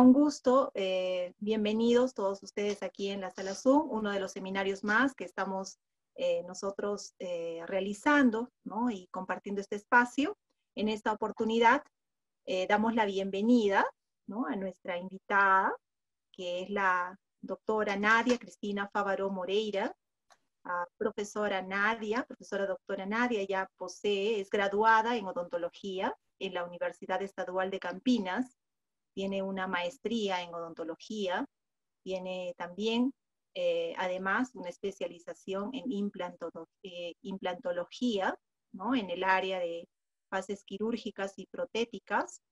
un gusto. Eh, bienvenidos todos ustedes aquí en la sala Zoom, uno de los seminarios más que estamos eh, nosotros eh, realizando ¿no? y compartiendo este espacio. En esta oportunidad damos la bienvenida a nuestra invitada, que es la doctora Nadia Cristina Favaro Moreira, profesora Nadia, profesora doctora Nadia, ya posee, es graduada en odontología en la Universidad Estadual de Campinas, tiene una maestría en odontología, tiene también eh, además una especialización en eh, implantología, en el área de fases quirúrgicas y protéticas,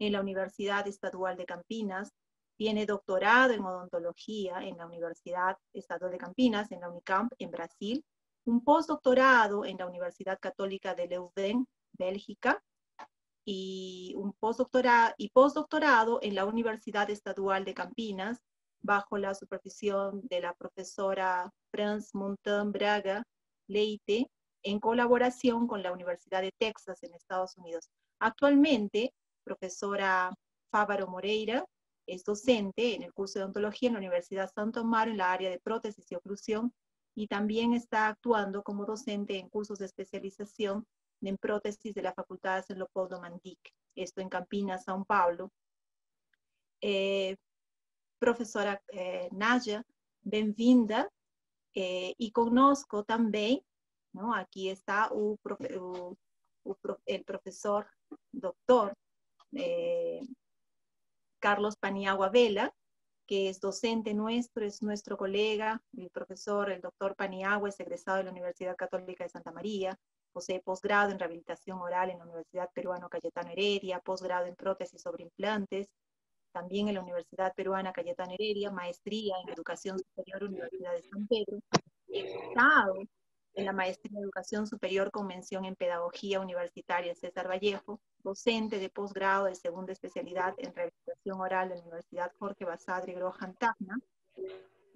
en la Universidad Estadual de Campinas, tiene doctorado en odontología en la Universidad Estadual de Campinas, en la UNICAMP, en Brasil, un postdoctorado en la Universidad Católica de Leuven, Bélgica, y, un postdoctorado, en la Universidad Estadual de Campinas, bajo la supervisión de la profesora Franz Montan Braga Leite, en colaboración con la Universidad de Texas en Estados Unidos. Actualmente, profesora Fávaro Moreira es docente en el curso de ontología en la Universidad Santo Amaro en la área de prótesis y oclusión y también está actuando como docente en cursos de especialización en prótesis de la Facultad de San Leopoldo Mandic, esto en Campinas, São Paulo. Eh, profesora eh, Naya eh, y conozco también Eh, está el profesor, doctor eh, Carlos Paniagua Vela, que es docente nuestro, es nuestro colega, el profesor, el doctor Paniagua, es egresado de la Universidad Católica de Santa María, posee posgrado en rehabilitación oral en la Universidad Peruana Cayetano Heredia, posgrado en prótesis sobre implantes, también en la Universidad Peruana Cayetano Heredia, maestría en Educación Superior Universidad de San Pedro, estado en la maestría en Educación Superior con mención en Pedagogía Universitaria César Vallejo, docente de posgrado de segunda especialidad en rehabilitación oral en la Universidad Jorge Basadre Grojan Tacna,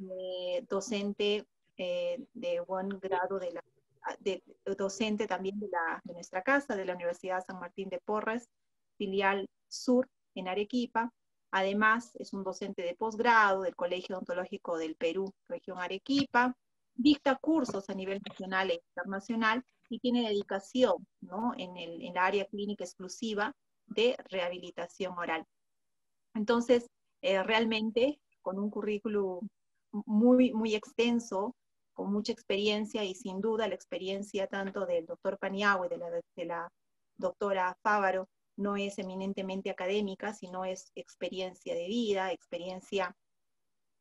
eh, docente eh, de buen grado de la docente también de, nuestra casa, de la Universidad San Martín de Porres, filial sur en Arequipa. Además, es un docente de posgrado del Colegio Odontológico del Perú, región Arequipa. Dicta cursos a nivel nacional e internacional y tiene dedicación en, el, área clínica exclusiva de rehabilitación oral. Entonces, eh, realmente, con un currículum muy, muy extenso, con mucha experiencia y sin duda la experiencia tanto del doctor Paniagua y de la, doctora Fávaro no es eminentemente académica, sino es experiencia de vida, experiencia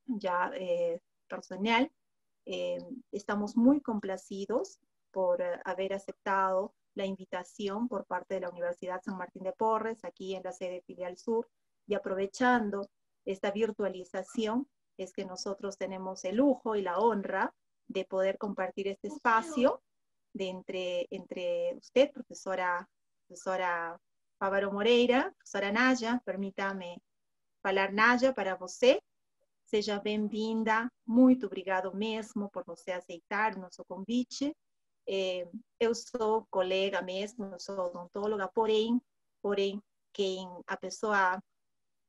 ya eh, personal. Eh, estamos muy complacidos por eh, haber aceptado la invitación por parte de la Universidad San Martín de Porres, aquí en la sede filial sur, y aprovechando esta virtualización, es que nosotros tenemos el lujo y la honra de poder compartir este espacio de entre, entre usted, profesora, profesora Fávaro Moreira, professora Naya permita-me falar Naya para você. Seja bem-vinda, muito obrigado mesmo por você aceitar nosso convite. Eh, eu sou colega mesmo, sou odontóloga, porém, porém quem a pessoa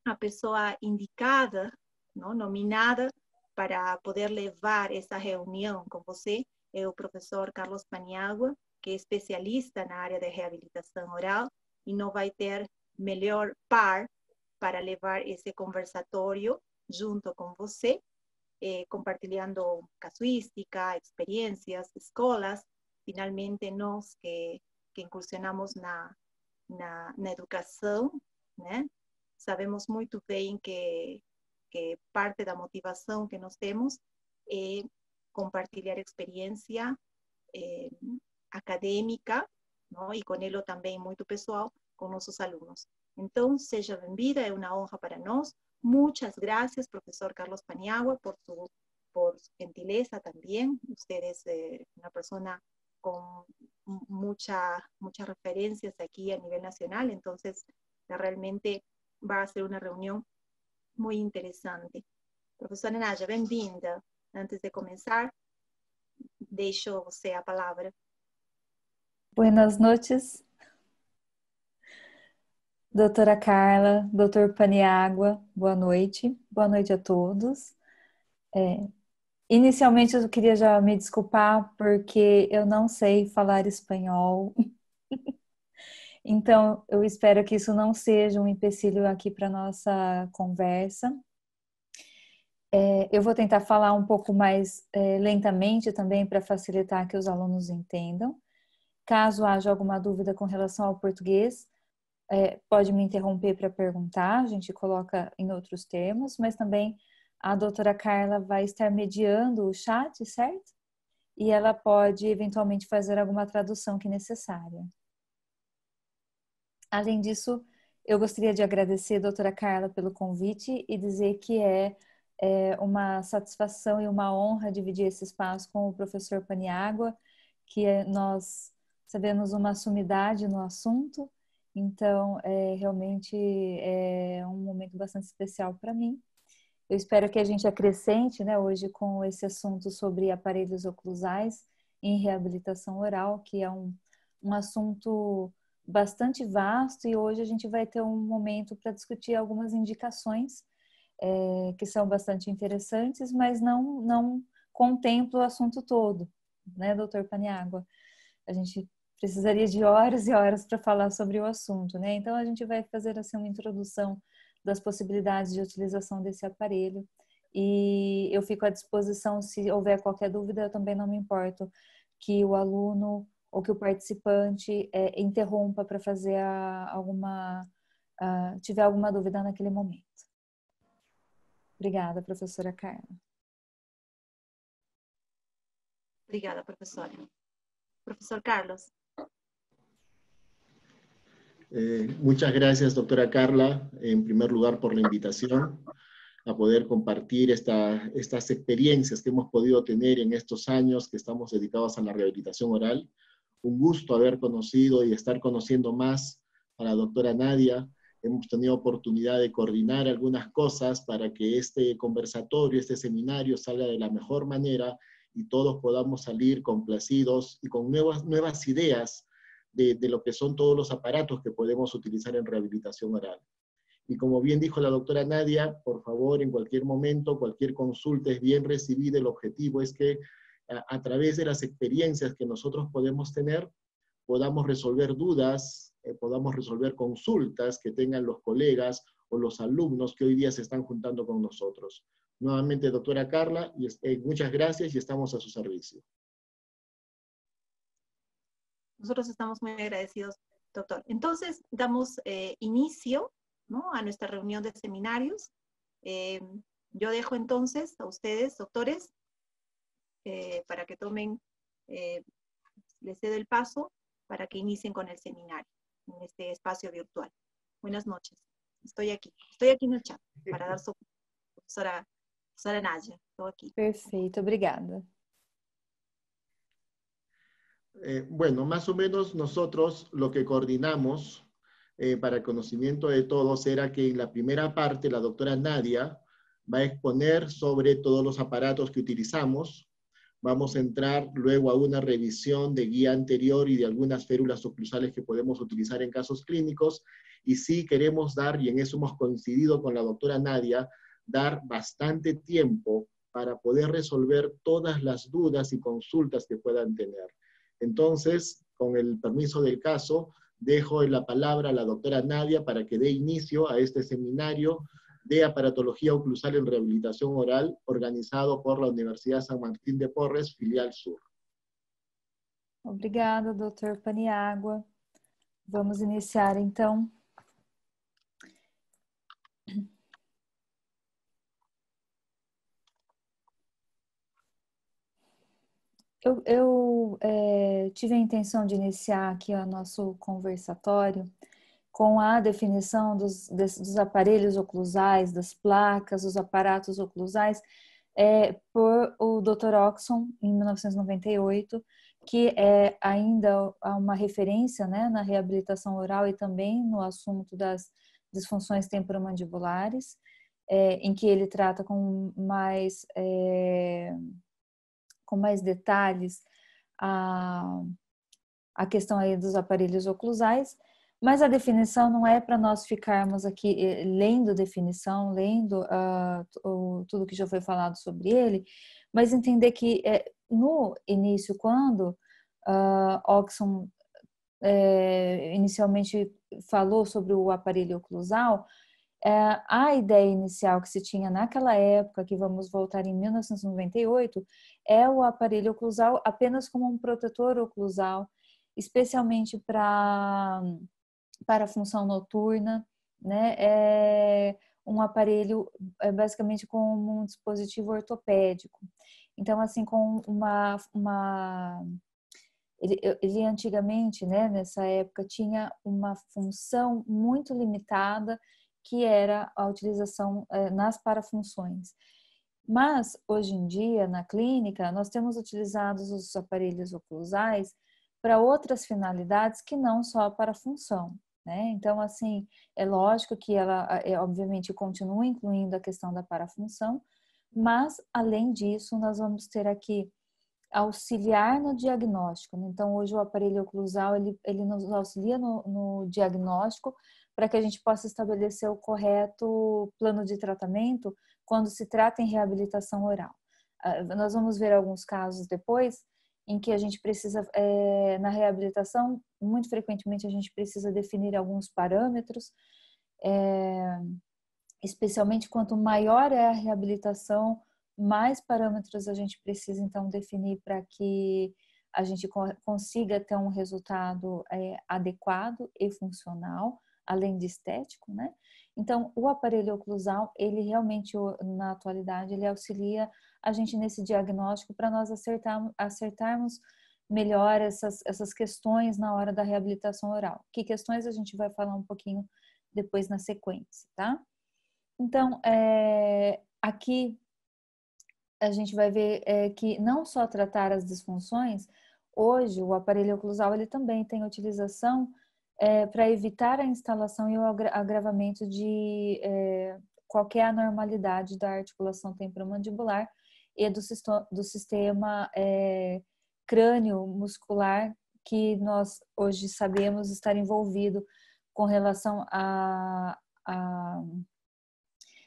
a pessoa indicada, não, nominada para poder levar essa reunião com você é o professor Carlos Paniagua, que é especialista na área de reabilitação oral e não vai ter melhor par para levar esse conversatório junto com você, eh, compartilhando casuística, experiências, escolas. Finalmente, nós que, que incursionamos na, na, na educação, né? sabemos muito bem que que parte de la motivación que nos demos es eh, compartir experiencia eh, académica y con ello también muy también con nuestros alumnos entonces Entonces, entonces seja una Vida es honra para nos Muchas gracias, profesor Carlos Paniagua, por su, por gentileza también. Usted es eh, una persona con mucha, muchas referencias aquí a nivel nacional, entonces realmente va a ser una reunión muito interessante. Professora Nádia, bem-vinda. Antes de começar, deixo você a palavra. Buenas noches, doutora Carla, doutor Paniagua, boa noite. Boa noite a todos. É, inicialmente, eu queria já me desculpar porque eu não sei falar espanhol. Então, eu espero que isso não seja um empecilho aqui para nossa conversa. É, eu vou tentar falar um pouco mais é, lentamente também para facilitar que os alunos entendam. Caso haja alguma dúvida com relação ao português, é, pode me interromper para perguntar, a gente coloca em outros termos, mas também a doutora Carla vai estar mediando o chat, certo? E ela pode eventualmente fazer alguma tradução que necessária. Além disso, eu gostaria de agradecer a doutora Carla pelo convite e dizer que é, é uma satisfação e uma honra dividir esse espaço com o professor Paniagua, que é, nós sabemos uma sumidade no assunto, então é, realmente é um momento bastante especial para mim. Eu espero que a gente acrescente né, hoje com esse assunto sobre aparelhos oclusais em reabilitação oral, que é um, um assunto bastante vasto e hoje a gente vai ter um momento para discutir algumas indicações é, que são bastante interessantes, mas não, não contempla o assunto todo, né, doutor Paniagua? A gente precisaria de horas e horas para falar sobre o assunto, né? Então a gente vai fazer assim uma introdução das possibilidades de utilização desse aparelho e eu fico à disposição se houver qualquer dúvida, eu também não me importo que o aluno ou que o participante é, interrompa para fazer a, alguma tiver alguma dúvida naquele momento. Obrigada, professora Carla. Obrigada, professora. Professor Carlos. Eh, muchas gracias, doctora Carla, en primer lugar por la invitación a poder compartir esta, estas experiencias que hemos podido tener en estos años que estamos dedicados a la rehabilitación oral. un gusto haber conocido y estar conociendo más a la doctora Nadia. Hemos tenido oportunidad de coordinar algunas cosas para que este conversatorio, este seminario salga de la mejor manera y todos podamos salir complacidos y con nuevas, ideas de, de lo que son todos los aparatos que podemos utilizar en rehabilitación oral. Y como bien dijo la doctora Nadia, por favor, en cualquier momento, cualquier consulta es bien recibida. El objetivo es que a través de las experiencias que nosotros podemos tener, podamos resolver dudas, eh, podamos resolver consultas que tengan los colegas o los alumnos que hoy día se están juntando con nosotros. Nuevamente, doctora Carla, y, eh, muchas gracias y estamos a su servicio. Nosotros estamos muy agradecidos, doctor. Entonces, damos eh, inicio a nuestra reunión de seminarios. yo dejo entonces a ustedes, doctores, eh, para que tomen, eh, les cedo el paso para que inicien con el seminario en este espacio virtual. Buenas noches. Estoy aquí. Estoy aquí en el chat para dar su profesora, Profesora estoy estoy perfecto obrigada. Eh, bueno, más o menos nosotros lo que coordinamos para el conocimiento de todos era que en la primera parte la doctora Nadia va a exponer sobre todos los aparatos que utilizamos, Vamos a entrar luego a una revisión de guía anterior y de algunas férulas oclusales que podemos utilizar en casos clínicos. Y sí queremos dar, y en eso hemos coincidido con la doctora Nadia, dar bastante tiempo para poder resolver todas las dudas y consultas que puedan tener. Entonces, con el permiso del caso, dejo la palabra a la doctora Nadia para que dé inicio a este seminario de Aparatología Oclusal en Rehabilitación Oral, organizado por la Universidad San Martín de Porres, filial sur. Obrigada, doutor Paniagua. Vamos iniciar então. Eu, eu é, tive a intenção de iniciar aqui o nosso conversatório com a definição dos, dos aparelhos oclusais, das placas, dos aparatos oclusais, é, por o Dr. Oxon, em 1998, que é ainda uma referência né, na reabilitação oral e também no assunto das disfunções temporomandibulares, é, em que ele trata com mais, é, com mais detalhes a, a questão aí dos aparelhos oclusais. Mas a definição não é para nós ficarmos aqui eh, lendo definição, lendo uh, o, tudo que já foi falado sobre ele, mas entender que é, no início, quando uh, Oxon é, inicialmente falou sobre o aparelho oclusal, é, a ideia inicial que se tinha naquela época, que vamos voltar em 1998, é o aparelho oclusal apenas como um protetor oclusal, especialmente para para a função noturna, né? É um aparelho é basicamente como um dispositivo ortopédico. Então, assim, com uma. uma ele, ele antigamente, né, nessa época, tinha uma função muito limitada, que era a utilização é, nas parafunções. Mas, hoje em dia, na clínica, nós temos utilizado os aparelhos oclusais para outras finalidades que não só para a função. Né? Então, assim, é lógico que ela, é, obviamente, continua incluindo a questão da parafunção, mas, além disso, nós vamos ter aqui auxiliar no diagnóstico. Né? Então, hoje o aparelho oclusal, ele, ele nos auxilia no, no diagnóstico para que a gente possa estabelecer o correto plano de tratamento quando se trata em reabilitação oral. Ah, nós vamos ver alguns casos depois em que a gente precisa, é, na reabilitação, muito frequentemente a gente precisa definir alguns parâmetros, é, especialmente quanto maior é a reabilitação, mais parâmetros a gente precisa então definir para que a gente consiga ter um resultado é, adequado e funcional, além de estético, né? Então, o aparelho oclusal, ele realmente, na atualidade, ele auxilia a gente nesse diagnóstico para nós acertar, acertarmos melhor essas, essas questões na hora da reabilitação oral. Que questões a gente vai falar um pouquinho depois na sequência, tá? Então, é, aqui a gente vai ver é, que não só tratar as disfunções, hoje o aparelho oclusal ele também tem utilização é, para evitar a instalação e o agravamento de é, qualquer anormalidade da articulação temporomandibular, e do, do sistema é, crânio-muscular que nós hoje sabemos estar envolvido com relação à a, a,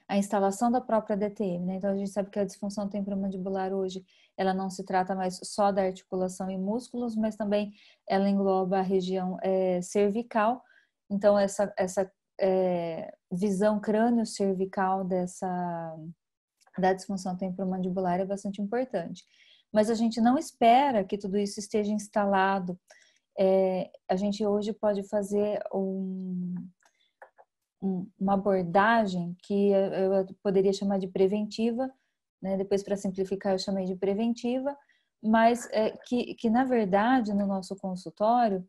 a, instalação da própria DTM. Né? Então, a gente sabe que a disfunção temporomandibular hoje ela não se trata mais só da articulação e músculos, mas também ela engloba a região é, cervical. Então, essa, essa é, visão crânio-cervical dessa da disfunção temporomandibular é bastante importante. Mas a gente não espera que tudo isso esteja instalado. É, a gente hoje pode fazer um, um, uma abordagem que eu poderia chamar de preventiva, né? depois para simplificar eu chamei de preventiva, mas é, que, que na verdade no nosso consultório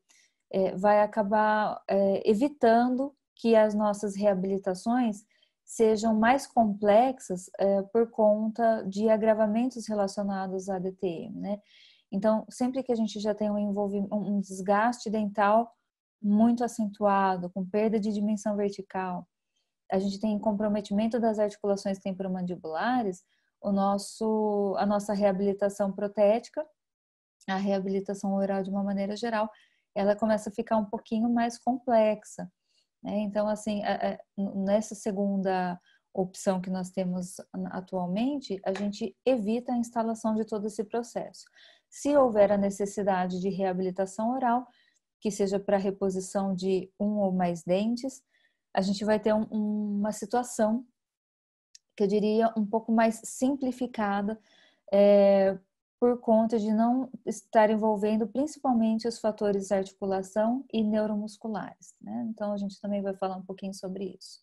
é, vai acabar é, evitando que as nossas reabilitações sejam mais complexas é, por conta de agravamentos relacionados à DTM, né? Então, sempre que a gente já tem um, um desgaste dental muito acentuado, com perda de dimensão vertical, a gente tem comprometimento das articulações temporomandibulares, o nosso, a nossa reabilitação protética, a reabilitação oral de uma maneira geral, ela começa a ficar um pouquinho mais complexa. Né? Então, assim, nessa segunda opção que nós temos atualmente, a gente evita a instalação de todo esse processo. Se houver a necessidade de reabilitação oral, que seja para reposição de um ou mais dentes, a gente vai ter um, uma situação que eu diria um pouco mais simplificada é, por conta de não estar envolvendo principalmente os fatores de articulação e neuromusculares. Né? Então, a gente também vai falar um pouquinho sobre isso.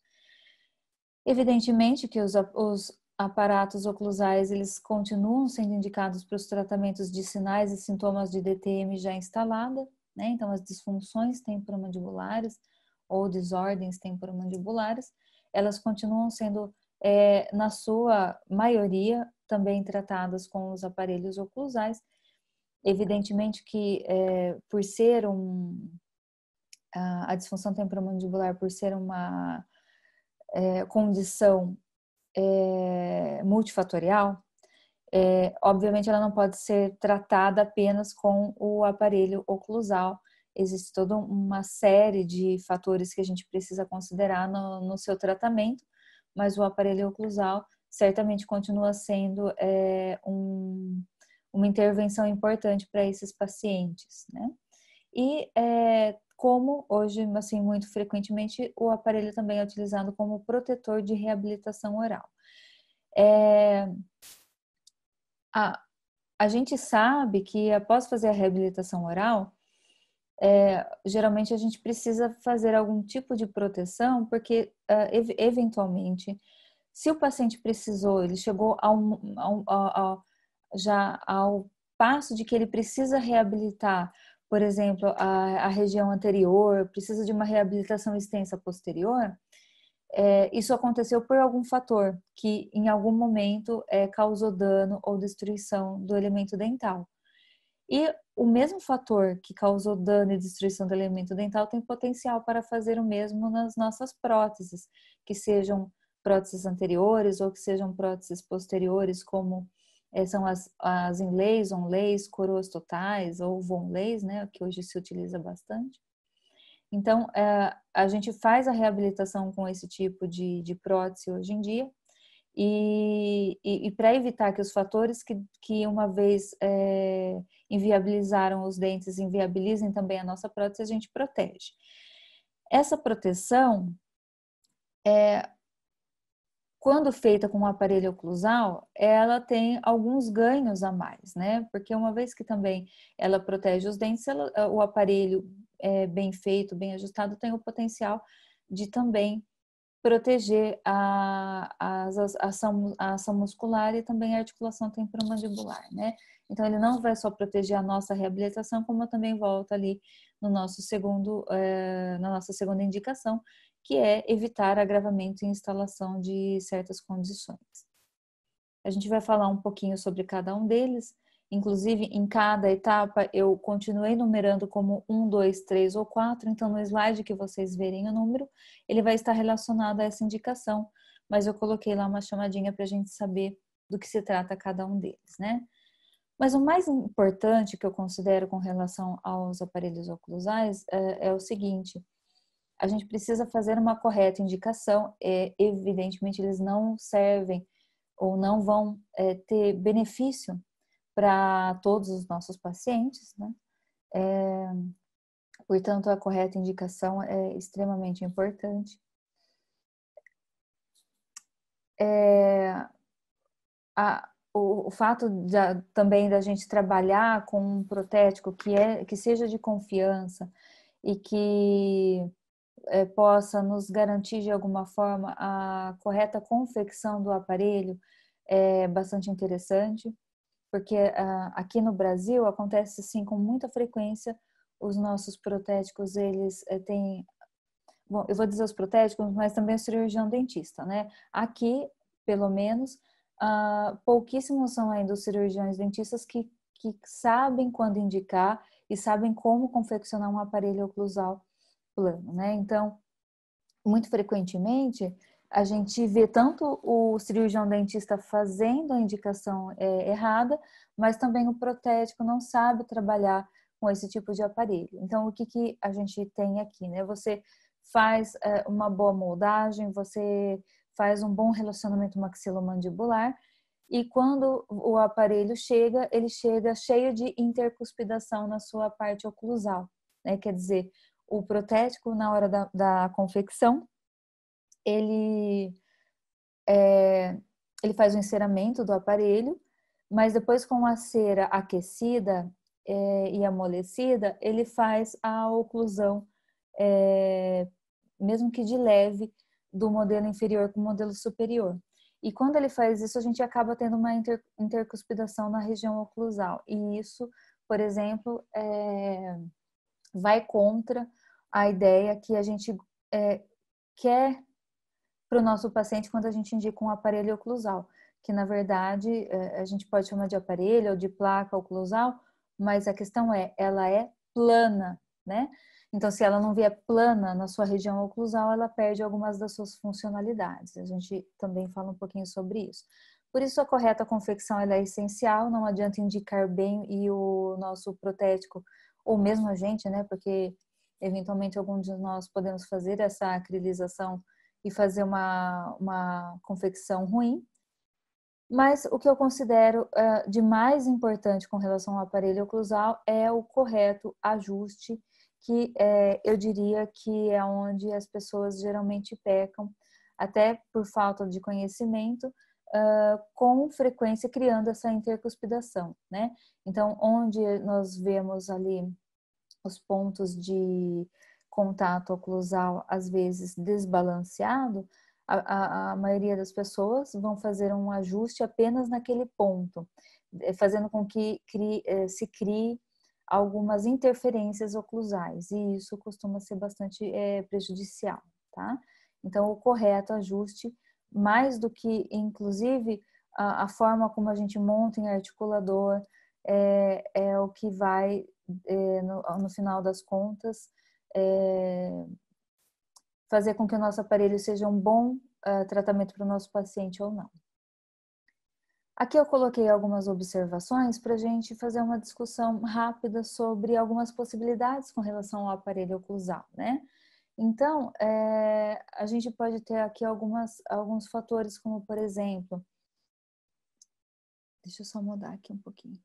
Evidentemente que os, os aparatos oclusais eles continuam sendo indicados para os tratamentos de sinais e sintomas de DTM já instalada, né? então as disfunções temporomandibulares ou desordens temporomandibulares, elas continuam sendo é, na sua maioria também tratadas com os aparelhos oclusais. Evidentemente que é, por ser um a, a disfunção temporomandibular, por ser uma é, condição é, multifatorial, é, obviamente ela não pode ser tratada apenas com o aparelho oclusal. Existe toda uma série de fatores que a gente precisa considerar no, no seu tratamento, mas o aparelho oclusal certamente continua sendo é, um, uma intervenção importante para esses pacientes, né? E é, como hoje, assim, muito frequentemente, o aparelho também é utilizado como protetor de reabilitação oral. É, a, a gente sabe que após fazer a reabilitação oral, é, geralmente a gente precisa fazer algum tipo de proteção, porque uh, ev eventualmente se o paciente precisou, ele chegou ao, ao, ao, já ao passo de que ele precisa reabilitar, por exemplo, a, a região anterior, precisa de uma reabilitação extensa posterior, é, isso aconteceu por algum fator que em algum momento é, causou dano ou destruição do elemento dental. E o mesmo fator que causou dano e destruição do elemento dental tem potencial para fazer o mesmo nas nossas próteses, que sejam próteses anteriores ou que sejam próteses posteriores, como é, são as, as inlays, onlays, coroas totais ou vonlays, né, que hoje se utiliza bastante. Então, é, a gente faz a reabilitação com esse tipo de, de prótese hoje em dia, e, e, e para evitar que os fatores que, que uma vez é, inviabilizaram os dentes inviabilizem também a nossa prótese, a gente protege. Essa proteção é, quando feita com um aparelho oclusal, ela tem alguns ganhos a mais, né? Porque uma vez que também ela protege os dentes, ela, eh, o aparelho é, bem feito, bem ajustado, tem o potencial de também proteger a, a, a, ação, a ação muscular e também a articulação temporomandibular, né? Então ele não vai só proteger a nossa reabilitação, como também volta ali no nosso segundo, é, na nossa segunda indicação, que é evitar agravamento e instalação de certas condições. A gente vai falar um pouquinho sobre cada um deles, inclusive em cada etapa eu continuei numerando como 1, 2, 3 ou 4, então no slide que vocês verem o número, ele vai estar relacionado a essa indicação, mas eu coloquei lá uma chamadinha para a gente saber do que se trata cada um deles, né? Mas o mais importante que eu considero com relação aos aparelhos oclusais é, é o seguinte: a gente precisa fazer uma correta indicação. É, evidentemente, eles não servem ou não vão é, ter benefício para todos os nossos pacientes, né? É, portanto, a correta indicação é extremamente importante. É, a, o, o, fato de, também da gente trabalhar com um protético que, é, que seja de confiança e que é, possa nos garantir de alguma forma a correta confecção do aparelho é bastante interessante, porque ah, aqui no Brasil acontece sim com muita frequência os nossos protéticos eles é, têm bom, eu vou dizer os protéticos, mas também o cirurgião dentista, né? Aqui, pelo menos, ah, pouquíssimos são ainda os cirurgiões dentistas que, que sabem quando indicar e sabem como confeccionar um aparelho oclusal plano, né? Então, muito frequentemente, a gente vê tanto o cirurgião dentista fazendo a indicação é, errada, mas também o protético não sabe trabalhar com esse tipo de aparelho. Então, o que, que a gente tem aqui, né? Você faz é, uma boa moldagem, você faz um bom relacionamento maxilomandibular e quando o aparelho chega, ele chega cheio de intercuspidação na sua parte oclusal, né? Quer dizer, o protético na hora da, da confecção, ele, é, ele faz o enceramento do aparelho, mas depois com a cera aquecida é, e amolecida, ele faz a oclusão, é, mesmo que de leve, do modelo inferior com o modelo superior. E quando ele faz isso, a gente acaba tendo uma inter, intercuspidação na região oclusal. E isso, por exemplo, é, vai contra a ideia que a gente é, quer para o nosso paciente quando a gente indica um aparelho oclusal, que na verdade é, a gente pode chamar de aparelho ou de placa oclusal, mas a questão é, ela é plana, né? Então, se ela não vier plana na sua região oclusal, ela perde algumas das suas funcionalidades. A gente também fala um pouquinho sobre isso. Por isso, a correta confecção é essencial, não adianta indicar bem e o nosso protético ou mesmo a gente, né? Porque eventualmente algum de nós podemos fazer essa acrilização e fazer uma, uma confecção ruim. Mas o que eu considero uh, de mais importante com relação ao aparelho oclusal é o correto ajuste, que eh, eu diria que é onde as pessoas geralmente pecam, até por falta de conhecimento, uh, com frequência criando essa intercuspidação, né? Então, onde nós vemos ali os pontos de contato oclusal, às vezes desbalanceado, a, a, a maioria das pessoas vão fazer um ajuste apenas naquele ponto, eh, fazendo com que crie, eh, se crie algumas interferências oclusais, e isso costuma ser bastante é, prejudicial, tá? Então, o correto ajuste mais do que, inclusive, a, a forma como a gente monta em articulador é, é o que vai, é, no, no, final das contas, é, fazer com que o nosso aparelho seja um bom é, tratamento para o nosso paciente ou não. Aqui eu coloquei algumas observações para a gente fazer uma discussão rápida sobre algumas possibilidades com relação ao aparelho oclusal, né? Então, é, a gente pode ter aqui algumas, alguns fatores, como por exemplo. Deixa eu só mudar aqui um pouquinho.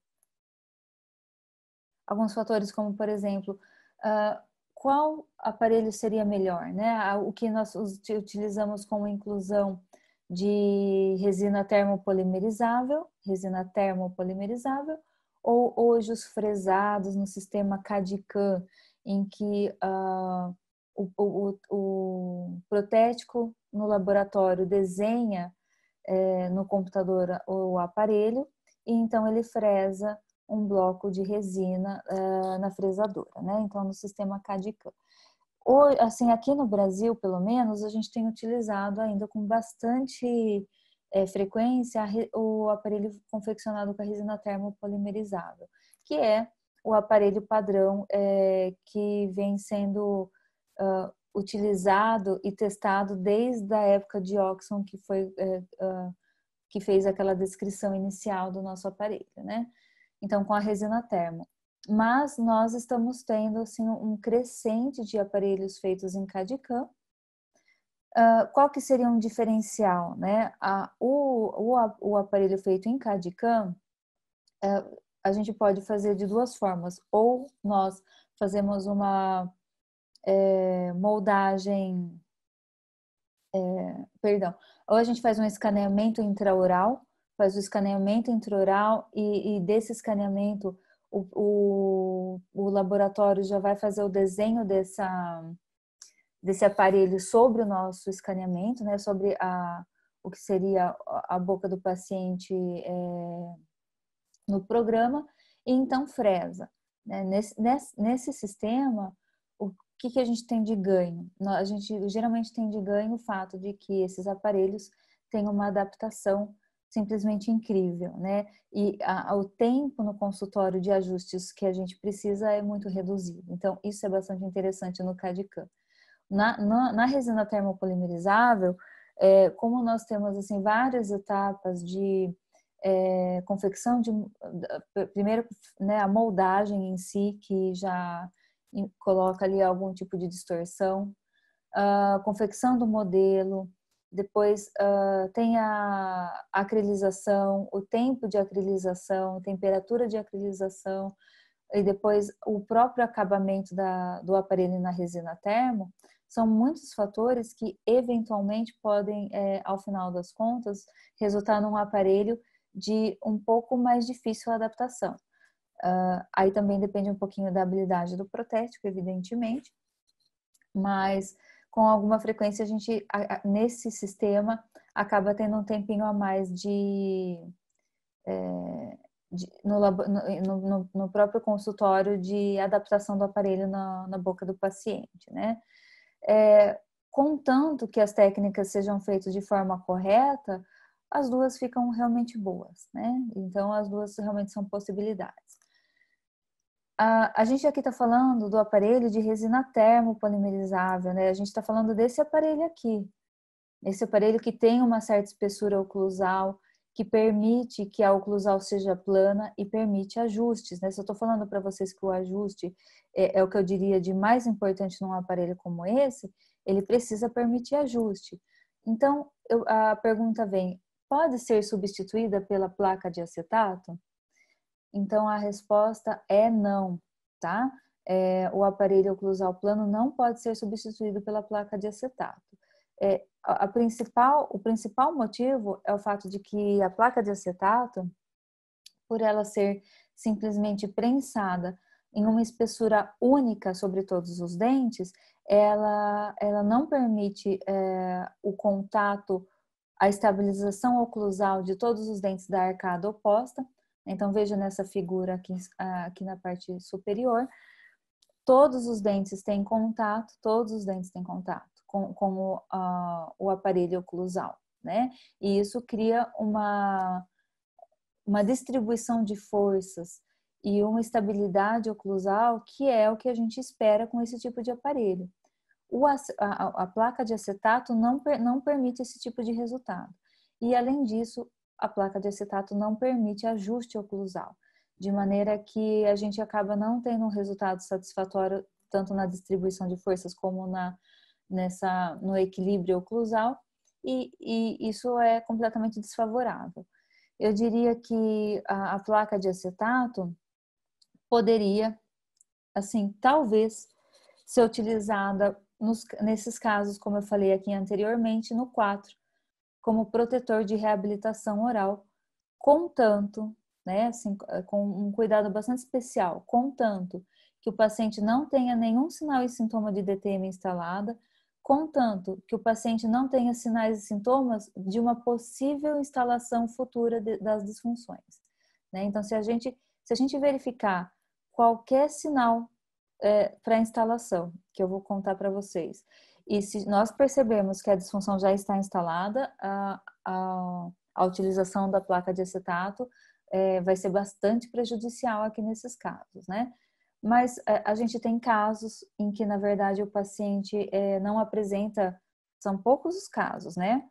Alguns fatores, como por exemplo, uh, qual aparelho seria melhor, né? Ah, o que nós utilizamos como inclusão de resina termopolimerizável, resina termopolimerizável, ou hoje os fresados no sistema CAD-CAM, em que uh, o, o, o protético no laboratório desenha é, no computador o aparelho e então ele fresa um bloco de resina é, na fresadora, né? Então no sistema CAD-CAM. Assim, aqui no Brasil, pelo menos, a gente tem utilizado ainda com bastante é, frequência o aparelho confeccionado com a resina termopolimerizável, que é o aparelho padrão é, que vem sendo uh, utilizado e testado desde a época de Oxon, que foi uh, que fez aquela descrição inicial do nosso aparelho, né? Então, com a resina termo. Mas nós estamos tendo assim um crescente de aparelhos feitos em cadicam. Uh, qual que seria um diferencial, né? A, o, o, o, aparelho feito em cadicam uh, a gente pode fazer de duas formas. Ou nós fazemos uma é, moldagem. É, perdão, ou a gente faz um escaneamento intraoral, faz o escaneamento intraoral e, e desse escaneamento o, o, o, laboratório já vai fazer o desenho dessa, desse aparelho sobre o nosso escaneamento, né? sobre a, o que seria a boca do paciente é, no programa, e então fresa. Né? Nesse, nesse, nesse sistema, que, que a gente tem de ganho? A gente geralmente tem de ganho o fato de que esses aparelhos têm uma adaptação simplesmente incrível, né? E a, a, o tempo no consultório de ajustes que a gente precisa é muito reduzido. Então, isso é bastante interessante no CAD-CAM. Na, na, na, resina termopolimerizável é, como nós temos assim várias etapas de é, confecção de primeiro né, a moldagem em si que já coloca ali algum tipo de distorção, uh, confecção do modelo, depois uh, tem a acrilização, o tempo de acrilização, temperatura de acrilização e depois o próprio acabamento da, do aparelho na resina termo, são muitos fatores que eventualmente podem, é, ao final das contas, resultar num aparelho de um pouco mais difícil adaptação. Uh, aí também depende um pouquinho da habilidade do protético, evidentemente, mas com alguma frequência a gente, nesse sistema, acaba tendo um tempinho a mais de. É, de no, no, no, no, próprio consultório de adaptação do aparelho na, na boca do paciente, né? É, contanto que as técnicas sejam feitas de forma correta, as duas ficam realmente boas, né? Então, as duas realmente são possibilidades a, gente aqui está falando do aparelho de resina polimerizável, né? A gente está falando desse aparelho aqui, esse aparelho que tem uma certa espessura oclusal, que permite que a oclusal seja plana e permite ajustes. Né? Se eu estou falando para vocês que o ajuste é, é, o que eu diria de mais importante num aparelho como esse, ele precisa permitir ajuste. Então, eu, a pergunta vem: pode ser substituída pela placa de acetato? Então a resposta é não, tá? É, o aparelho oclusal plano não pode ser substituído pela placa de acetato. É, a, principal, o principal motivo é o fato de que a placa de acetato, por ela ser simplesmente prensada em uma espessura única sobre todos os dentes, ela, ela não permite é, o contato, a estabilização oclusal de todos os dentes da arcada oposta, então, veja nessa figura aqui, aqui na parte superior, todos os dentes têm contato, todos os dentes têm contato com, com o, uh, o aparelho oclusal, né? E isso cria uma, uma distribuição de forças e uma estabilidade oclusal que é o que a gente espera com esse tipo de aparelho. O, a, a, a placa de acetato não, não permite esse tipo de resultado. E além disso, a placa de acetato não permite ajuste oclusal, de maneira que a gente acaba não tendo um resultado satisfatório tanto na distribuição de forças como na nessa no equilíbrio oclusal e, e isso é completamente desfavorável. Eu diria que a, a placa de acetato poderia, assim, talvez ser utilizada nos, nesses casos, como eu falei aqui anteriormente, no 4, como protetor de reabilitação oral, contanto, né, assim, é, com um cuidado bastante especial, contanto que o paciente não tenha nenhum sinal e sintoma de DTM instalada, contanto que o paciente não tenha sinais e sintomas de uma possível instalação futura de, das disfunções. Né? Então, se a gente se a gente verificar qualquer sinal é, para instalação, que eu vou contar para vocês, e se nós percebemos que a disfunção já está instalada, a, a, a utilização da placa de acetato é, vai ser bastante prejudicial aqui nesses casos, né? Mas é, a, gente tem casos em que, na verdade, o paciente é, não apresenta, são poucos os casos, né?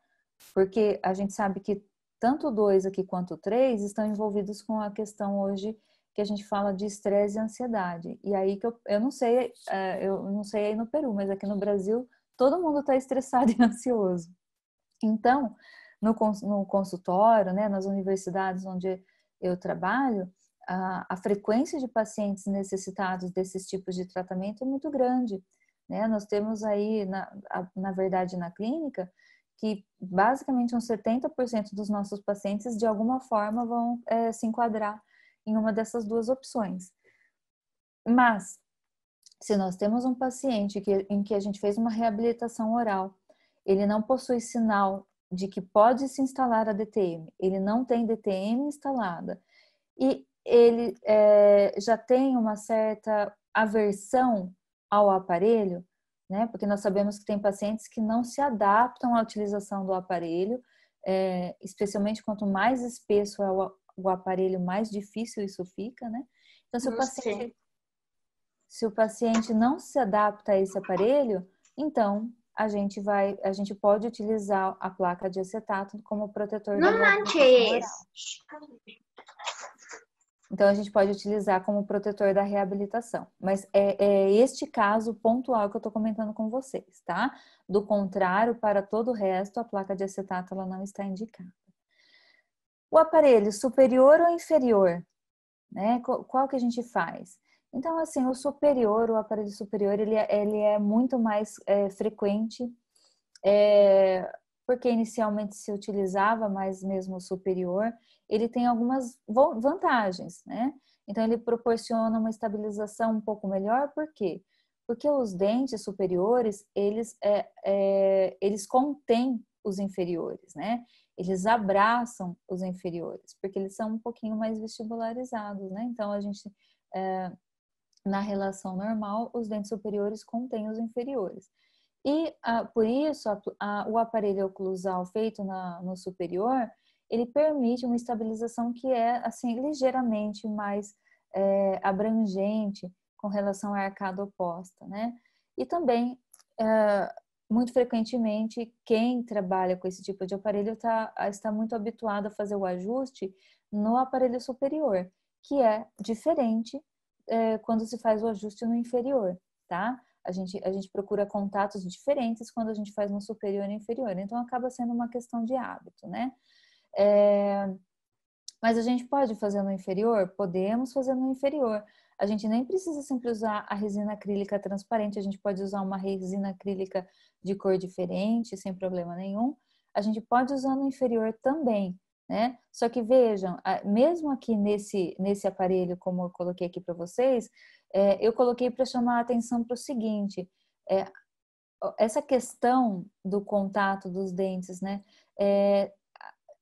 Porque a gente sabe que tanto dois aqui quanto três estão envolvidos com a questão hoje que a gente fala de estresse e ansiedade. E aí que eu, eu não sei, é, eu não sei aí no Peru, mas aqui no Brasil todo mundo está estressado e ansioso. Então, no, no consultório, né, nas universidades onde eu trabalho, a, a, frequência de pacientes necessitados desses tipos de tratamento é muito grande. Né? Nós temos aí, na, na verdade, na clínica, que basicamente uns 70% dos nossos pacientes, de alguma forma, vão é, se enquadrar em uma dessas duas opções. Mas se nós temos um paciente que, em que a gente fez uma reabilitação oral, ele não possui sinal de que pode se instalar a DTM, ele não tem DTM instalada e ele é, já tem uma certa aversão ao aparelho, né? Porque nós sabemos que tem pacientes que não se adaptam à utilização do aparelho, é, especialmente quanto mais espesso é o, o aparelho, mais difícil isso fica, né? Então, se o paciente se o paciente não se adapta a esse aparelho, então a gente vai, a gente pode utilizar a placa de acetato como protetor não da Então a gente pode utilizar como protetor da reabilitação. Mas é, é este caso pontual que eu estou comentando com vocês, tá? Do contrário, para todo o resto, a placa de acetato ela não está indicada. O aparelho superior ou inferior, né? Qual que a gente faz? Então, assim, o superior, o aparelho superior, ele, é, ele é muito mais é, frequente, é, porque inicialmente se utilizava mais mesmo o superior, ele tem algumas vantagens, né? Então, ele proporciona uma estabilização um pouco melhor, por quê? Porque os dentes superiores, eles, é, é, eles contêm os inferiores, né? Eles abraçam os inferiores, porque eles são um pouquinho mais vestibularizados, né? Então, a gente... É, na relação normal, os dentes superiores contêm os inferiores. E ah, por isso, a, a, o aparelho oclusal feito na, no superior, ele permite uma estabilização que é assim ligeiramente mais é, abrangente com relação à arcada oposta, né? E também, é, muito frequentemente, quem trabalha com esse tipo de aparelho tá, está muito habituado a fazer o ajuste no aparelho superior, que é diferente é, quando se faz o ajuste no inferior, tá? A gente, a gente procura contatos diferentes quando a gente faz no superior e inferior. Então, acaba sendo uma questão de hábito, né? É, mas a gente pode fazer no inferior? Podemos fazer no inferior. A gente nem precisa sempre usar a resina acrílica transparente, a gente pode usar uma resina acrílica de cor diferente, sem problema nenhum. A gente pode usar no inferior também, né? Só que vejam, mesmo aqui nesse, nesse aparelho, como eu coloquei aqui para vocês, é, eu coloquei para chamar a atenção para o seguinte: é, essa questão do contato dos dentes, né? É,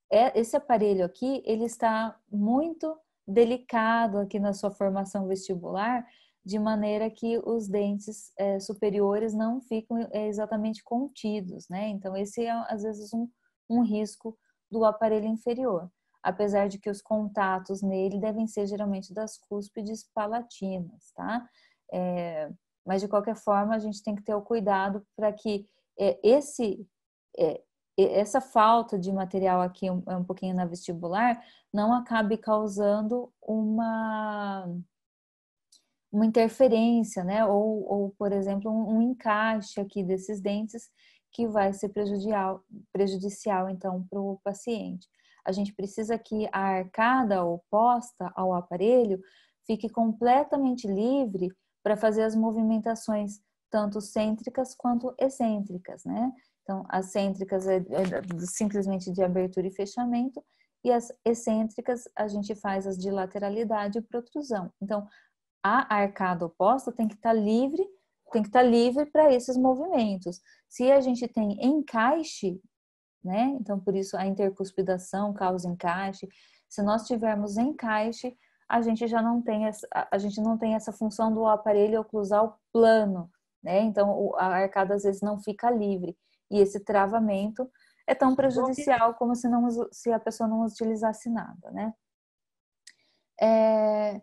é, esse aparelho aqui, ele está muito delicado aqui na sua formação vestibular, de maneira que os dentes é, superiores não ficam é, exatamente contidos, né? Então, esse é, às vezes, um, um risco do aparelho inferior, apesar de que os contatos nele devem ser geralmente das cúspides palatinas, tá? É, mas de qualquer forma, a gente tem que ter o cuidado para que é, esse é, essa falta de material aqui um, é um pouquinho na vestibular não acabe causando uma uma interferência, né? Ou, ou por exemplo, um, um encaixe aqui desses dentes que vai ser prejudicial, então, para o paciente. A gente precisa que a arcada oposta ao aparelho fique completamente livre para fazer as movimentações tanto cêntricas quanto excêntricas, né? Então, as cêntricas é, é simplesmente de abertura e fechamento, e as excêntricas a gente faz as de lateralidade e protrusão. Então, a arcada oposta tem que estar tá livre tem que estar tá livre para esses movimentos. Se a gente tem encaixe, né? Então, por isso a intercuspidação causa encaixe. Se nós tivermos encaixe, a gente já não tem essa, a gente não tem essa função do aparelho oclusal plano, né? Então, a arcada às vezes não fica livre. E esse travamento é tão é prejudicial como se, não, se a pessoa não utilizasse nada, né? É,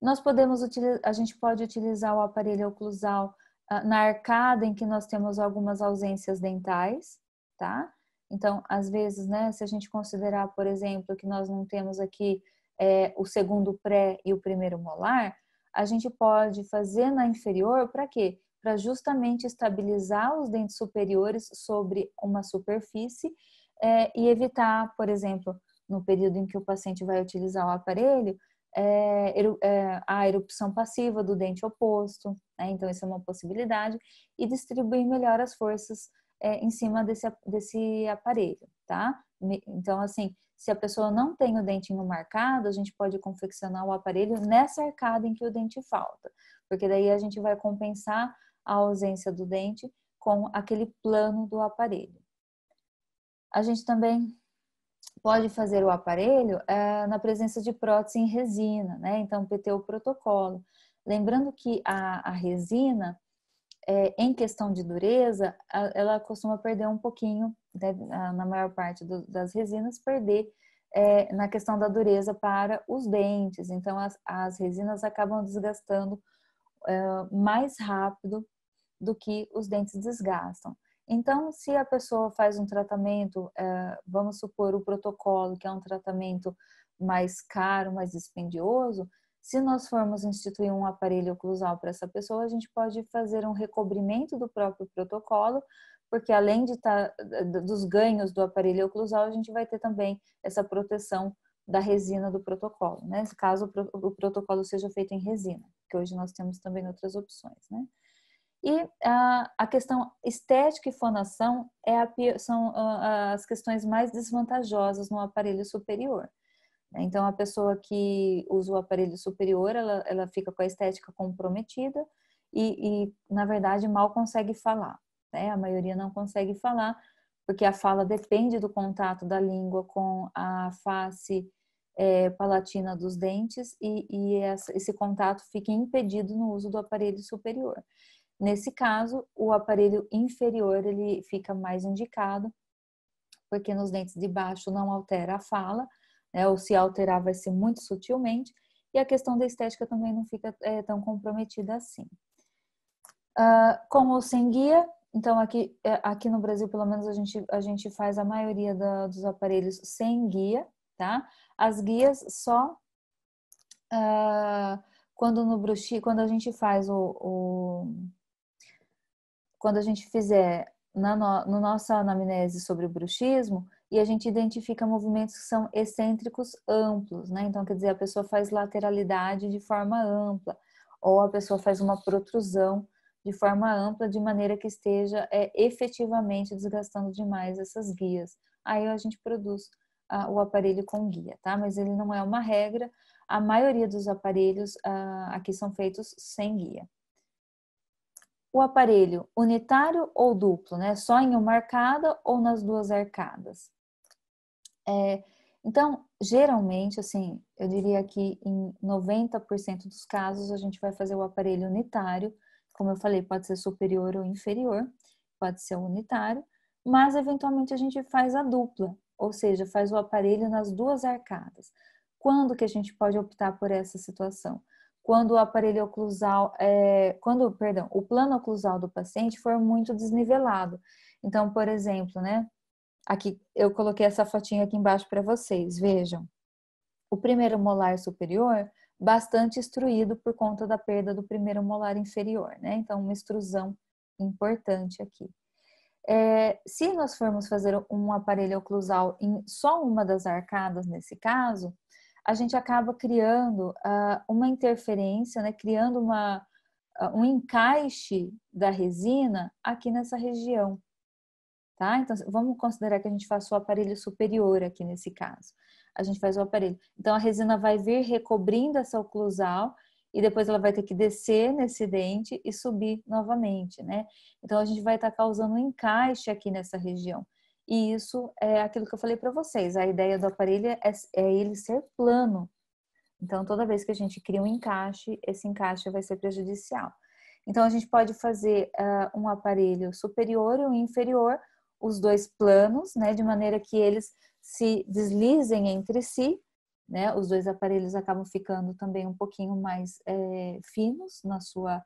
nós podemos utilizar, a gente pode utilizar o aparelho oclusal ah, na arcada em que nós temos algumas ausências dentais, tá? Então, às vezes, né, se a gente considerar, por exemplo, que nós não temos aqui é, o segundo pré e o primeiro molar, a gente pode fazer na inferior para quê? Para justamente estabilizar os dentes superiores sobre uma superfície é, e evitar, por exemplo, no período em que o paciente vai utilizar o aparelho, é, é a erupção passiva do dente oposto, né? Então, isso é uma possibilidade e distribuir melhor as forças é, em cima desse, desse aparelho, tá? Então, assim, se a pessoa não tem o dentinho marcado, a gente pode confeccionar o aparelho nessa arcada em que o dente falta, porque daí a gente vai compensar a ausência do dente com aquele plano do aparelho. A gente também pode fazer o aparelho é, na presença de prótese em resina, né? Então, PT o protocolo. Lembrando que a, a resina, é, em questão de dureza, a, ela costuma perder um pouquinho, né, na maior parte do, das resinas, perder é, na questão da dureza para os dentes. Então, as, as resinas acabam desgastando é, mais rápido do que os dentes desgastam. Então, se a pessoa faz um tratamento, é, vamos supor o protocolo, que é um tratamento mais caro, mais dispendioso, se nós formos instituir um aparelho oclusal para essa pessoa, a gente pode fazer um recobrimento do próprio protocolo, porque além de tá, dos ganhos do aparelho oclusal, a gente vai ter também essa proteção da resina do protocolo, né? caso o protocolo seja feito em resina, que hoje nós temos também outras opções. Né? E a, ah, a questão estética e fonação é a, são ah, as questões mais desvantajosas no aparelho superior. Né? Então, a pessoa que usa o aparelho superior, ela, ela fica com a estética comprometida e, e na verdade, mal consegue falar. Né? A maioria não consegue falar, porque a fala depende do contato da língua com a face é, palatina dos dentes e, e essa, esse contato fica impedido no uso do aparelho superior. Nesse caso, o aparelho inferior ele fica mais indicado, porque nos dentes de baixo não altera a fala, né, ou se alterar vai ser muito sutilmente, e a questão da estética também não fica é, tão comprometida assim. Uh, ah, com ou sem guia, então aqui, é, aqui no Brasil, pelo menos, a gente, a gente faz a maioria da, dos aparelhos sem guia, tá? As guias só uh, quando no bruxi, quando a gente faz o, o quando a gente fizer na no, no nossa anamnese sobre o bruxismo, e a gente identifica movimentos que são excêntricos amplos, né? Então, quer dizer, a pessoa faz lateralidade de forma ampla, ou a pessoa faz uma protrusão de forma ampla, de maneira que esteja é, efetivamente desgastando demais essas guias. Aí a gente produz o aparelho com guia, tá? Mas ele não é uma regra, a maioria dos aparelhos ah, aqui são feitos sem guia. O aparelho unitário ou duplo, né? Só em uma arcada ou nas duas arcadas? É, então, geralmente, assim, eu diria que em 90% dos casos a gente vai fazer o aparelho unitário, como eu falei, pode ser superior ou inferior, pode ser unitário, mas eventualmente a gente faz a dupla, ou seja, faz o aparelho nas duas arcadas. Quando que a gente pode optar por essa situação? Quando o aparelho oclusal, é, quando, perdão, o plano oclusal do paciente for muito desnivelado. Então, por exemplo, né, Aqui eu coloquei essa fotinha aqui embaixo para vocês, vejam. O primeiro molar superior bastante extruído por conta da perda do primeiro molar inferior, né? Então, uma extrusão importante aqui. É, se nós formos fazer um aparelho oclusal em só uma das arcadas, nesse caso, a gente acaba criando uh, uma interferência, né? criando uma, uh, um encaixe da resina aqui nessa região tá? Então, vamos considerar que a gente faça o aparelho superior aqui nesse caso. A gente faz o aparelho. Então, a resina vai vir recobrindo essa oclusal e depois ela vai ter que descer nesse dente e subir novamente, né? Então, a gente vai estar tá causando um encaixe aqui nessa região. E isso é aquilo que eu falei para vocês. A ideia do aparelho é, é ele ser plano. Então, toda vez que a gente cria um encaixe, esse encaixe vai ser prejudicial. Então, a gente pode fazer uh, um aparelho superior e um inferior, os dois planos, né, de maneira que eles se deslizem entre si, né, os dois aparelhos acabam ficando também um pouquinho mais é, finos na sua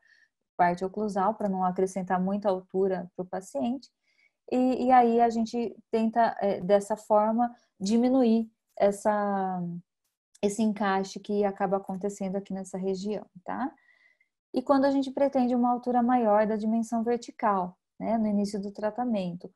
parte oclusal, para não acrescentar muita altura para o paciente, e, e, aí a gente tenta, é, dessa forma, diminuir essa, esse encaixe que acaba acontecendo aqui nessa região, tá? E quando a gente pretende uma altura maior da dimensão vertical, né, no início do tratamento,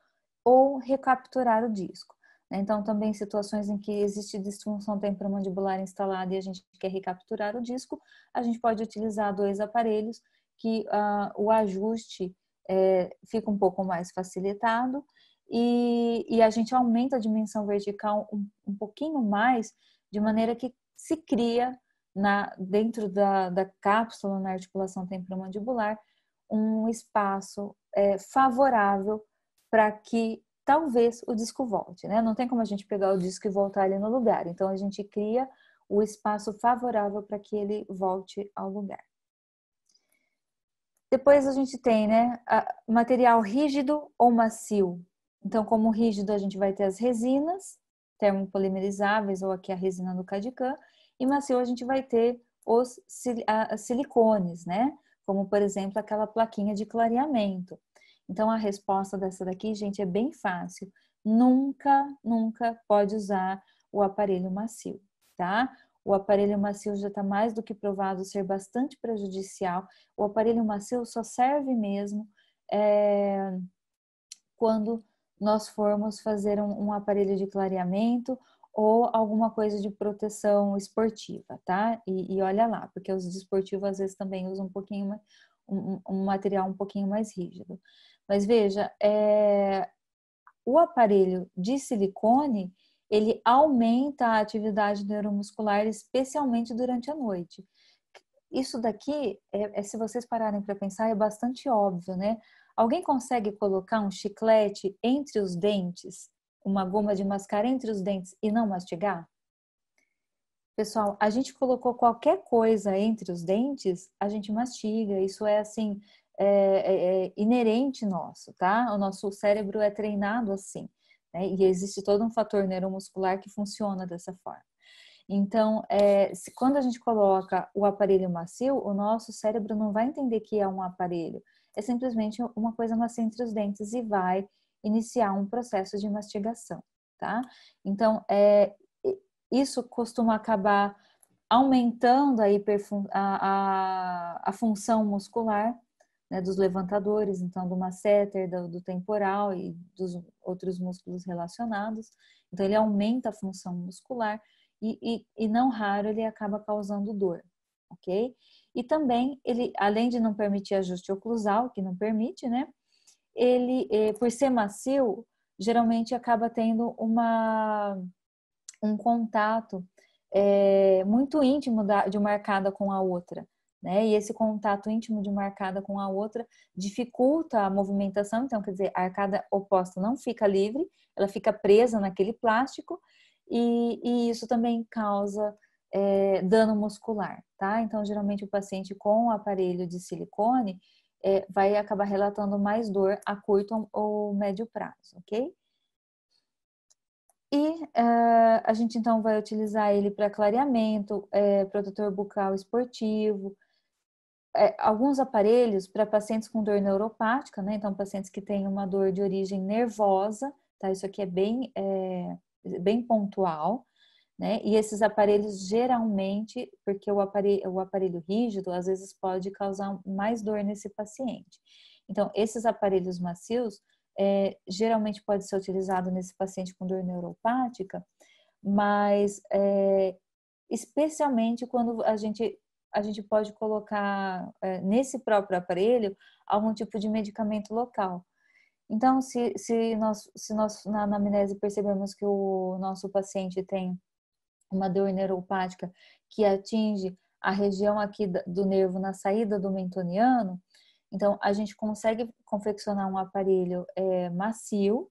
ou recapturar o disco. Né? Então, também situações em que existe disfunção temporomandibular instalada e a gente quer recapturar o disco, a gente pode utilizar dois aparelhos que uh, o ajuste é, fica um pouco mais facilitado e, e, a gente aumenta a dimensão vertical um, um pouquinho mais, de maneira que se cria na, dentro da, da cápsula, na articulação temporomandibular, um espaço é, favorável para que talvez o disco volte, né? Não tem como a gente pegar o disco e voltar ele no lugar. Então a gente cria o espaço favorável para que ele volte ao lugar. Depois a gente tem, né, material rígido ou macio. Então, como rígido, a gente vai ter as resinas, termopolimerizáveis, ou aqui a resina do Cadicam, e macio a gente vai ter os silicones, né? Como, por exemplo, aquela plaquinha de clareamento. Então a resposta dessa daqui, gente, é bem fácil. Nunca, nunca pode usar o aparelho macio, tá? O aparelho macio já está mais do que provado ser bastante prejudicial. O aparelho macio só serve mesmo é, quando nós formos fazer um, um aparelho de clareamento ou alguma coisa de proteção esportiva, tá? E, e, olha lá, porque os desportivos às vezes também usam um pouquinho um, um material um pouquinho mais rígido. Mas veja, é, o aparelho de silicone ele aumenta a atividade neuromuscular, especialmente durante a noite. Isso daqui, é, é se vocês pararem para pensar, é bastante óbvio, né? Alguém consegue colocar um chiclete entre os dentes, uma goma de mascar entre os dentes e não mastigar? Pessoal, a gente colocou qualquer coisa entre os dentes, a gente mastiga. Isso é assim, é, é, é inerente nosso, tá? O nosso cérebro é treinado assim, né? E existe todo um fator neuromuscular que funciona dessa forma. Então, é, se, quando a gente coloca o aparelho macio, o nosso cérebro não vai entender que é um aparelho. É simplesmente uma coisa macia entre os dentes e vai iniciar um processo de mastigação, tá? Então, é, isso costuma acabar aumentando a, a, a, a função muscular né, dos levantadores, então do masseter, do, do, temporal e dos outros músculos relacionados. Então ele aumenta a função muscular e, e, e não raro ele acaba causando dor, ok? E também ele, além de não permitir ajuste oclusal, que não permite, né? Ele, eh, por ser macio, geralmente acaba tendo uma, um contato eh, muito íntimo da, de uma arcada com a outra. Né? E esse contato íntimo de uma arcada com a outra dificulta a movimentação, então, quer dizer, a arcada oposta não fica livre, ela fica presa naquele plástico, e, e isso também causa é, dano muscular, tá? Então, geralmente, o paciente com o aparelho de silicone é, vai acabar relatando mais dor a curto ou médio prazo, ok? E uh, a gente então vai utilizar ele para clareamento, é, protetor bucal esportivo, é, alguns aparelhos para pacientes com dor neuropática, né? Então, pacientes que têm uma dor de origem nervosa, tá? Isso aqui é bem, é, bem pontual, né? E esses aparelhos geralmente, porque o aparelho, o aparelho rígido às vezes pode causar mais dor nesse paciente. Então, esses aparelhos macios é, geralmente pode ser utilizado nesse paciente com dor neuropática, mas é, especialmente quando a gente a gente pode colocar é, nesse próprio aparelho algum tipo de medicamento local. Então, se, se nós, se nós na anamnese percebemos que o nosso paciente tem uma dor neuropática que atinge a região aqui do nervo na saída do mentoniano, então a gente consegue confeccionar um aparelho é, macio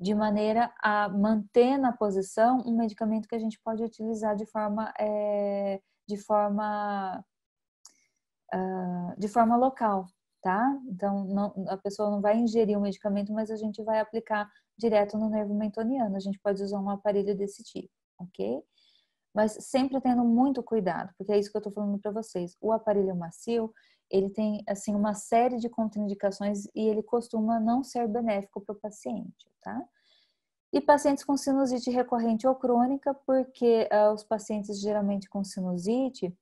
de maneira a manter na posição um medicamento que a gente pode utilizar de forma é, de forma, uh, de forma local, tá? Então, não, a pessoa não vai ingerir o medicamento, mas a gente vai aplicar direto no nervo mentoniano. A gente pode usar um aparelho desse tipo, ok? Mas sempre tendo muito cuidado, porque é isso que eu tô falando para vocês. O aparelho macio, ele tem, assim, uma série de contraindicações e ele costuma não ser benéfico para o paciente, tá? e pacientes com sinusite recorrente ou crônica, porque uh, os pacientes geralmente com sinusite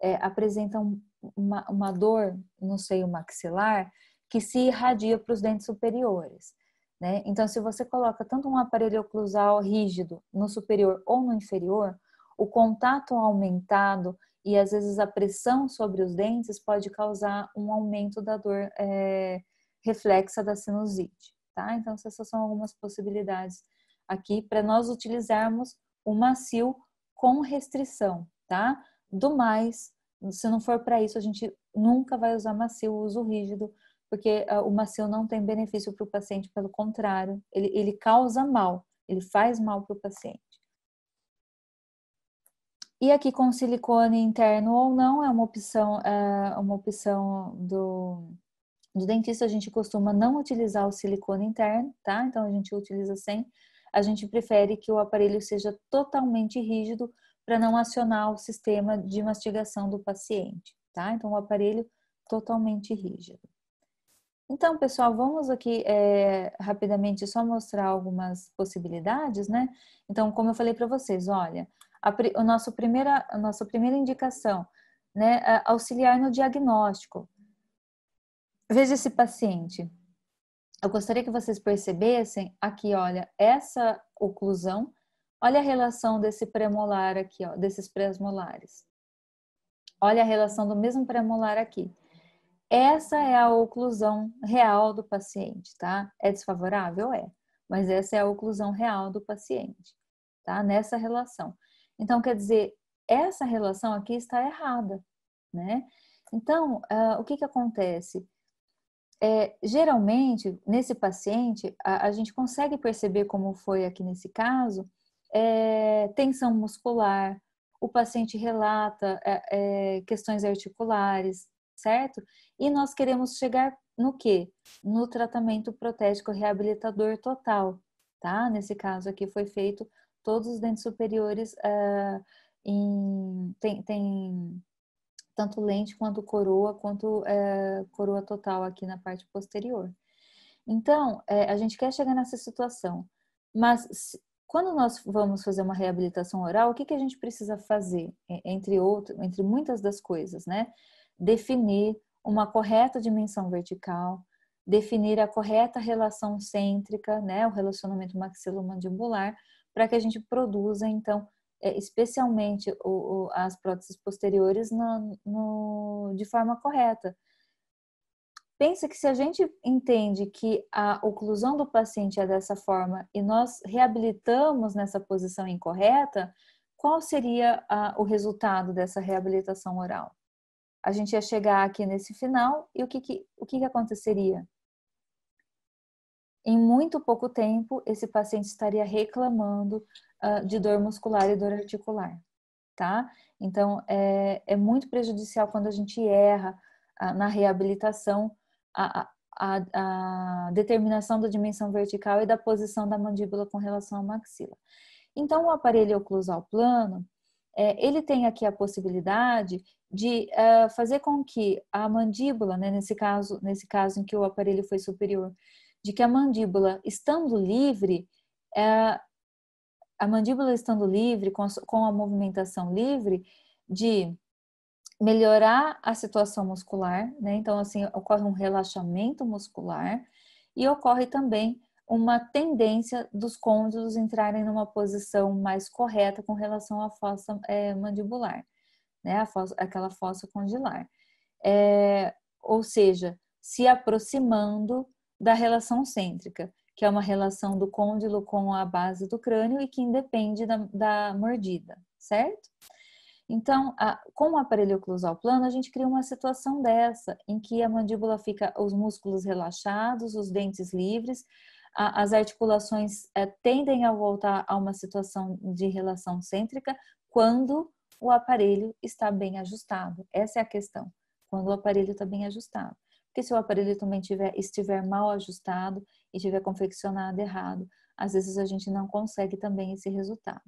é, apresentam uma, uma, dor no seio maxilar que se irradia para os dentes superiores. Né? Então, se você coloca tanto um aparelho oclusal rígido no superior ou no inferior, o contato aumentado e às vezes a pressão sobre os dentes pode causar um aumento da dor é, reflexa da sinusite tá? Então, essas são algumas possibilidades aqui para nós utilizarmos o macio com restrição, tá? Do mais, se não for para isso, a gente nunca vai usar macio, uso rígido, porque ah, o macio não tem benefício para o paciente, pelo contrário, ele, ele causa mal, ele faz mal para o paciente. E aqui com silicone interno ou não é uma opção, é uma opção do, do dentista, a gente costuma não utilizar o silicone interno, tá? Então, a gente utiliza sem. A gente prefere que o aparelho seja totalmente rígido para não acionar o sistema de mastigação do paciente, tá? Então, o aparelho totalmente rígido. Então, pessoal, vamos aqui é, rapidamente só mostrar algumas possibilidades, né? Então, como eu falei para vocês, olha, a, o nosso primeira, a nossa primeira indicação, né, é auxiliar no diagnóstico. Veja esse paciente. Eu gostaria que vocês percebessem aqui, olha, essa oclusão, olha a relação desse premolar aqui, ó, desses premolares. Olha a relação do mesmo premolar aqui. Essa é a oclusão real do paciente, tá? É desfavorável? É. Mas essa é a oclusão real do paciente, tá? Nessa relação. Então, quer dizer, essa relação aqui está errada, né? Então, uh, o que que acontece? É, geralmente, nesse paciente, a, a, gente consegue perceber, como foi aqui nesse caso, é, tensão muscular, o paciente relata é, é, questões articulares, certo? E nós queremos chegar no quê? No tratamento protético reabilitador total, tá? Nesse caso aqui foi feito todos os dentes superiores é, em, tem, tem tanto lente quanto coroa, quanto é, coroa total aqui na parte posterior. Então, é, a gente quer chegar nessa situação, mas se, quando nós vamos fazer uma reabilitação oral, o que, que a gente precisa fazer? Entre, outro, entre muitas das coisas, né? Definir uma correta dimensão vertical, definir a correta relação cêntrica, né? O relacionamento maxilomandibular, para que a gente produza, então, é, especialmente o, o, as próteses posteriores no, no, de forma correta. Pensa que se a gente entende que a oclusão do paciente é dessa forma e nós reabilitamos nessa posição incorreta, qual seria a, o resultado dessa reabilitação oral? A gente ia chegar aqui nesse final e o que, que o que, que aconteceria? Em muito pouco tempo, esse paciente estaria reclamando uh, de dor muscular e dor articular, tá? Então, é, é muito prejudicial quando a gente erra uh, na reabilitação a, a, a determinação da dimensão vertical e da posição da mandíbula com relação à maxila. Então, o aparelho oclusal plano, é, ele tem aqui a possibilidade de uh, fazer com que a mandíbula, né, nesse caso, nesse caso em que o aparelho foi superior, de que a mandíbula estando livre, é, a mandíbula estando livre, com a, com a movimentação livre, de melhorar a situação muscular, né? Então, assim, ocorre um relaxamento muscular e ocorre também uma tendência dos côndilos entrarem numa posição mais correta com relação à fossa é, mandibular, né? Fossa, aquela fossa condilar. É, ou seja, se aproximando da relação cêntrica, que é uma relação do côndilo com a base do crânio e que independe da, da mordida, certo? Então, a, com o aparelho oclusal plano, a gente cria uma situação dessa, em que a mandíbula fica, os músculos relaxados, os dentes livres, a, as articulações é, tendem a voltar a uma situação de relação cêntrica quando o aparelho está bem ajustado. Essa é a questão, quando o aparelho está bem ajustado. Porque se o aparelho também tiver, estiver mal ajustado e estiver confeccionado errado, às vezes a gente não consegue também esse resultado.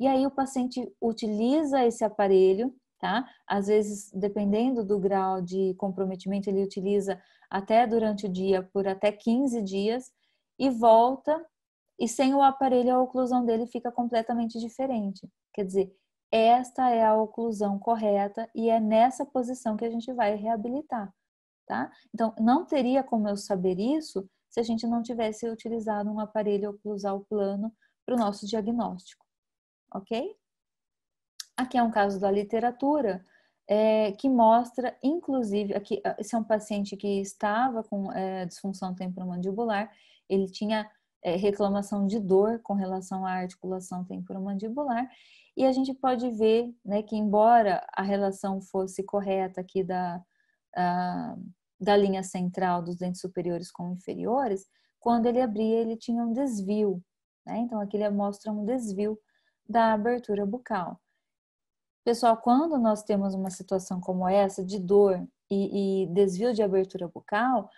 E aí o paciente utiliza esse aparelho, tá? Às vezes, dependendo do grau de comprometimento, ele utiliza até durante o dia por até 15 dias e volta e sem o aparelho a oclusão dele fica completamente diferente. Quer dizer, esta é a oclusão correta e é nessa posição que a gente vai reabilitar tá? Então, não teria como eu saber isso se a gente não tivesse utilizado um aparelho oclusal plano para o nosso diagnóstico, ok? Aqui é um caso da literatura é, que mostra, inclusive, aqui, ah, esse é um paciente que estava com é, disfunção temporomandibular, ele tinha é, reclamação de dor com relação à articulação temporomandibular, e a gente pode ver né, que, embora a relação fosse correta aqui da, uh, da linha central dos dentes superiores com inferiores, quando ele abria, ele tinha um desvio. Né? Então, aqui ele mostra um desvio da abertura bucal. Pessoal, quando nós temos uma situação como essa, de dor e, e desvio de abertura bucal,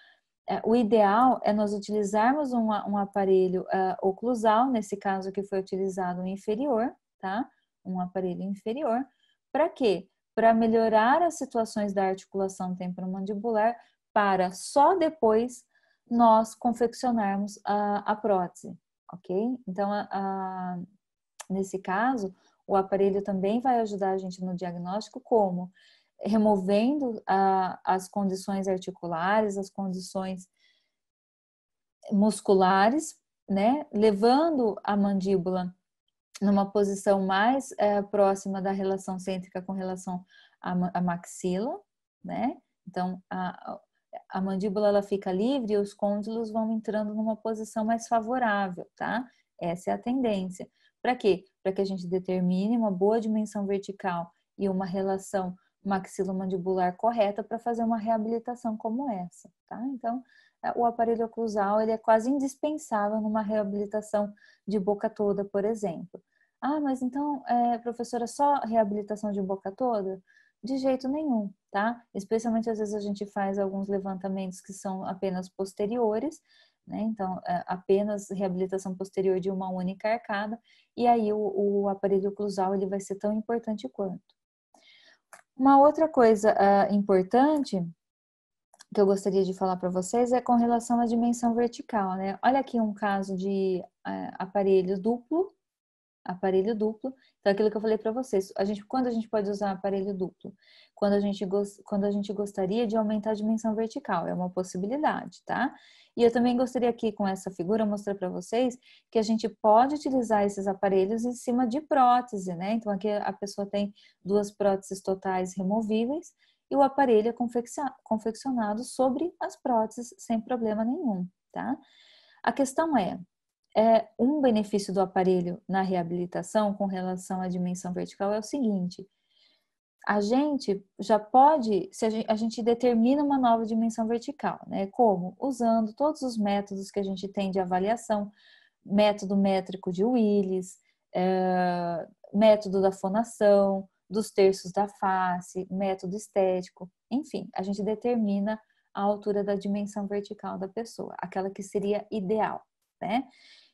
eh, o ideal é nós utilizarmos um, um aparelho uh, oclusal, nesse caso que foi utilizado o inferior, tá? Um aparelho inferior, para quê? para melhorar as situações da articulação temporomandibular para só depois nós confeccionarmos a, a prótese, ok? Então, a, a, nesse caso, o aparelho também vai ajudar a gente no diagnóstico como removendo as condições articulares, as condições musculares, né? Levando a mandíbula numa posição mais é, próxima da relação cêntrica com relação à, à maxila, né? Então, a, a mandíbula ela fica livre e os côndilos vão entrando numa posição mais favorável, tá? Essa é a tendência. Para quê? Para que a gente determine uma boa dimensão vertical e uma relação maxilomandibular correta para fazer uma reabilitação como essa, tá? Então, o aparelho oclusal ele é quase indispensável numa reabilitação de boca toda, por exemplo. Ah, mas então, é, professora, só reabilitação de boca toda? De jeito nenhum, tá? Especialmente às vezes a gente faz alguns levantamentos que são apenas posteriores, né? Então, é apenas reabilitação posterior de uma única arcada, e aí o, o aparelho oclusal ele vai ser tão importante quanto. Uma outra coisa uh, importante que eu gostaria de falar para vocês é com relação à dimensão vertical, né? Olha aqui um caso de uh, aparelho duplo, aparelho duplo. Então, aquilo que eu falei para vocês, a gente, quando a gente pode usar aparelho duplo? Quando a, gente quando a gente gostaria de aumentar a dimensão vertical, é uma possibilidade, tá? E eu também gostaria aqui com essa figura mostrar para vocês que a gente pode utilizar esses aparelhos em cima de prótese, né? Então, aqui a pessoa tem duas próteses totais removíveis e o aparelho é confeccionado sobre as próteses sem problema nenhum, tá? A questão é, é um benefício do aparelho na reabilitação com relação à dimensão vertical é o seguinte: a gente já pode, se a gente, a gente, determina uma nova dimensão vertical, né? Como? Usando todos os métodos que a gente tem de avaliação, método métrico de Willis, é, método da fonação, dos terços da face, método estético, enfim, a gente determina a altura da dimensão vertical da pessoa, aquela que seria ideal, né?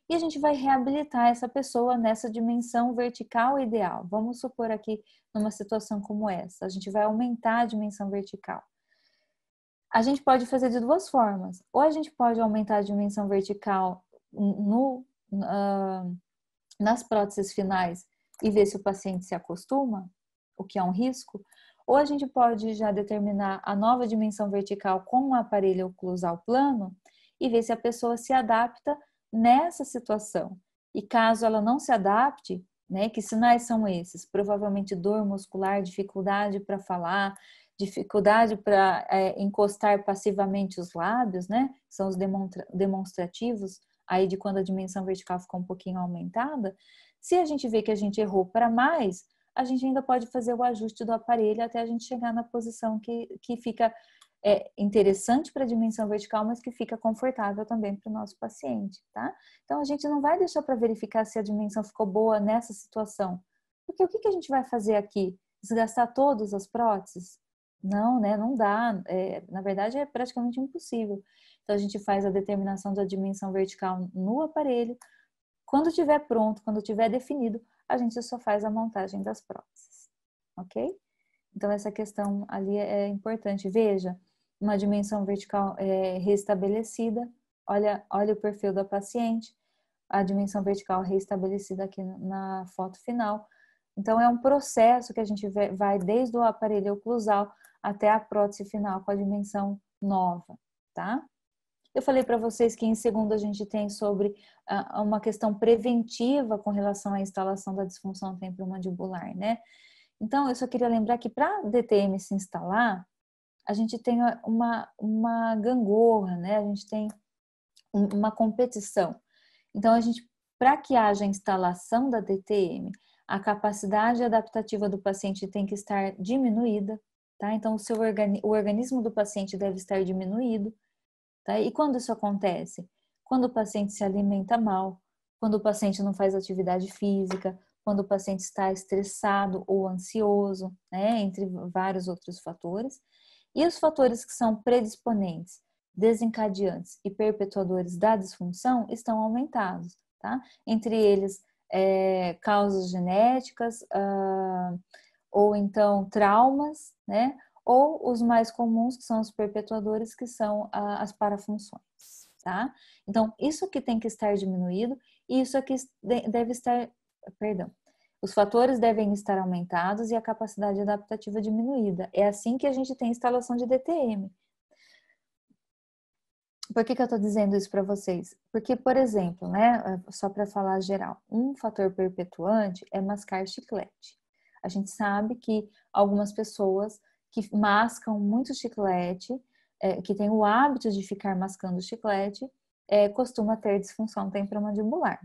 E a gente vai reabilitar essa pessoa nessa dimensão vertical ideal. Vamos supor aqui numa situação como essa, a gente vai aumentar a dimensão vertical. A gente pode fazer de duas formas. Ou a gente pode aumentar a dimensão vertical no, uh, nas próteses finais e ver se o paciente se acostuma, o que é um risco, ou a gente pode já determinar a nova dimensão vertical com o aparelho oclusal plano e ver se a pessoa se adapta nessa situação. E caso ela não se adapte, né, que sinais são esses? Provavelmente dor muscular, dificuldade para falar, dificuldade para é, encostar passivamente os lábios, né? São os demonstra demonstrativos aí de quando a dimensão vertical ficou um pouquinho aumentada. Se a gente vê que a gente errou para mais, a gente ainda pode fazer o ajuste do aparelho até a gente chegar na posição que, que fica é, interessante para a dimensão vertical, mas que fica confortável também para o nosso paciente, tá? Então a gente não vai deixar para verificar se a dimensão ficou boa nessa situação. Porque o que, que a gente vai fazer aqui? Desgastar todas as próteses? Não, né? Não dá. É, na verdade, é praticamente impossível. Então, a gente faz a determinação da dimensão vertical no aparelho. Quando estiver pronto, quando estiver definido, a gente só faz a montagem das próteses, ok? Então, essa questão ali é importante. Veja, uma dimensão vertical é, restabelecida, olha, olha o perfil da paciente, a dimensão vertical restabelecida aqui na foto final. Então, é um processo que a gente vai desde o aparelho oclusal até a prótese final com a dimensão nova, tá? Eu falei para vocês que em segundo a gente tem sobre ah, uma questão preventiva com relação à instalação da disfunção temporomandibular, né? Então, eu só queria lembrar que para DTM se instalar, a gente tem uma, uma gangorra, né? A gente tem uma competição. Então, a gente, para que haja instalação da DTM, a capacidade adaptativa do paciente tem que estar diminuída, tá? Então, o, seu organi o organismo do paciente deve estar diminuído Tá? E quando isso acontece? Quando o paciente se alimenta mal, quando o paciente não faz atividade física, quando o paciente está estressado ou ansioso, né? entre vários outros fatores. E os fatores que são predisponentes, desencadeantes e perpetuadores da disfunção estão aumentados, tá? Entre eles, é, causas genéticas, ah, ou então traumas, né? ou os mais comuns, que são os perpetuadores, que são ah, as parafunções. Tá? Então, isso que tem que estar diminuído, e isso aqui deve estar, perdão, os fatores devem estar aumentados e a capacidade adaptativa diminuída. É assim que a gente tem instalação de DTM. Por que, que eu estou dizendo isso para vocês? Porque, por exemplo, né, eh, só para falar geral, um fator perpetuante é mascar chiclete. A gente sabe que algumas pessoas que mascam muito chiclete, é, que tem o hábito de ficar mascando chiclete, é, costuma ter disfunção temporomandibular.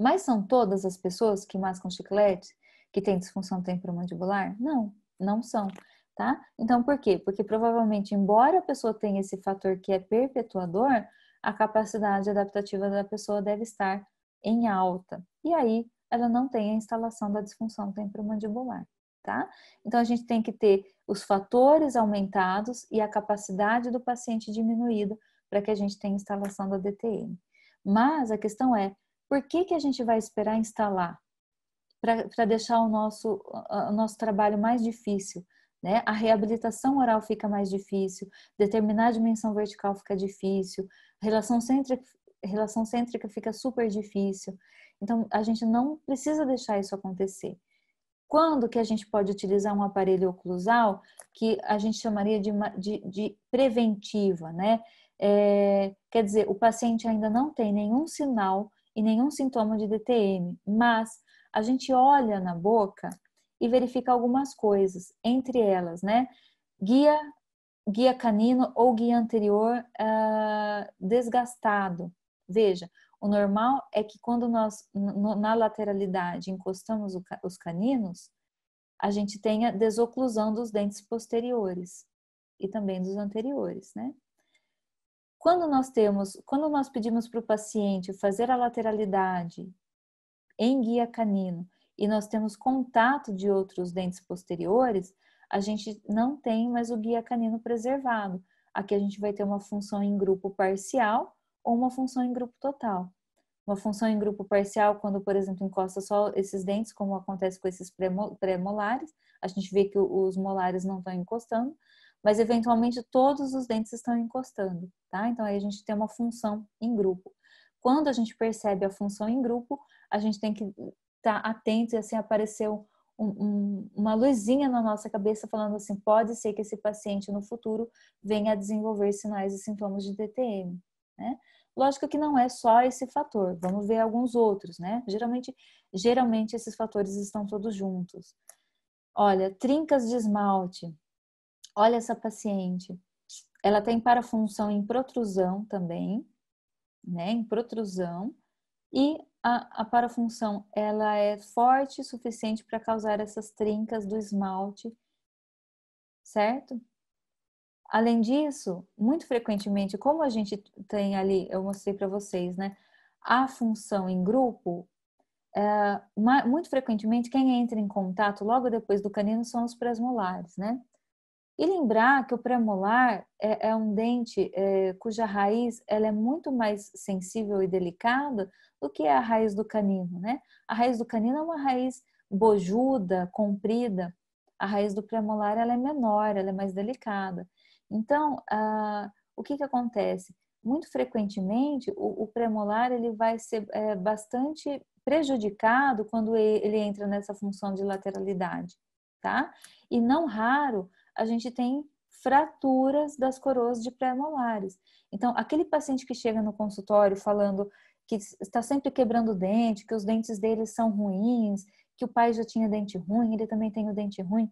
Mas são todas as pessoas que mascam chiclete que têm disfunção temporomandibular? Não, não são, tá? Então por quê? Porque provavelmente, embora a pessoa tenha esse fator que é perpetuador, a capacidade adaptativa da pessoa deve estar em alta. E aí ela não tem a instalação da disfunção temporomandibular tá? Então a gente tem que ter os fatores aumentados e a capacidade do paciente diminuída para que a gente tenha instalação da DTM. Mas a questão é, por que, que a gente vai esperar instalar? Para deixar o nosso, o nosso trabalho mais difícil, né? A reabilitação oral fica mais difícil, determinar a dimensão vertical fica difícil, relação cêntrica, relação cêntrica fica super difícil. Então, a gente não precisa deixar isso acontecer. Quando que a gente pode utilizar um aparelho oclusal que a gente chamaria de, de, de preventiva, né? É, quer dizer, o paciente ainda não tem nenhum sinal e nenhum sintoma de DTM, mas a gente olha na boca e verifica algumas coisas, entre elas, né? Guia, guia canino ou guia anterior uh, desgastado. Veja, o normal é que quando nós, na lateralidade, encostamos os caninos, a gente tenha desoclusão dos dentes posteriores e também dos anteriores, né? Quando nós temos, quando nós pedimos para o paciente fazer a lateralidade em guia canino e nós temos contato de outros dentes posteriores, a gente não tem mais o guia canino preservado. Aqui a gente vai ter uma função em grupo parcial, ou uma função em grupo total. Uma função em grupo parcial, quando, por exemplo, encosta só esses dentes, como acontece com esses pré-molares, a gente vê que os molares não estão encostando, mas eventualmente todos os dentes estão encostando, tá? Então aí a gente tem uma função em grupo. Quando a gente percebe a função em grupo, a gente tem que estar tá atento e assim apareceu um, uma luzinha na nossa cabeça falando assim, pode ser que esse paciente no futuro venha a desenvolver sinais e sintomas de DTM né? Lógico que não é só esse fator, vamos ver alguns outros, né? Geralmente, geralmente esses fatores estão todos juntos. Olha, trincas de esmalte. Olha essa paciente. Ela tem parafunção em protrusão também, né? Em protrusão. E a, a parafunção, ela é forte o suficiente para causar essas trincas do esmalte, certo? Além disso, muito frequentemente, como a gente tem ali, eu mostrei para vocês, né? A função em grupo, é, muito frequentemente, quem entra em contato logo depois do canino são os pré-molares, né? E lembrar que o premolar é, é um dente é, cuja raiz ela é muito mais sensível e delicada do que a raiz do canino, né? A raiz do canino é uma raiz bojuda, comprida. A raiz do premolar ela é menor, ela é mais delicada. Então, uh, o que, que acontece? Muito frequentemente, o, o premolar ele vai ser é, bastante prejudicado quando ele entra nessa função de lateralidade, tá? E não raro a gente tem fraturas das coroas de pré-molares. Então, aquele paciente que chega no consultório falando que está sempre quebrando o dente, que os dentes dele são ruins, que o pai já tinha dente ruim, ele também tem o dente ruim,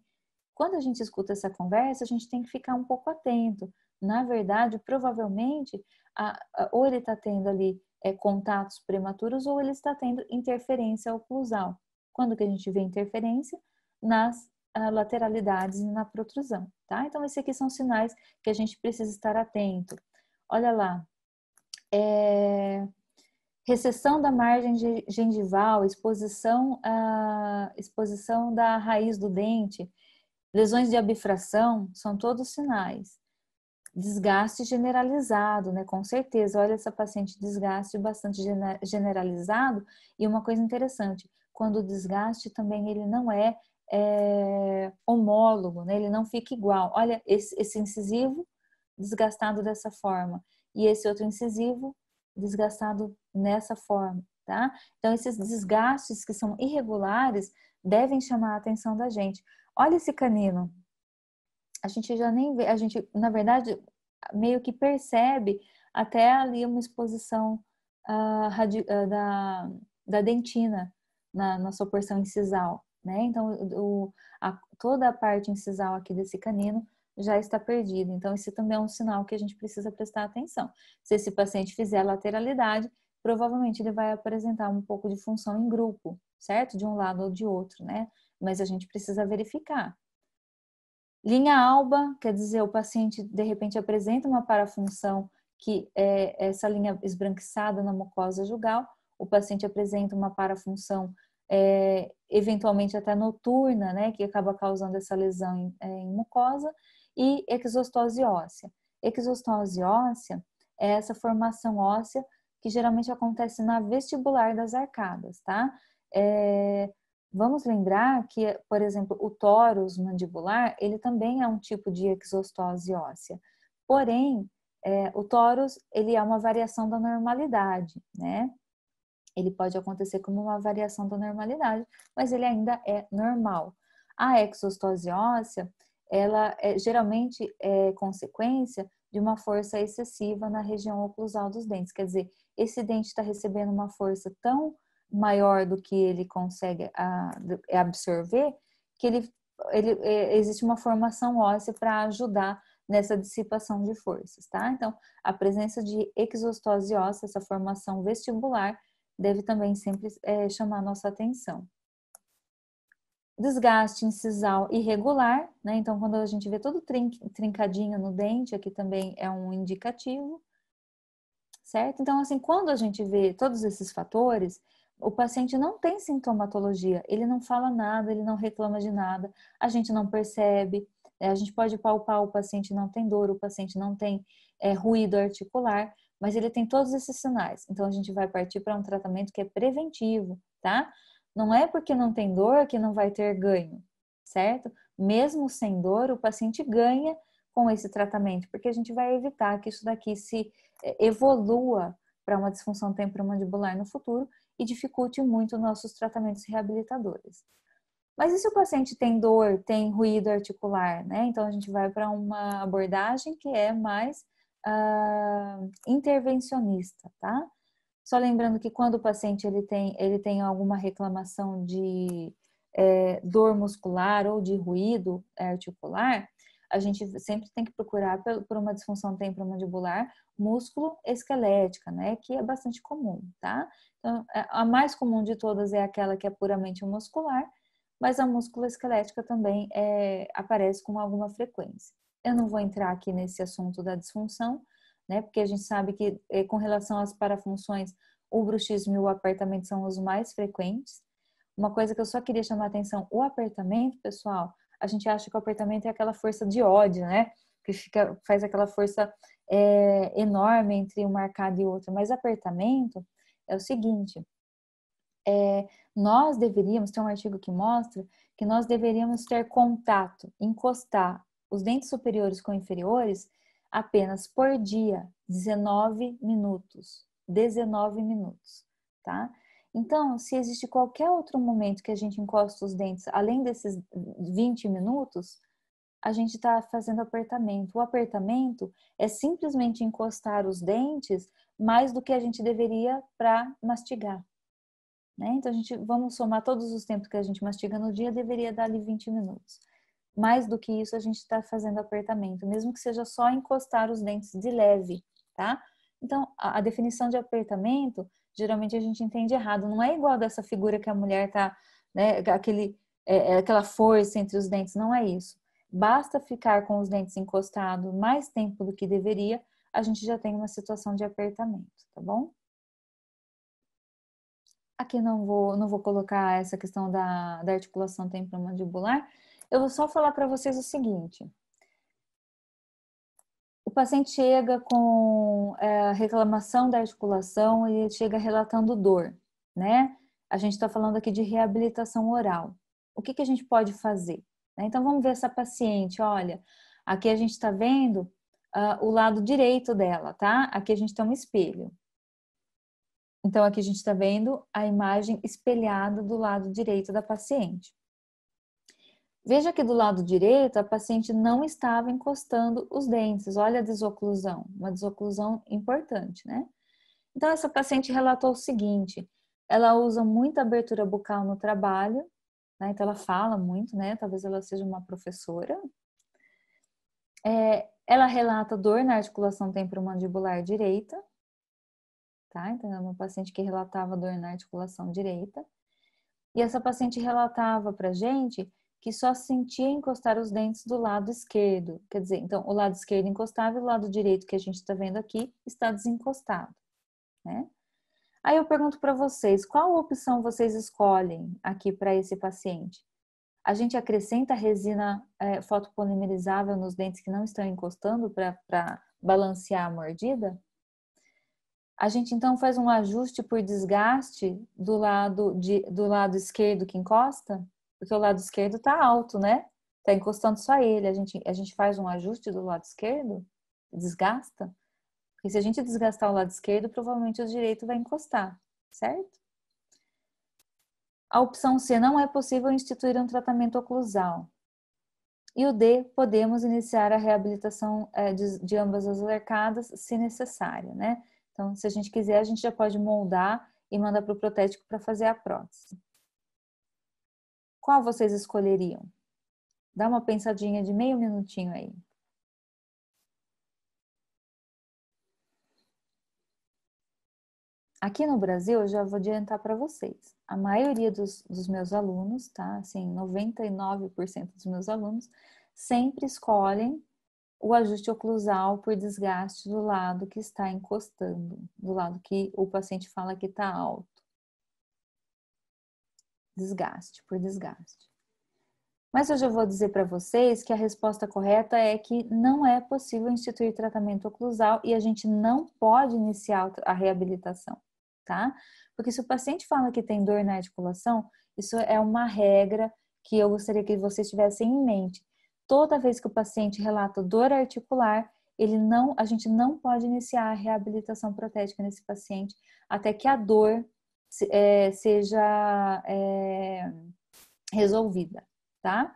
quando a gente escuta essa conversa, a gente tem que ficar um pouco atento. Na verdade, provavelmente, a, a, ou ele está tendo ali é, contatos prematuros ou ele está tendo interferência oclusal. Quando que a gente vê interferência? Nas a, ah, lateralidades e na protrusão, tá? Então, esses aqui são sinais que a gente precisa estar atento. Olha lá. É, recessão da margem gengival, exposição, ah, exposição da raiz do dente, Lesões de abfração são todos sinais. Desgaste generalizado, né? Com certeza. Olha essa paciente, desgaste bastante generalizado. E uma coisa interessante, quando o desgaste também ele não é, é homólogo, né? Ele não fica igual. Olha, esse, esse incisivo desgastado dessa forma e esse outro incisivo desgastado nessa forma, tá? Então, esses desgastes que são irregulares devem chamar a atenção da gente. Olha esse canino. A gente já nem vê, a gente, na verdade, meio que percebe até ali uma exposição uh, da, da dentina na, na sua porção incisal, né? Então, o, a, toda a parte incisal aqui desse canino já está perdida. Então, esse também é um sinal que a gente precisa prestar atenção. Se esse paciente fizer lateralidade, provavelmente ele vai apresentar um pouco de função em grupo, certo? De um lado ou de outro, né? mas a gente precisa verificar. Linha alba quer dizer o paciente de repente apresenta uma parafunção que é essa linha esbranquiçada na mucosa jugal, o paciente apresenta uma parafunção é, eventualmente até noturna, né, que acaba causando essa lesão em, é, em mucosa, e exostose óssea. Exostose óssea é essa formação óssea que geralmente acontece na vestibular das arcadas, tá? É, Vamos lembrar que, por exemplo, o torus mandibular, ele também é um tipo de exostose óssea. Porém, é, o torus ele é uma variação da normalidade, né? Ele pode acontecer como uma variação da normalidade, mas ele ainda é normal. A exostose óssea, ela é, geralmente é consequência de uma força excessiva na região oclusal dos dentes. Quer dizer, esse dente está recebendo uma força tão maior do que ele consegue é absorver, que ele, ele é, existe uma formação óssea para ajudar nessa dissipação de forças, tá? Então, a presença de exostose óssea, essa formação vestibular, deve também sempre é, chamar nossa atenção. Desgaste incisal irregular, né? Então, quando a gente vê todo trin trincadinho no dente, aqui também é um indicativo, certo? Então, assim, quando a gente vê todos esses fatores, o paciente não tem sintomatologia, ele não fala nada, ele não reclama de nada, a gente não percebe, é, a gente pode palpar, o paciente não tem dor, o paciente não tem é, ruído articular, mas ele tem todos esses sinais. Então a gente vai partir para um tratamento que é preventivo, tá? Não é porque não tem dor que não vai ter ganho, certo? Mesmo sem dor, o paciente ganha com esse tratamento, porque a gente vai evitar que isso daqui se é, evolua para uma disfunção temporomandibular no futuro e dificulte muito nossos tratamentos reabilitadores. Mas e se o paciente tem dor, tem ruído articular, né? Então a gente vai para uma abordagem que é mais uh, intervencionista, tá? Só lembrando que quando o paciente ele tem, ele tem alguma reclamação de é, dor muscular ou de ruído articular, a gente sempre tem que procurar por uma disfunção temporomandibular músculo esquelética, né? Que é bastante comum, tá? Então, é, a mais comum de todas é aquela que é puramente muscular, mas a músculo esquelética também é, aparece com alguma frequência. Eu não vou entrar aqui nesse assunto da disfunção, né? Porque a gente sabe que é, com relação às parafunções, o bruxismo e o apertamento são os mais frequentes. Uma coisa que eu só queria chamar a atenção, o apertamento, pessoal, a gente acha que o apertamento é aquela força de ódio, né? Que fica, faz aquela força é, enorme entre um marcado e outro. Mas apertamento é o seguinte: é, nós deveríamos, ter um artigo que mostra que nós deveríamos ter contato, encostar os dentes superiores com inferiores apenas por dia, 19 minutos. 19 minutos, tá? Então, se existe qualquer outro momento que a gente encosta os dentes, além desses 20 minutos, a gente está fazendo apertamento. O apertamento é simplesmente encostar os dentes mais do que a gente deveria para mastigar. Né? Então, a gente, vamos somar todos os tempos que a gente mastiga no dia, deveria dar ali 20 minutos. Mais do que isso, a gente está fazendo apertamento, mesmo que seja só encostar os dentes de leve, tá? Então, a, a definição de apertamento geralmente a gente entende errado. Não é igual dessa figura que a mulher tá, né, aquele, é, é aquela força entre os dentes, não é isso. Basta ficar com os dentes encostados mais tempo do que deveria, a gente já tem uma situação de apertamento, tá bom? Aqui não vou, não vou colocar essa questão da, da articulação temporomandibular. Eu vou só falar para vocês o seguinte. O paciente chega com é, reclamação da articulação e chega relatando dor, né? A gente está falando aqui de reabilitação oral. O que, que a gente pode fazer? Né? Então vamos ver essa paciente. Olha, aqui a gente está vendo uh, o lado direito dela, tá? Aqui a gente tem um espelho. Então aqui a gente está vendo a imagem espelhada do lado direito da paciente. Veja que do lado direito a paciente não estava encostando os dentes. Olha a desoclusão, uma desoclusão importante, né? Então essa paciente relatou o seguinte: ela usa muita abertura bucal no trabalho, né? então ela fala muito, né? Talvez ela seja uma professora. É, ela relata dor na articulação temporomandibular direita, tá? Então é uma paciente que relatava dor na articulação direita. E essa paciente relatava para gente que só sentia encostar os dentes do lado esquerdo. Quer dizer, então, o lado esquerdo encostava e o lado direito que a gente está vendo aqui está desencostado, né? Aí eu pergunto para vocês, qual opção vocês escolhem aqui para esse paciente? A gente acrescenta resina é, fotopolimerizável nos dentes que não estão encostando para balancear a mordida? A gente então faz um ajuste por desgaste do lado, de, do lado esquerdo que encosta? porque o lado esquerdo está alto, né? Está encostando só ele. A gente, a gente faz um ajuste do lado esquerdo, desgasta. E se a gente desgastar o lado esquerdo, provavelmente o direito vai encostar, certo? A opção C, não é possível instituir um tratamento oclusal. E o D, podemos iniciar a reabilitação é, de, ambas as arcadas, se necessário, né? Então, se a gente quiser, a gente já pode moldar e mandar para o protético para fazer a prótese qual vocês escolheriam? Dá uma pensadinha de meio minutinho aí. Aqui no Brasil, eu já vou adiantar para vocês. A maioria dos, dos, meus alunos, tá? Assim, 99% dos meus alunos sempre escolhem o ajuste oclusal por desgaste do lado que está encostando, do lado que o paciente fala que está alto desgaste por desgaste. Mas hoje eu vou dizer para vocês que a resposta correta é que não é possível instituir tratamento oclusal e a gente não pode iniciar a reabilitação, tá? Porque se o paciente fala que tem dor na articulação, isso é uma regra que eu gostaria que vocês tivessem em mente. Toda vez que o paciente relata dor articular, ele não, a gente não pode iniciar a reabilitação protética nesse paciente até que a dor é, seja é, resolvida, tá?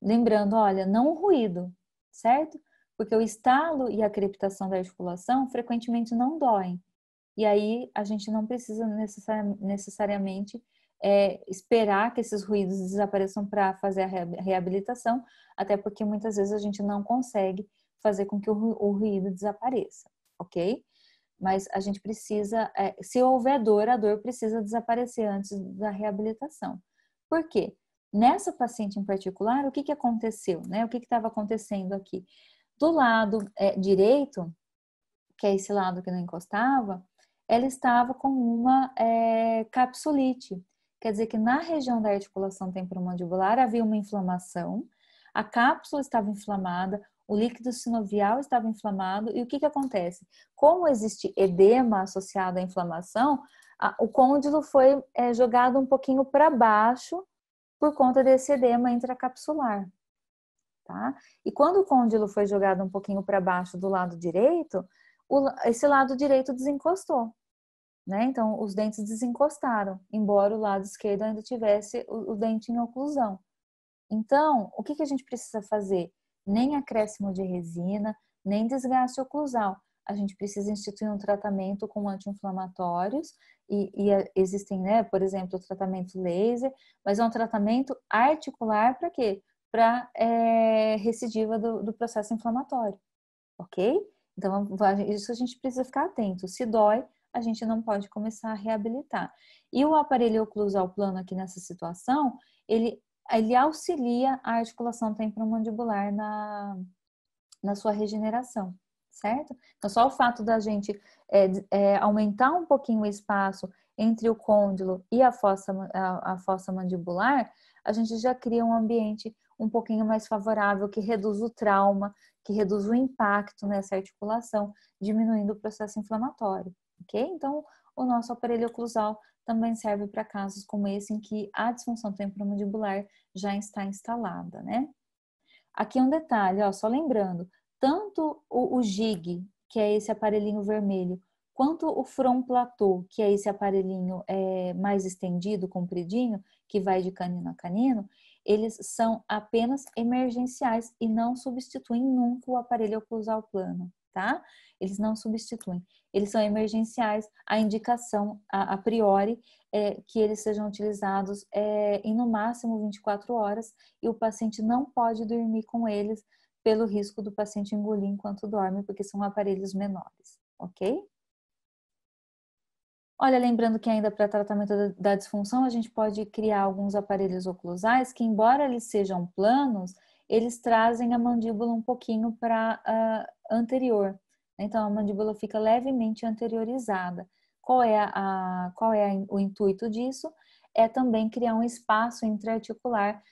Lembrando, olha, não o ruído, certo? Porque o estalo e a crepitação da articulação frequentemente não doem. E aí a gente não precisa necessariamente é, esperar que esses ruídos desapareçam para fazer a reabilitação, até porque muitas vezes a gente não consegue fazer com que o ruído desapareça, ok? mas a gente precisa, é, se houver dor, a dor precisa desaparecer antes da reabilitação. Por quê? Nessa paciente em particular, o que, que aconteceu, né? O que estava acontecendo aqui? Do lado é, direito, que é esse lado que não encostava, ela estava com uma é, capsulite. Quer dizer que na região da articulação temporomandibular havia uma inflamação, a cápsula estava inflamada, o líquido sinovial estava inflamado. E o que, que acontece? Como existe edema associado à inflamação, a, o côndilo foi é, jogado um pouquinho para baixo por conta desse edema intracapsular. Tá? E quando o côndilo foi jogado um pouquinho para baixo do lado direito, o, esse lado direito desencostou. Né? Então, os dentes desencostaram, embora o lado esquerdo ainda tivesse o, o dente em oclusão. Então, o que, que a gente precisa fazer? nem acréscimo de resina, nem desgaste oclusal. A gente precisa instituir um tratamento com anti-inflamatórios e, e, eh, existem, né, por exemplo, o tratamento laser, mas é um tratamento articular para quê? Para é, eh, recidiva do, do processo inflamatório, ok? Então, isso a gente precisa ficar atento. Se dói, a gente não pode começar a reabilitar. E o aparelho oclusal plano aqui nessa situação, ele ele auxilia a articulação temporomandibular na, na sua regeneração, certo? Então, só o fato da gente é, é, aumentar um pouquinho o espaço entre o côndilo e a fossa, a, a fossa mandibular, a gente já cria um ambiente um pouquinho mais favorável, que reduz o trauma, que reduz o impacto nessa articulação, diminuindo o processo inflamatório, ok? Então, o nosso aparelho oclusal também serve para casos como esse em que a disfunção temporomandibular já está instalada, né? Aqui é um detalhe, ó, só lembrando, tanto o, o GIG, que é esse aparelhinho vermelho, quanto o front platô, que é esse aparelhinho é, mais estendido, compridinho, que vai de canino a canino, eles são apenas emergenciais e não substituem nunca o aparelho oclusal plano tá? Eles não substituem. Eles são emergenciais. A indicação, a, a priori, é que eles sejam utilizados é, em no máximo 24 horas e o paciente não pode dormir com eles pelo risco do paciente engolir enquanto dorme, porque são aparelhos menores, ok? Olha, lembrando que ainda para tratamento da disfunção, a gente pode criar alguns aparelhos oclusais que, embora eles sejam planos, eles trazem a mandíbula um pouquinho para uh, ah, anterior. Então, a mandíbula fica levemente anteriorizada. Qual é, a, qual é o intuito disso? É também criar um espaço intraarticular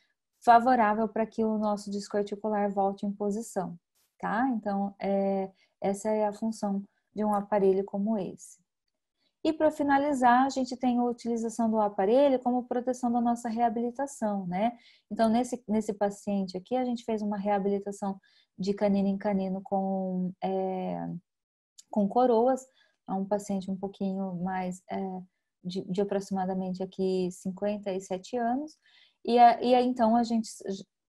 favorável para que o nosso disco articular volte em posição, tá? Então, é, essa é a função de um aparelho como esse. E para finalizar, a gente tem a utilização do aparelho como proteção da nossa reabilitação, né? Então, nesse, nesse paciente aqui, a gente fez uma reabilitação de canino em canino com, é, com coroas, é um paciente um pouquinho mais, é, de, de, aproximadamente aqui 57 anos, e, a, e aí então a gente,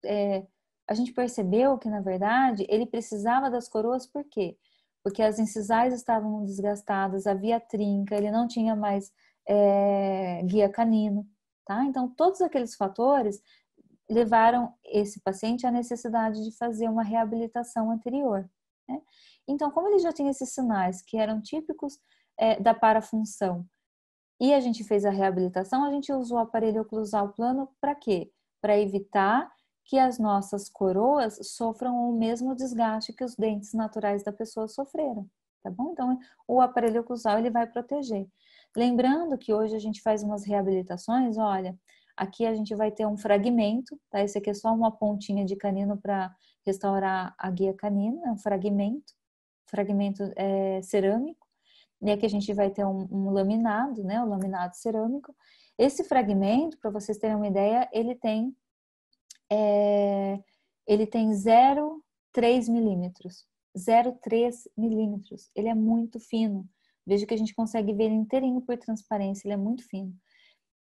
é, a gente percebeu que, na verdade, ele precisava das coroas por quê? Porque porque as incisais estavam desgastadas, havia trinca, ele não tinha mais é, guia canino, tá? Então, todos aqueles fatores levaram esse paciente à necessidade de fazer uma reabilitação anterior. Né? Então, como ele já tinha esses sinais que eram típicos é, da parafunção e a gente fez a reabilitação, a gente usou o aparelho oclusal plano para quê? Para evitar que as nossas coroas sofram o mesmo desgaste que os dentes naturais da pessoa sofreram, tá bom? Então, o aparelho oclusal ele vai proteger. Lembrando que hoje a gente faz umas reabilitações, olha, aqui a gente vai ter um fragmento, tá? Esse aqui é só uma pontinha de canino para restaurar a guia canina, é um fragmento, fragmento é, cerâmico. E aqui a gente vai ter um, um laminado, né? O um laminado cerâmico. Esse fragmento, para vocês terem uma ideia, ele tem é, ele tem 0,3 milímetros. 0,3 milímetros. Ele é muito fino. Veja que a gente consegue ver ele inteirinho por transparência, ele é muito fino.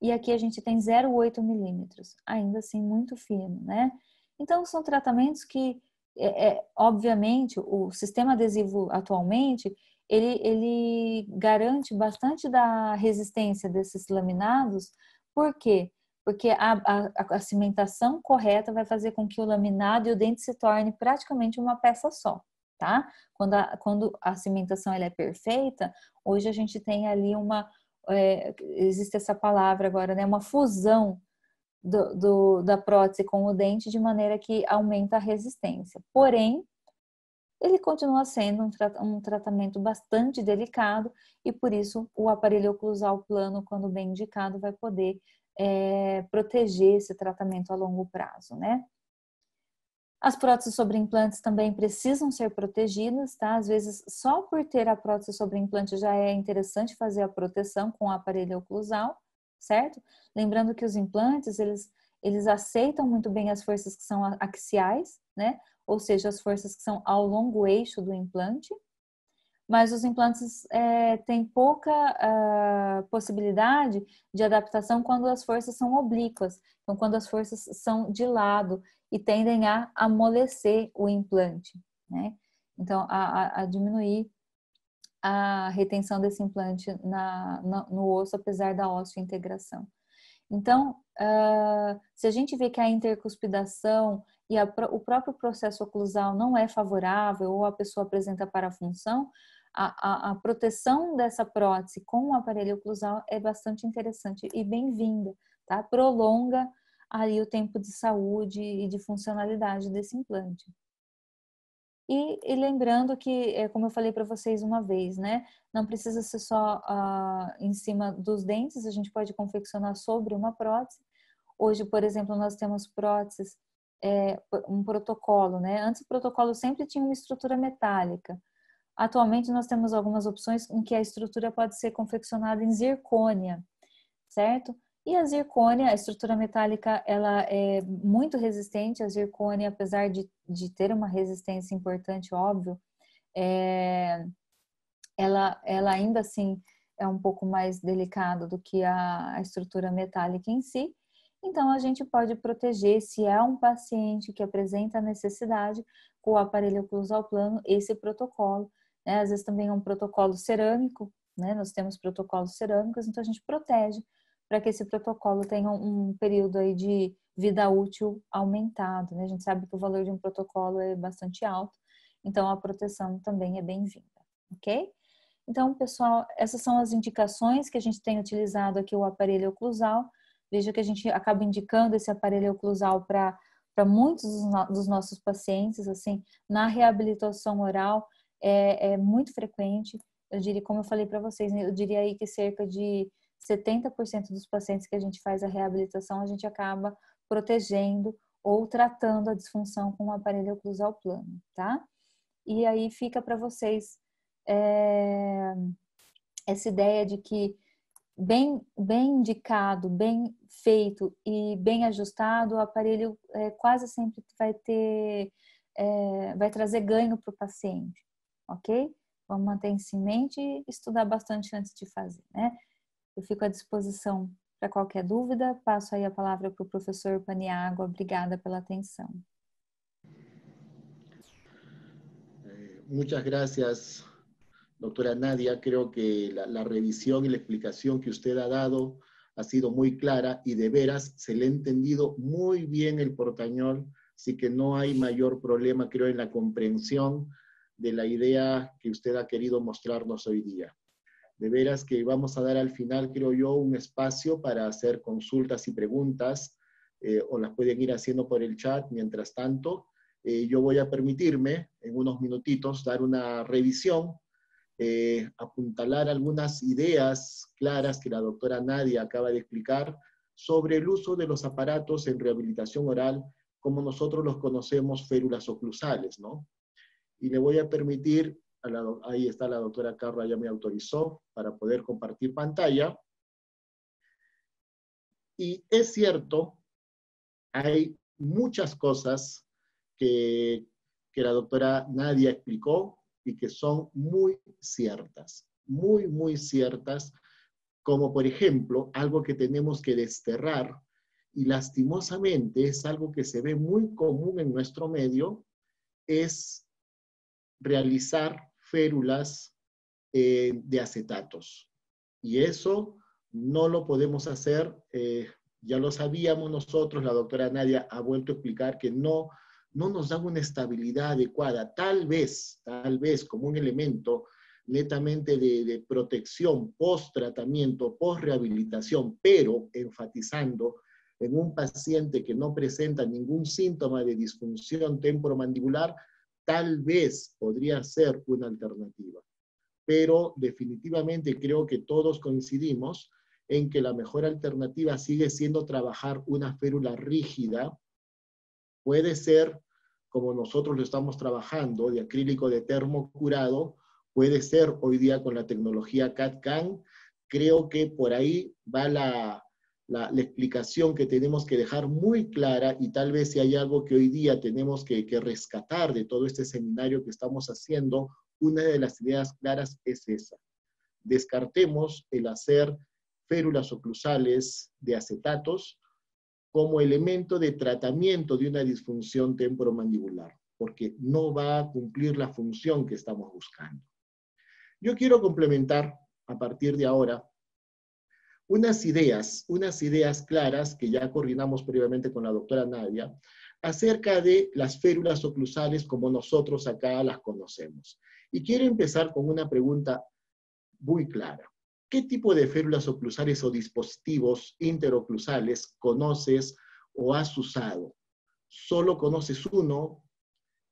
E aqui a gente tem 0,8 milímetros, ainda assim muito fino, né? Então são tratamentos que, é, é, obviamente, o sistema adesivo atualmente, ele, ele garante bastante da resistência desses laminados, por quê? porque a, a, a, cimentação correta vai fazer com que o laminado e o dente se torne praticamente uma peça só, tá? Quando a, quando a cimentação ela é perfeita, hoje a gente tem ali uma, é, existe essa palavra agora, né? Uma fusão do, do, da prótese com o dente de maneira que aumenta a resistência. Porém, ele continua sendo um, um tratamento bastante delicado e por isso o aparelho oclusal plano, quando bem indicado, vai poder é, proteger esse tratamento a longo prazo, né? As próteses sobre implantes também precisam ser protegidas, tá? Às vezes, só por ter a prótese sobre implante já é interessante fazer a proteção com o aparelho oclusal, certo? Lembrando que os implantes, eles, eles aceitam muito bem as forças que são axiais, né? Ou seja, as forças que são ao longo eixo do implante mas os implantes é, têm pouca uh, possibilidade de adaptação quando as forças são oblíquas, então quando as forças são de lado e tendem a amolecer o implante, né? Então, a, a, a diminuir a retenção desse implante na, na, no osso, apesar da osteointegração. Então, uh, se a gente vê que a intercuspidação e a, o próprio processo oclusal não é favorável ou a pessoa apresenta parafunção, a, a, a proteção dessa prótese com o aparelho oclusal é bastante interessante e bem-vinda, tá? Prolonga ali o tempo de saúde e de funcionalidade desse implante. E, e, lembrando que, é, como eu falei para vocês uma vez, né, não precisa ser só ah, em cima dos dentes, a gente pode confeccionar sobre uma prótese. Hoje, por exemplo, nós temos próteses é, um protocolo, né? Antes o protocolo sempre tinha uma estrutura metálica. Atualmente nós temos algumas opções em que a estrutura pode ser confeccionada em zircônia, certo? E a zircônia, a estrutura metálica, ela é muito resistente. A zircônia, apesar de, de ter uma resistência importante, óbvio, é, ela, ela ainda assim é um pouco mais delicada do que a, a estrutura metálica em si. Então, a gente pode proteger, se é um paciente que apresenta necessidade, com o aparelho oclusal plano, esse protocolo. Né? Às vezes também é um protocolo cerâmico, né? nós temos protocolos cerâmicos, então a gente protege para que esse protocolo tenha um período aí de vida útil aumentado. Né? A gente sabe que o valor de um protocolo é bastante alto, então a proteção também é bem-vinda, ok? Então, pessoal, essas são as indicações que a gente tem utilizado aqui o aparelho oclusal. Veja que a gente acaba indicando esse aparelho oclusal para para muitos dos nossos pacientes, assim, na reabilitação oral é, é muito frequente. Eu diria, como eu falei para vocês, né, eu diria aí que cerca de 70% dos pacientes que a gente faz a reabilitação, a gente acaba protegendo ou tratando a disfunção com o um aparelho oclusal plano, tá? E aí fica para vocês é, essa ideia de que bem, bem indicado, bem feito e bem ajustado, o aparelho é, quase sempre vai ter, é, vai trazer ganho para o paciente, ok? Vamos manter isso em mente e estudar bastante antes de fazer, né? Eu fico à disposição para qualquer dúvida, passo aí a palavra para o professor Paniago. Obrigada pela atenção. É, Muchas gracias, Doctora Nadia, creo que la, revisión y la explicación que usted ha dado ha sido muy clara y de veras se le ha entendido muy bien el portañol, así que no hay mayor problema, creo, en la comprensión de la idea que usted ha querido mostrarnos hoy día. De veras que vamos a dar al final, creo yo, un espacio para hacer consultas y preguntas, eh, o las pueden ir haciendo por el chat. Mientras tanto, eh, yo voy a permitirme en unos minutitos dar una revisión eh, apuntalar algunas ideas claras que la doctora Nadia acaba de explicar sobre el uso de los aparatos en rehabilitación oral, como nosotros los conocemos, férulas oclusales, ¿no? Y le voy a permitir, ahí está la doctora Carla, ya me autorizó para poder compartir pantalla. Y es cierto, hay muchas cosas que, que la doctora Nadia explicó, y que son muy ciertas, muy, muy ciertas, como por ejemplo algo que tenemos que desterrar y lastimosamente es algo que se ve muy común en nuestro medio, es realizar férulas eh, de acetatos. Y eso no lo podemos hacer, eh, ya lo sabíamos nosotros, la doctora Nadia ha vuelto a explicar que no no nos da una estabilidad adecuada. Tal vez, tal vez como un elemento netamente de, de protección post-tratamiento, post-rehabilitación, pero enfatizando en un paciente que no presenta ningún síntoma de disfunción temporomandibular, tal vez podría ser una alternativa. Pero definitivamente creo que todos coincidimos en que la mejor alternativa sigue siendo trabajar una férula rígida. Puede ser como nosotros lo estamos trabajando, de acrílico de termo curado, puede ser hoy día con la tecnología cad can Creo que por ahí va la, explicación que tenemos que dejar muy clara y tal vez si hay algo que hoy día tenemos que, que rescatar de todo este seminario que estamos haciendo, una de las ideas claras es esa. Descartemos el hacer férulas oclusales de acetatos como elemento de tratamiento de una disfunción temporomandibular, porque no va a cumplir la función que estamos buscando. Yo quiero complementar a partir de ahora unas ideas, unas ideas claras que ya coordinamos previamente con la doctora Nadia, acerca de las férulas oclusales como nosotros acá las conocemos. Y quiero empezar con una pregunta muy clara. ¿Qué tipo de férulas oclusales o dispositivos interoclusales conoces o has usado? ¿Solo conoces uno?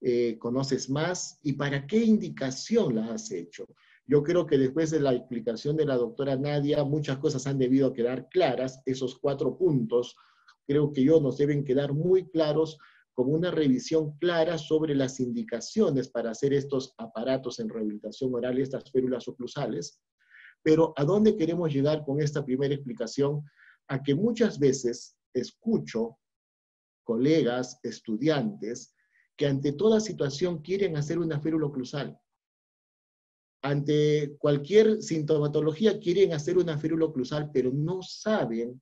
Eh, ¿Conoces más? ¿Y para qué indicación la has hecho? Yo creo que después de la explicación de la doctora Nadia, muchas cosas han debido quedar claras. Esos cuatro puntos, creo que yo nos deben quedar muy claros como una revisión clara sobre las indicaciones para hacer estos aparatos en rehabilitación oral, estas férulas oclusales pero ¿a dónde queremos llegar con esta primera explicación? A que muchas veces escucho colegas, estudiantes, que ante toda situación quieren hacer una férula oclusal. Ante cualquier sintomatología quieren hacer una férula oclusal, pero no saben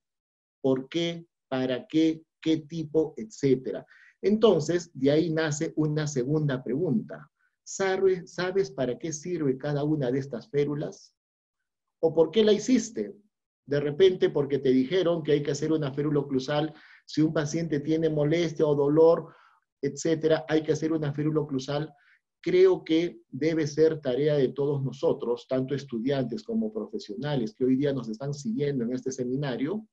por qué, para qué, qué tipo, etc. Entonces, de ahí nace una segunda pregunta. ¿Sabes para qué sirve cada una de estas férulas? ¿O por qué la hiciste? De repente porque te dijeron que hay que hacer una férula feruloclusal si un paciente tiene molestia o dolor, etcétera, hay que hacer una férula feruloclusal. Creo que debe ser tarea de todos nosotros, tanto estudiantes como profesionales que hoy día nos están siguiendo en este seminario,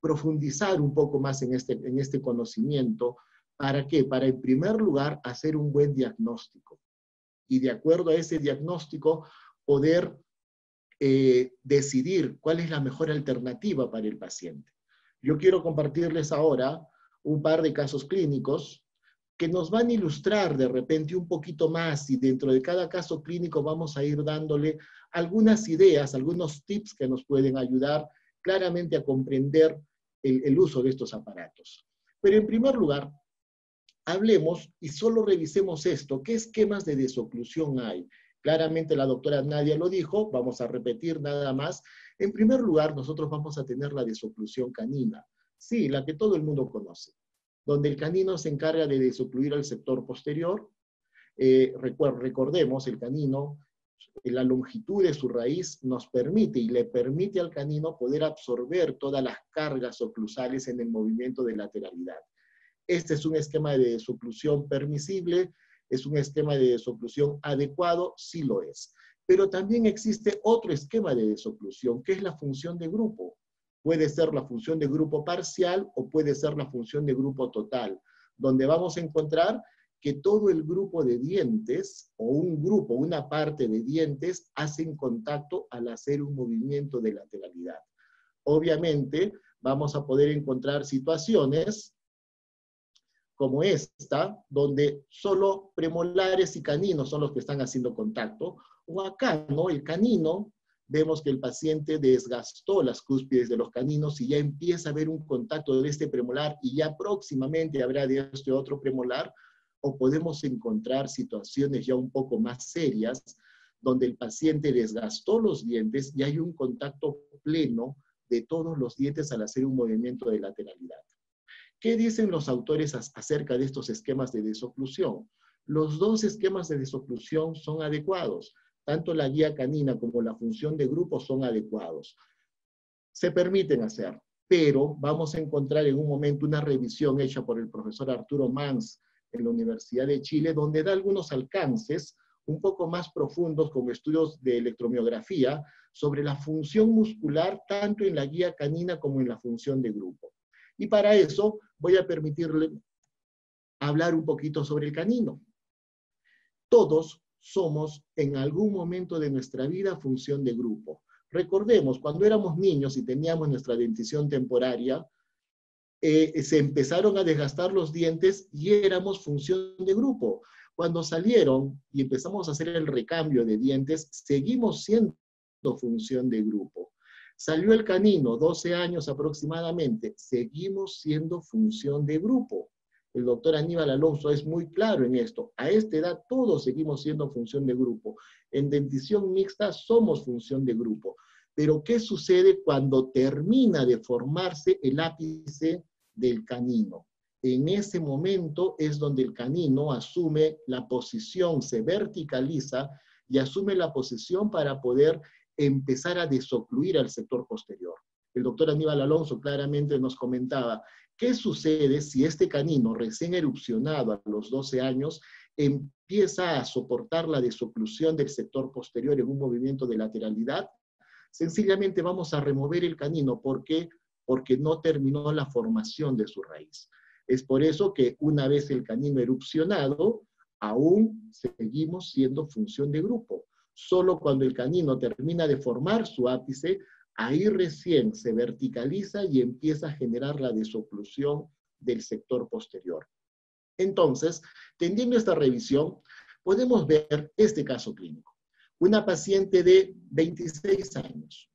profundizar un poco más en este, en este conocimiento. ¿Para qué? Para, en primer lugar, hacer un buen diagnóstico. Y de acuerdo a ese diagnóstico, poder eh, decidir cuál es la mejor alternativa para el paciente. Yo quiero compartirles ahora un par de casos clínicos que nos van a ilustrar de repente un poquito más y dentro de cada caso clínico vamos a ir dándole algunas ideas, algunos tips que nos pueden ayudar claramente a comprender el, el uso de estos aparatos. Pero en primer lugar, hablemos y solo revisemos esto, ¿qué esquemas de desoclusión hay? Claramente la doctora Nadia lo dijo, vamos a repetir nada más. En primer lugar, nosotros vamos a tener la desoclusión canina. Sí, la que todo el mundo conoce, donde el canino se encarga de desocluir al sector posterior. Eh, recordemos, el canino, la longitud de su raíz nos permite y le permite al canino poder absorber todas las cargas oclusales en el movimiento de lateralidad. Este es un esquema de desoclusión permisible es un esquema de desoclusión adecuado, sí lo es. Pero también existe otro esquema de desoclusión, que es la función de grupo. Puede ser la función de grupo parcial o puede ser la función de grupo total, donde vamos a encontrar que todo el grupo de dientes o un grupo, una parte de dientes, hacen contacto al hacer un movimiento de lateralidad. Obviamente, vamos a poder encontrar situaciones como esta, donde solo premolares y caninos son los que están haciendo contacto, o acá, ¿no? El canino, vemos que el paciente desgastó las cúspides de los caninos y ya empieza a haber un contacto de este premolar y ya próximamente habrá de este otro premolar, o podemos encontrar situaciones ya un poco más serias, donde el paciente desgastó los dientes y hay un contacto pleno de todos los dientes al hacer un movimiento de lateralidad. ¿Qué dicen los autores acerca de estos esquemas de desoclusión? Los dos esquemas de desoclusión son adecuados. Tanto la guía canina como la función de grupo son adecuados. Se permiten hacer, pero vamos a encontrar en un momento una revisión hecha por el profesor Arturo Mans en la Universidad de Chile, donde da algunos alcances un poco más profundos con estudios de electromiografía sobre la función muscular tanto en la guía canina como en la función de grupo. Y para eso voy a permitirle hablar un poquito sobre el canino. Todos somos en algún momento de nuestra vida función de grupo. Recordemos, cuando éramos niños y teníamos nuestra dentición temporaria, eh, se empezaron a desgastar los dientes y éramos función de grupo. Cuando salieron y empezamos a hacer el recambio de dientes, seguimos siendo función de grupo. Salió el canino, 12 años aproximadamente. Seguimos siendo función de grupo. El doctor Aníbal Alonso es muy claro en esto. A esta edad todos seguimos siendo función de grupo. En dentición mixta somos función de grupo. Pero ¿qué sucede cuando termina de formarse el ápice del canino? En ese momento es donde el canino asume la posición, se verticaliza y asume la posición para poder empezar a desocluir al sector posterior. El doctor Aníbal Alonso claramente nos comentaba, ¿qué sucede si este canino recién erupcionado a los 12 años empieza a soportar la desoclusión del sector posterior en un movimiento de lateralidad? Sencillamente vamos a remover el canino. ¿Por qué? Porque no terminó la formación de su raíz. Es por eso que una vez el canino erupcionado, aún seguimos siendo función de grupo. Solo cuando el canino termina de formar su ápice, ahí recién se verticaliza y empieza a generar la desoclusión del sector posterior. Entonces, tendiendo esta revisión, podemos ver este caso clínico. Una paciente de 26 años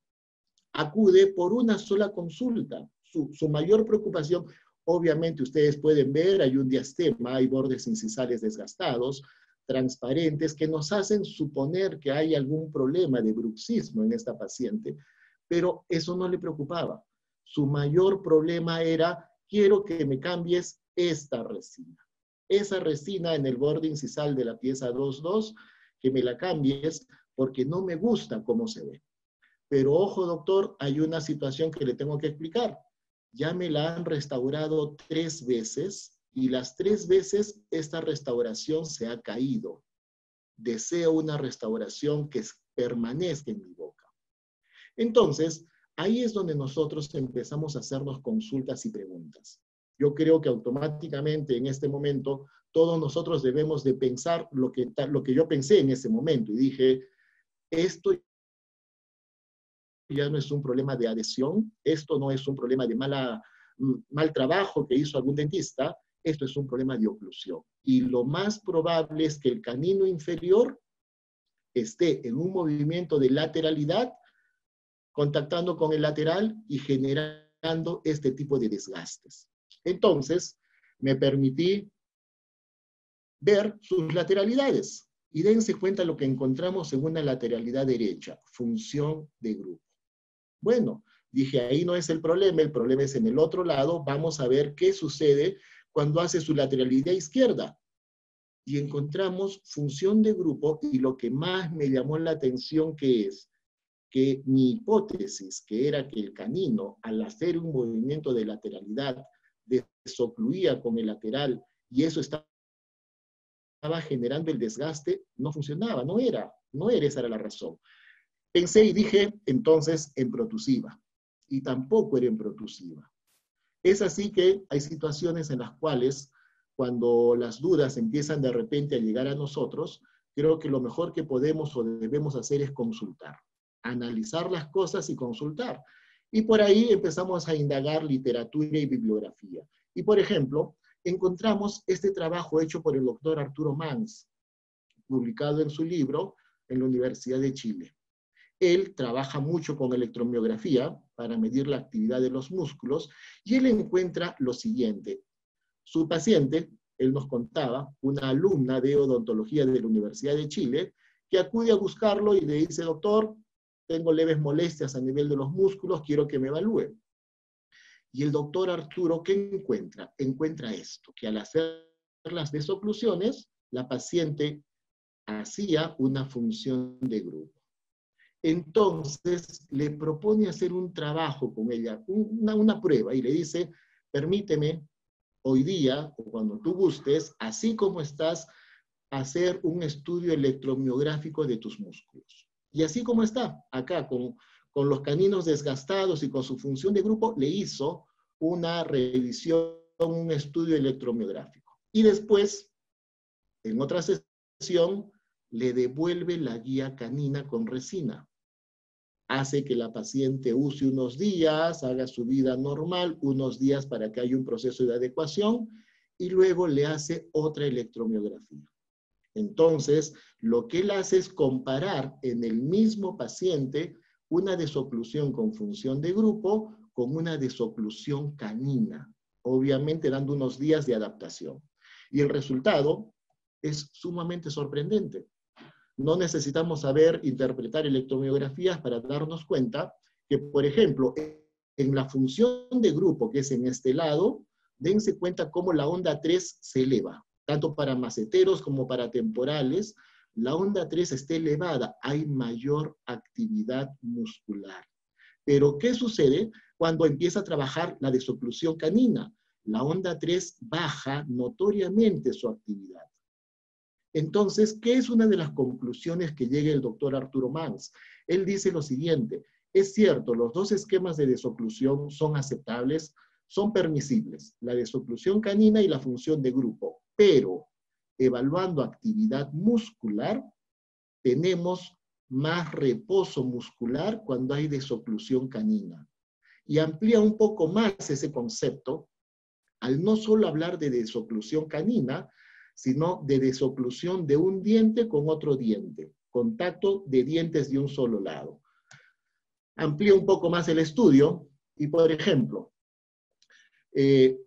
acude por una sola consulta. Su, su mayor preocupación, obviamente ustedes pueden ver, hay un diastema, hay bordes incisales desgastados, transparentes que nos hacen suponer que hay algún problema de bruxismo en esta paciente, pero eso no le preocupaba. Su mayor problema era, quiero que me cambies esta resina. Esa resina en el borde incisal de la pieza 2.2, que me la cambies porque no me gusta cómo se ve. Pero ojo, doctor, hay una situación que le tengo que explicar. Ya me la han restaurado tres veces y las tres veces esta restauración se ha caído. Deseo una restauración que permanezca en mi boca. Entonces, ahí es donde nosotros empezamos a hacernos consultas y preguntas. Yo creo que automáticamente en este momento todos nosotros debemos de pensar lo que, lo que yo pensé en ese momento y dije, esto ya no es un problema de adhesión, esto no es un problema de mala, mal trabajo que hizo algún dentista, esto es un problema de oclusión. Y lo más probable es que el canino inferior esté en un movimiento de lateralidad, contactando con el lateral y generando este tipo de desgastes. Entonces, me permití ver sus lateralidades. Y dense cuenta lo que encontramos en una lateralidad derecha, función de grupo. Bueno, dije, ahí no es el problema, el problema es en el otro lado, vamos a ver qué sucede cuando hace su lateralidad izquierda. Y encontramos función de grupo y lo que más me llamó la atención que es que mi hipótesis, que era que el canino, al hacer un movimiento de lateralidad, desocluía con el lateral y eso estaba generando el desgaste, no funcionaba, no era, no era, esa era la razón. Pensé y dije entonces en protusiva, y tampoco era en protusiva. Es así que hay situaciones en las cuales cuando las dudas empiezan de repente a llegar a nosotros, creo que lo mejor que podemos o debemos hacer es consultar, analizar las cosas y consultar. Y por ahí empezamos a indagar literatura y bibliografía. Y por ejemplo, encontramos este trabajo hecho por el doctor Arturo Mans, publicado en su libro en la Universidad de Chile. Él trabaja mucho con electromiografía para medir la actividad de los músculos y él encuentra lo siguiente. Su paciente, él nos contaba, una alumna de odontología de la Universidad de Chile, que acude a buscarlo y le dice, doctor, tengo leves molestias a nivel de los músculos, quiero que me evalúe. Y el doctor Arturo, ¿qué encuentra? Encuentra esto, que al hacer las desoclusiones, la paciente hacía una función de grupo. Entonces le propone hacer un trabajo con ella, una, prueba, y le dice, permíteme hoy día, o cuando tú gustes, así como estás, hacer un estudio electromiográfico de tus músculos. Y así como está, acá con, con los caninos desgastados y con su función de grupo, le hizo una revisión, un estudio electromiográfico. Y después, en otra sesión, le devuelve la guía canina con resina hace que la paciente use unos días, haga su vida normal, unos días para que haya un proceso de adecuación y luego le hace otra electromiografía. Entonces, lo que él hace es comparar en el mismo paciente una desoclusión con función de grupo con una desoclusión canina, obviamente dando unos días de adaptación. Y el resultado es sumamente sorprendente. No necesitamos saber interpretar electromiografías para darnos cuenta que, por ejemplo, en la función de grupo, que es en este lado, dense cuenta cómo la onda 3 se eleva, tanto para maceteros como para temporales, la onda 3 está elevada, hay mayor actividad muscular. Pero, ¿qué sucede cuando empieza a trabajar la desoclusión canina? La onda 3 baja notoriamente su actividad. Entonces, ¿qué es una de las conclusiones que llega el doctor Arturo Mans? Él dice lo siguiente, es cierto, los dos esquemas de desoclusión son aceptables, son permisibles, la desoclusión canina y la función de grupo, pero evaluando actividad muscular, tenemos más reposo muscular cuando hay desoclusión canina. Y amplía un poco más ese concepto al no solo hablar de desoclusión canina, sino de desoclusión de un diente con otro diente, contacto de dientes de un solo lado. Amplía un poco más el estudio y, por ejemplo, eh,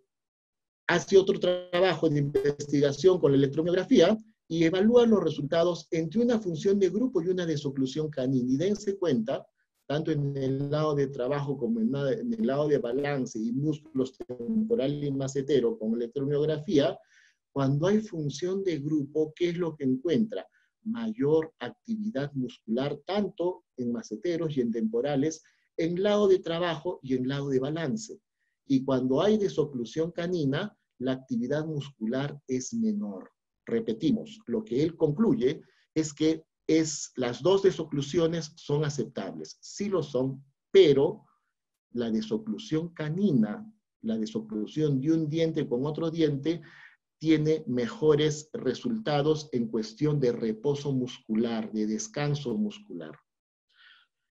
hace otro trabajo de investigación con la electromiografía y evalúa los resultados entre una función de grupo y una desoclusión canina. Y dense cuenta, tanto en el lado de trabajo como en, el lado de balance y músculos temporal y macetero con electromiografía, cuando hay función de grupo, ¿qué es lo que encuentra? Mayor actividad muscular tanto en maceteros y en temporales, en lado de trabajo y en lado de balance. Y cuando hay desoclusión canina, la actividad muscular es menor. Repetimos, lo que él concluye es que las dos desoclusiones son aceptables. Sí lo son, pero la desoclusión canina, la desoclusión de un diente con otro diente, tiene mejores resultados en cuestión de reposo muscular, de descanso muscular.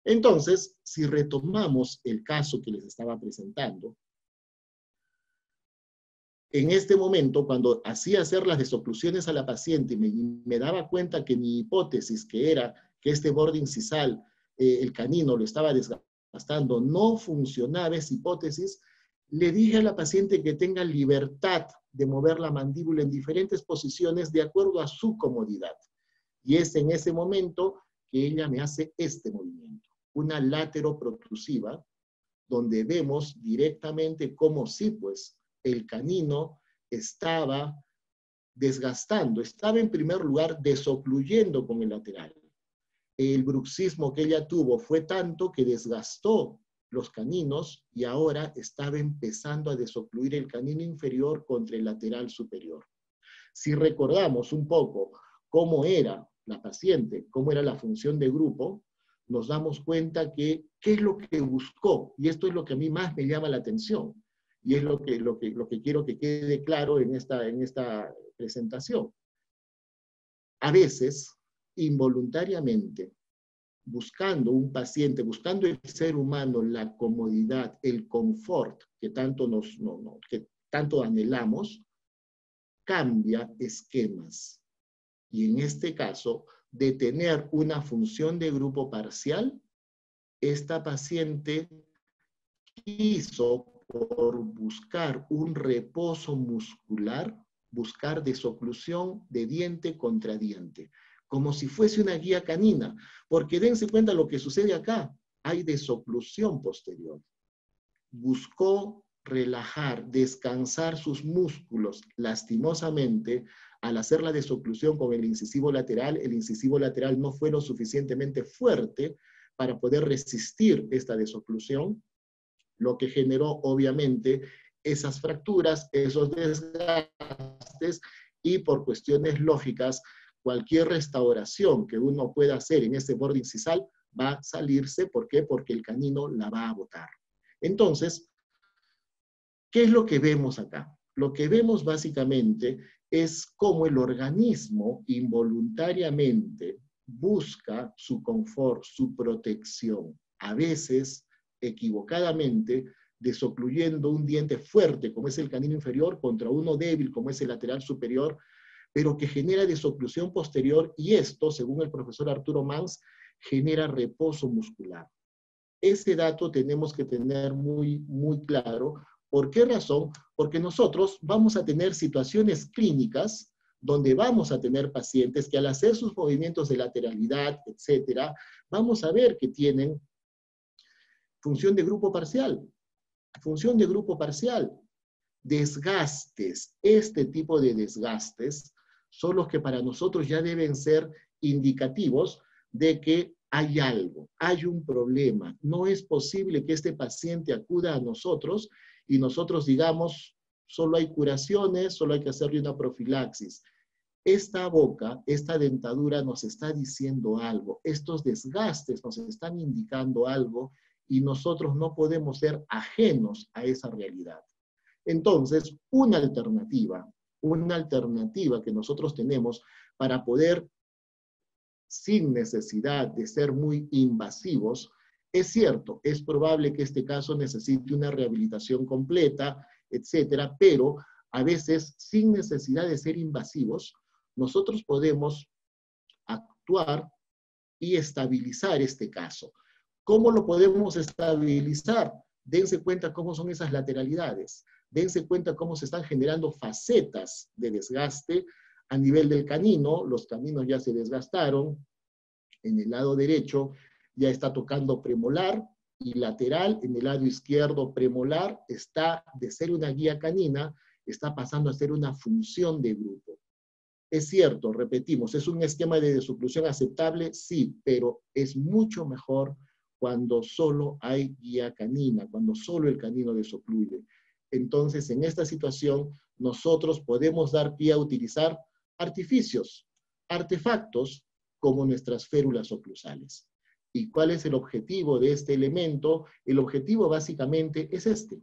Entonces, si retomamos el caso que les estaba presentando, en este momento, cuando hacía hacer las desoclusiones a la paciente y me, daba cuenta que mi hipótesis, que era que este borde incisal, eh, el canino, lo estaba desgastando, no funcionaba esa hipótesis, le dije a la paciente que tenga libertad de mover la mandíbula en diferentes posiciones de acuerdo a su comodidad. Y es en ese momento que ella me hace este movimiento, una lateroprotrusiva, donde vemos directamente cómo sí, pues, el canino estaba desgastando, estaba en primer lugar desocluyendo con el lateral. El bruxismo que ella tuvo fue tanto que desgastó los caninos y ahora estaba empezando a desocluir el canino inferior contra el lateral superior. Si recordamos un poco cómo era la paciente, cómo era la función de grupo, nos damos cuenta que qué es lo que buscó, y esto es lo que a mí más me llama la atención, y es lo que, lo que, lo que quiero que quede claro en esta, en esta presentación. A veces, involuntariamente, buscando un paciente, buscando el ser humano la comodidad, el confort que tanto, nos, no, no, que tanto anhelamos, cambia esquemas. Y en este caso, de tener una función de grupo parcial, esta paciente quiso por buscar un reposo muscular, buscar desoclusión de diente contra diente como si fuese una guía canina, porque dense cuenta lo que sucede acá, hay desoclusión posterior. Buscó relajar, descansar sus músculos. Lastimosamente, al hacer la desoclusión con el incisivo lateral, el incisivo lateral no fue lo suficientemente fuerte para poder resistir esta desoclusión, lo que generó obviamente esas fracturas, esos desgastes y por cuestiones lógicas cualquier restauración que uno pueda hacer en este borde incisal va a salirse. ¿Por qué? Porque el canino la va a botar. Entonces, ¿qué es lo que vemos acá? Lo que vemos básicamente es cómo el organismo involuntariamente busca su confort, su protección, a veces equivocadamente, desocluyendo un diente fuerte como es el canino inferior contra uno débil como es el lateral superior pero que genera desoclusión posterior y esto, según el profesor Arturo Mans, genera reposo muscular. Ese dato tenemos que tener muy, muy claro. ¿Por qué razón? Porque nosotros vamos a tener situaciones clínicas donde vamos a tener pacientes que al hacer sus movimientos de lateralidad, etcétera, vamos a ver que tienen función de grupo parcial, función de grupo parcial, desgastes, este tipo de desgastes son los que para nosotros ya deben ser indicativos de que hay algo, hay un problema. No es posible que este paciente acuda a nosotros y nosotros digamos, solo hay curaciones, solo hay que hacerle una profilaxis. Esta boca, esta dentadura nos está diciendo algo, estos desgastes nos están indicando algo y nosotros no podemos ser ajenos a esa realidad. Entonces, una alternativa una alternativa que nosotros tenemos para poder, sin necesidad de ser muy invasivos, es cierto, es probable que este caso necesite una rehabilitación completa, etcétera, pero a veces, sin necesidad de ser invasivos, nosotros podemos actuar y estabilizar este caso. ¿Cómo lo podemos estabilizar? Dense cuenta cómo son esas lateralidades dense cuenta cómo se están generando facetas de desgaste a nivel del canino, los caninos ya se desgastaron, en el lado derecho ya está tocando premolar y lateral, en el lado izquierdo premolar, está de ser una guía canina, está pasando a ser una función de grupo. Es cierto, repetimos, es un esquema de desoclusión aceptable, sí, pero es mucho mejor cuando solo hay guía canina, cuando solo el canino desocluye entonces en esta situación nosotros podemos dar pie a utilizar artificios, artefactos como nuestras férulas oclusales. ¿Y cuál es el objetivo de este elemento? El objetivo básicamente es este.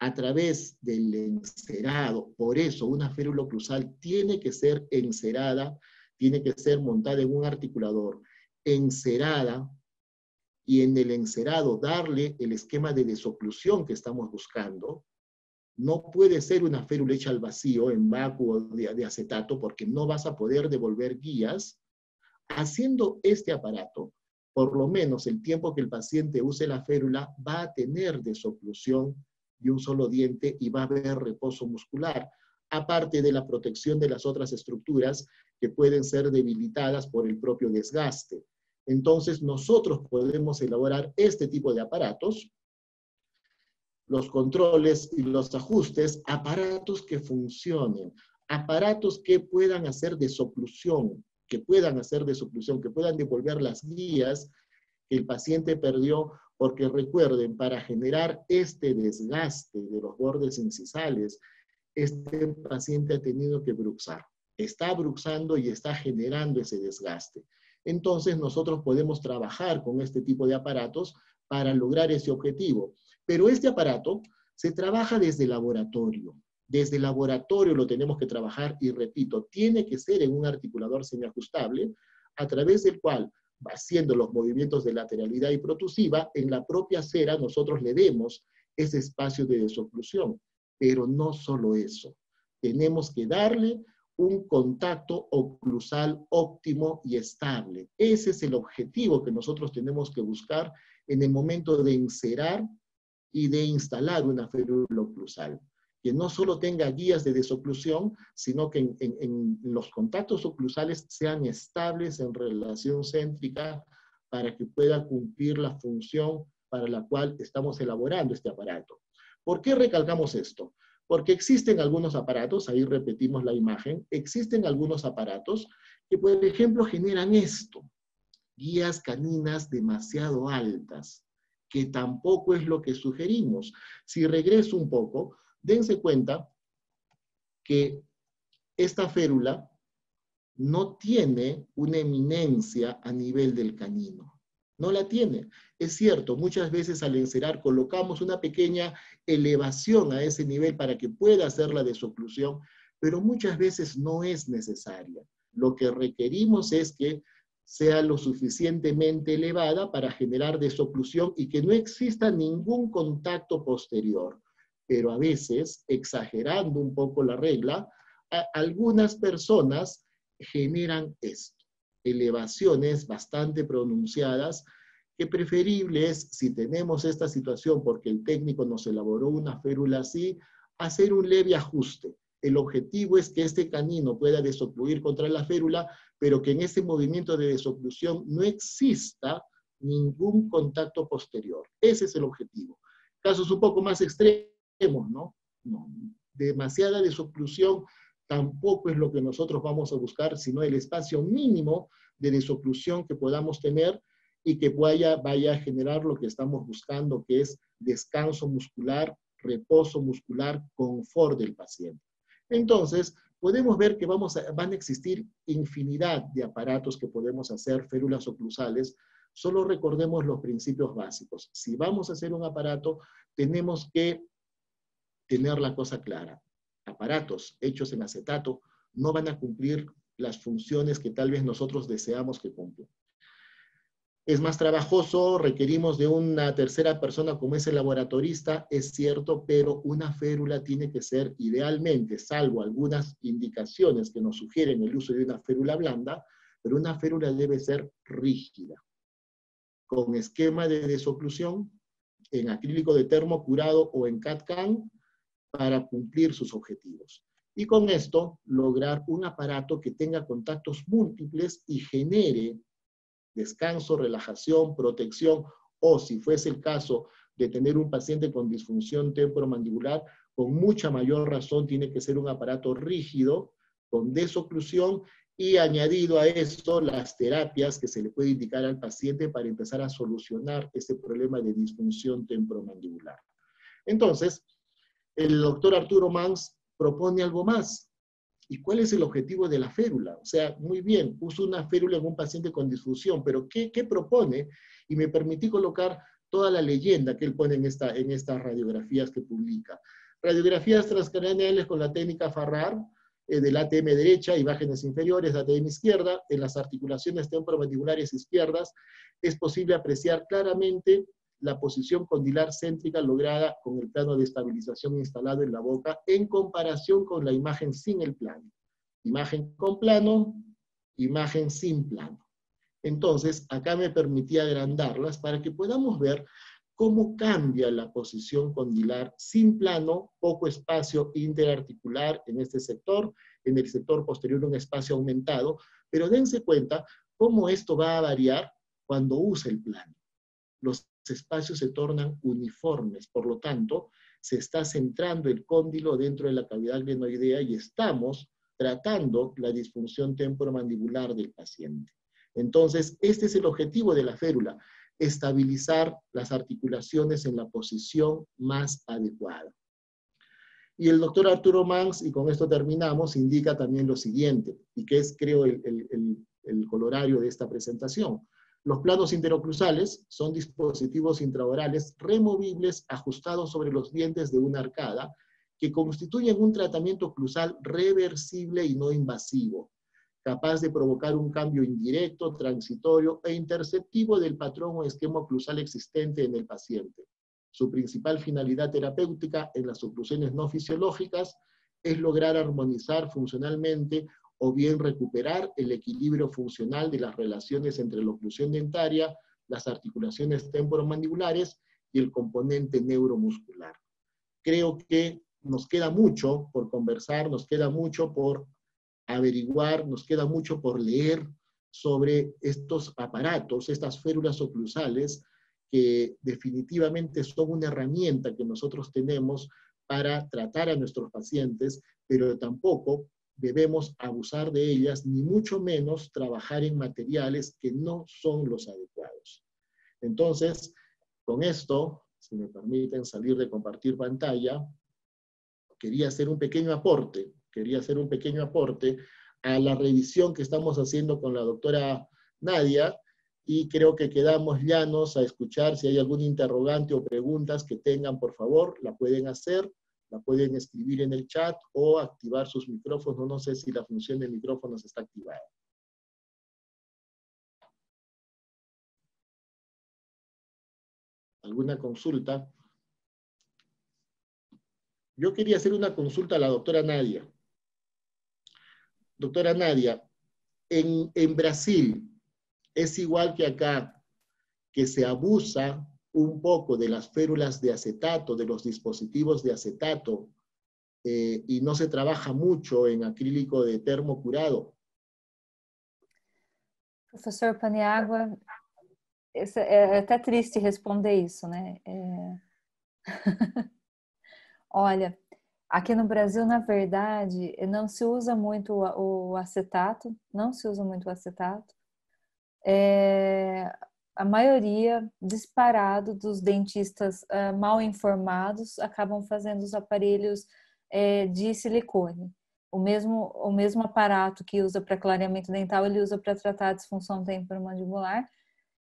A través del encerado, por eso una férula oclusal tiene que ser encerada, tiene que ser montada en un articulador, encerada y en el encerado darle el esquema de desoclusión que estamos buscando, no puede ser una férula hecha al vacío en vacuo de, acetato porque no vas a poder devolver guías. Haciendo este aparato, por lo menos el tiempo que el paciente use la férula va a tener desoclusión de un solo diente y va a haber reposo muscular, aparte de la protección de las otras estructuras que pueden ser debilitadas por el propio desgaste. Entonces nosotros podemos elaborar este tipo de aparatos, los controles y los ajustes, aparatos que funcionen, aparatos que puedan hacer desoclusión, que puedan hacer desoclusión, que puedan devolver las guías que el paciente perdió, porque recuerden, para generar este desgaste de los bordes incisales, este paciente ha tenido que bruxar. Está bruxando y está generando ese desgaste entonces nosotros podemos trabajar con este tipo de aparatos para lograr ese objetivo. Pero este aparato se trabaja desde el laboratorio. Desde el laboratorio lo tenemos que trabajar y repito, tiene que ser en un articulador semiajustable a través del cual, haciendo los movimientos de lateralidad y protusiva, en la propia cera nosotros le demos ese espacio de desoclusión. Pero no solo eso, tenemos que darle un contacto oclusal óptimo y estable. Ese es el objetivo que nosotros tenemos que buscar en el momento de encerar y de instalar una férula oclusal, que no solo tenga guías de desoclusión, sino que en, los contactos oclusales sean estables en relación céntrica para que pueda cumplir la función para la cual estamos elaborando este aparato. ¿Por qué recalcamos esto? Porque existen algunos aparatos, ahí repetimos la imagen, existen algunos aparatos que, por ejemplo, generan esto, guías caninas demasiado altas, que tampoco es lo que sugerimos. Si regreso un poco, dense cuenta que esta férula no tiene una eminencia a nivel del canino. No la tiene. Es cierto, muchas veces al encerar colocamos una pequeña elevación a ese nivel para que pueda hacer la desoclusión, pero muchas veces no es necesaria. Lo que requerimos es que sea lo suficientemente elevada para generar desoclusión y que no exista ningún contacto posterior. Pero a veces, exagerando un poco la regla, algunas personas generan esto elevaciones bastante pronunciadas, que preferible es, si tenemos esta situación porque el técnico nos elaboró una férula así, hacer un leve ajuste. El objetivo es que este canino pueda desocluir contra la férula, pero que en ese movimiento de desoclusión no exista ningún contacto posterior. Ese es el objetivo. Casos un poco más extremos, ¿no? demasiada desoclusión tampoco es lo que nosotros vamos a buscar, sino el espacio mínimo de desoclusión que podamos tener y que vaya, vaya a generar lo que estamos buscando, que es descanso muscular, reposo muscular, confort del paciente. Entonces, podemos ver que vamos van a existir infinidad de aparatos que podemos hacer, férulas oclusales, solo recordemos los principios básicos. Si vamos a hacer un aparato, tenemos que tener la cosa clara aparatos hechos en acetato no van a cumplir las funciones que tal vez nosotros deseamos que cumplan. Es más trabajoso, requerimos de una tercera persona como ese el laboratorista, es cierto, pero una férula tiene que ser idealmente, salvo algunas indicaciones que nos sugieren el uso de una férula blanda, pero una férula debe ser rígida, con esquema de desoclusión en acrílico de termo curado o en cad para cumplir sus objetivos. Y con esto lograr un aparato que tenga contactos múltiples y genere descanso, relajación, protección o, si fuese el caso de tener un paciente con disfunción temporomandibular, con mucha mayor razón tiene que ser un aparato rígido, con desoclusión y añadido a eso las terapias que se le puede indicar al paciente para empezar a solucionar este problema de disfunción temporomandibular. Entonces, el doctor Arturo Mans propone algo más. ¿Y cuál es el objetivo de la férula? O sea, muy bien, puso una férula en un paciente con disfunción, pero ¿qué, propone? Y me permití colocar toda la leyenda que él pone en, estas radiografías que publica. Radiografías transcraniales con la técnica Farrar, eh, del ATM derecha, imágenes inferiores, ATM izquierda, en las articulaciones temporomandibulares izquierdas, es posible apreciar claramente la posición condilar céntrica lograda con el plano de estabilización instalado en la boca en comparación con la imagen sin el plano. Imagen con plano, imagen sin plano. Entonces, acá me permití agrandarlas para que podamos ver cómo cambia la posición condilar sin plano, poco espacio interarticular en este sector, en el sector posterior un espacio aumentado, pero dense cuenta cómo esto va a variar cuando usa el plano. Los espacios se tornan uniformes, por lo tanto, se está centrando el cóndilo dentro de la cavidad glenoidea y estamos tratando la disfunción temporomandibular del paciente. Entonces, este es el objetivo de la férula, estabilizar las articulaciones en la posición más adecuada. Y el doctor Arturo Manx, y con esto terminamos, indica también lo siguiente, y que es, creo, el colorario de esta presentación. Los planos interoclusales son dispositivos intraorales removibles ajustados sobre los dientes de una arcada que constituyen un tratamiento oclusal reversible y no invasivo, capaz de provocar un cambio indirecto, transitorio e interceptivo del patrón o esquema oclusal existente en el paciente. Su principal finalidad terapéutica en las oclusiones no fisiológicas es lograr armonizar funcionalmente o bien recuperar el equilibrio funcional de las relaciones entre la oclusión dentaria, las articulaciones temporomandibulares y el componente neuromuscular. Creo que nos queda mucho por conversar, nos queda mucho por averiguar, nos queda mucho por leer sobre estos aparatos, estas férulas oclusales, que definitivamente son una herramienta que nosotros tenemos para tratar a nuestros pacientes, pero tampoco debemos abusar de ellas, ni mucho menos trabajar en materiales que no son los adecuados. Entonces, con esto, si me permiten salir de compartir pantalla, quería hacer un pequeño aporte, quería hacer un pequeño aporte a la revisión que estamos haciendo con la doctora Nadia y creo que quedamos llanos a escuchar si hay algún interrogante o preguntas que tengan, por favor, la pueden hacer la pueden escribir en el chat o activar sus micrófonos. No sé si la función de micrófonos está activada. ¿Alguna consulta? Yo quería hacer una consulta a la doctora Nadia. Doctora Nadia, en, en Brasil es igual que acá, que se abusa un poco de las férulas de acetato, de los dispositivos de acetato, eh, y no se trabaja mucho en acrílico de termo curado. Professor Paniagua, é, é até triste responder isso, né? É... Olha, aqui no Brasil, na verdade, não se usa muito o acetato, não se usa muito o acetato. É, a maioria disparado dos dentistas uh, mal informados acabam fazendo os aparelhos é, de silicone. O mesmo, o mesmo aparato que usa para clareamento dental, ele usa para tratar a disfunção temporomandibular.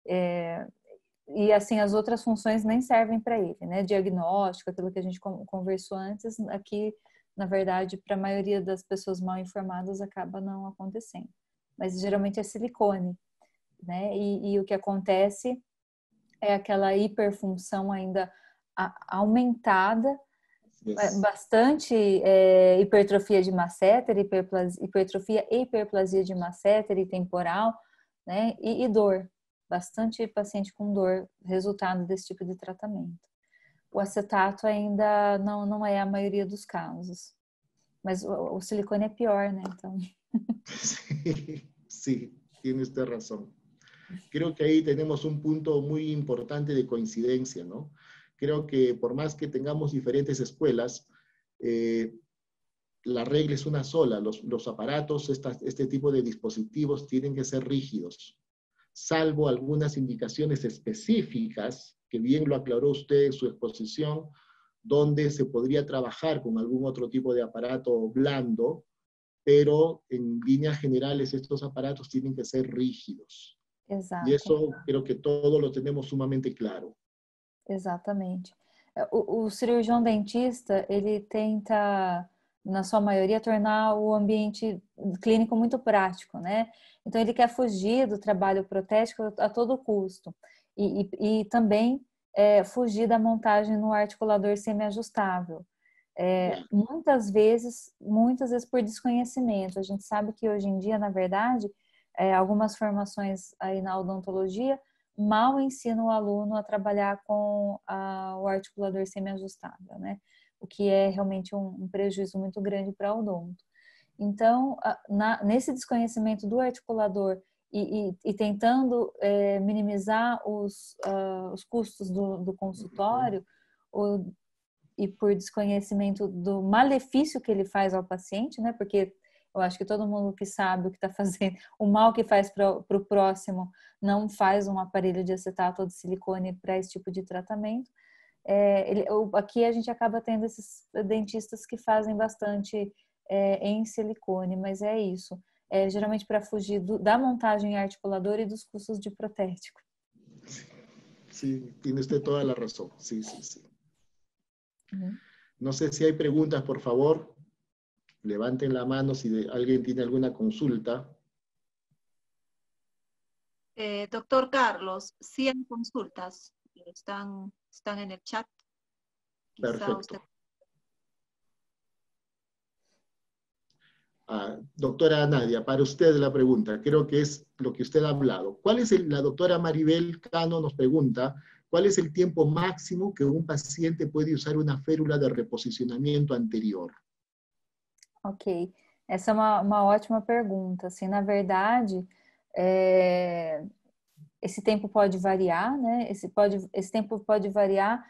É, e assim, as outras funções nem servem para ele, né? Diagnóstico, aquilo que a gente conversou antes, aqui, na verdade, para a maioria das pessoas mal informadas acaba não acontecendo. Mas geralmente é silicone né? E, e o que acontece é aquela hiperfunção ainda aumentada, é Isso. bastante é, hipertrofia de masseter, hipertrofia e hiperplasia de masseter e temporal, né? E, e dor, bastante paciente com dor, resultado desse tipo de tratamento. O acetato ainda não, não é a maioria dos casos. Mas o, o silicone é pior, né? Então... sim, sim, tienes razão. Creo que ahí tenemos un punto muy importante de coincidencia, ¿no? Creo que por más que tengamos diferentes escuelas, eh, la regla es una sola. Los, aparatos, este tipo de dispositivos tienen que ser rígidos, salvo algunas indicaciones específicas, que bien lo aclaró usted en su exposición, donde se podría trabajar con algún otro tipo de aparato blando, pero en líneas generales estos aparatos tienen que ser rígidos. Exato. e isso creo que todos lo tenemos sumamente claro. Exatamente. É, o, o, cirurgião dentista, ele tenta, na sua maioria, tornar o ambiente clínico muito prático, né? Então, ele quer fugir do trabalho protético a todo custo. E, e, e também é, fugir da montagem no articulador semiajustável. É, muitas vezes, muitas vezes por desconhecimento. A gente sabe que hoje em dia, na verdade, é, algumas formações aí na odontologia mal ensinam o aluno a trabalhar com a, o articulador semiajustável, né? O que é realmente um, um prejuízo muito grande para o odonto. Então, na, nesse desconhecimento do articulador e, e, e tentando é, minimizar os, uh, os custos do, do consultório, o, e por desconhecimento do malefício que ele faz ao paciente, né? Porque eu acho que todo mundo que sabe o que está fazendo, o mal que faz para o próximo, não faz um aparelho de acetato ou de silicone para esse tipo de tratamento. É, ele, aqui a gente acaba tendo esses dentistas que fazem bastante é, em silicone, mas é isso. É, geralmente para fugir do, da montagem articuladora e dos custos de protético. Sí, tem toda a razão. Sí, sí, sí. Uh uhum. -huh. No sé si por favor. levanten la mano si alguien tiene alguna consulta. Eh, doctor Carlos, 100 consultas están, están en el chat. Perfecto. Ah, doctora Nadia, para usted la pregunta, creo que es lo que usted ha hablado. ¿Cuál es la doctora Maribel Cano nos pregunta, cuál es el tiempo máximo que un paciente puede usar una férula de reposicionamiento anterior? Ok, essa é uma, uma ótima pergunta. Assim, na verdade, é, esse tempo pode variar, né? Esse, pode, esse tempo pode variar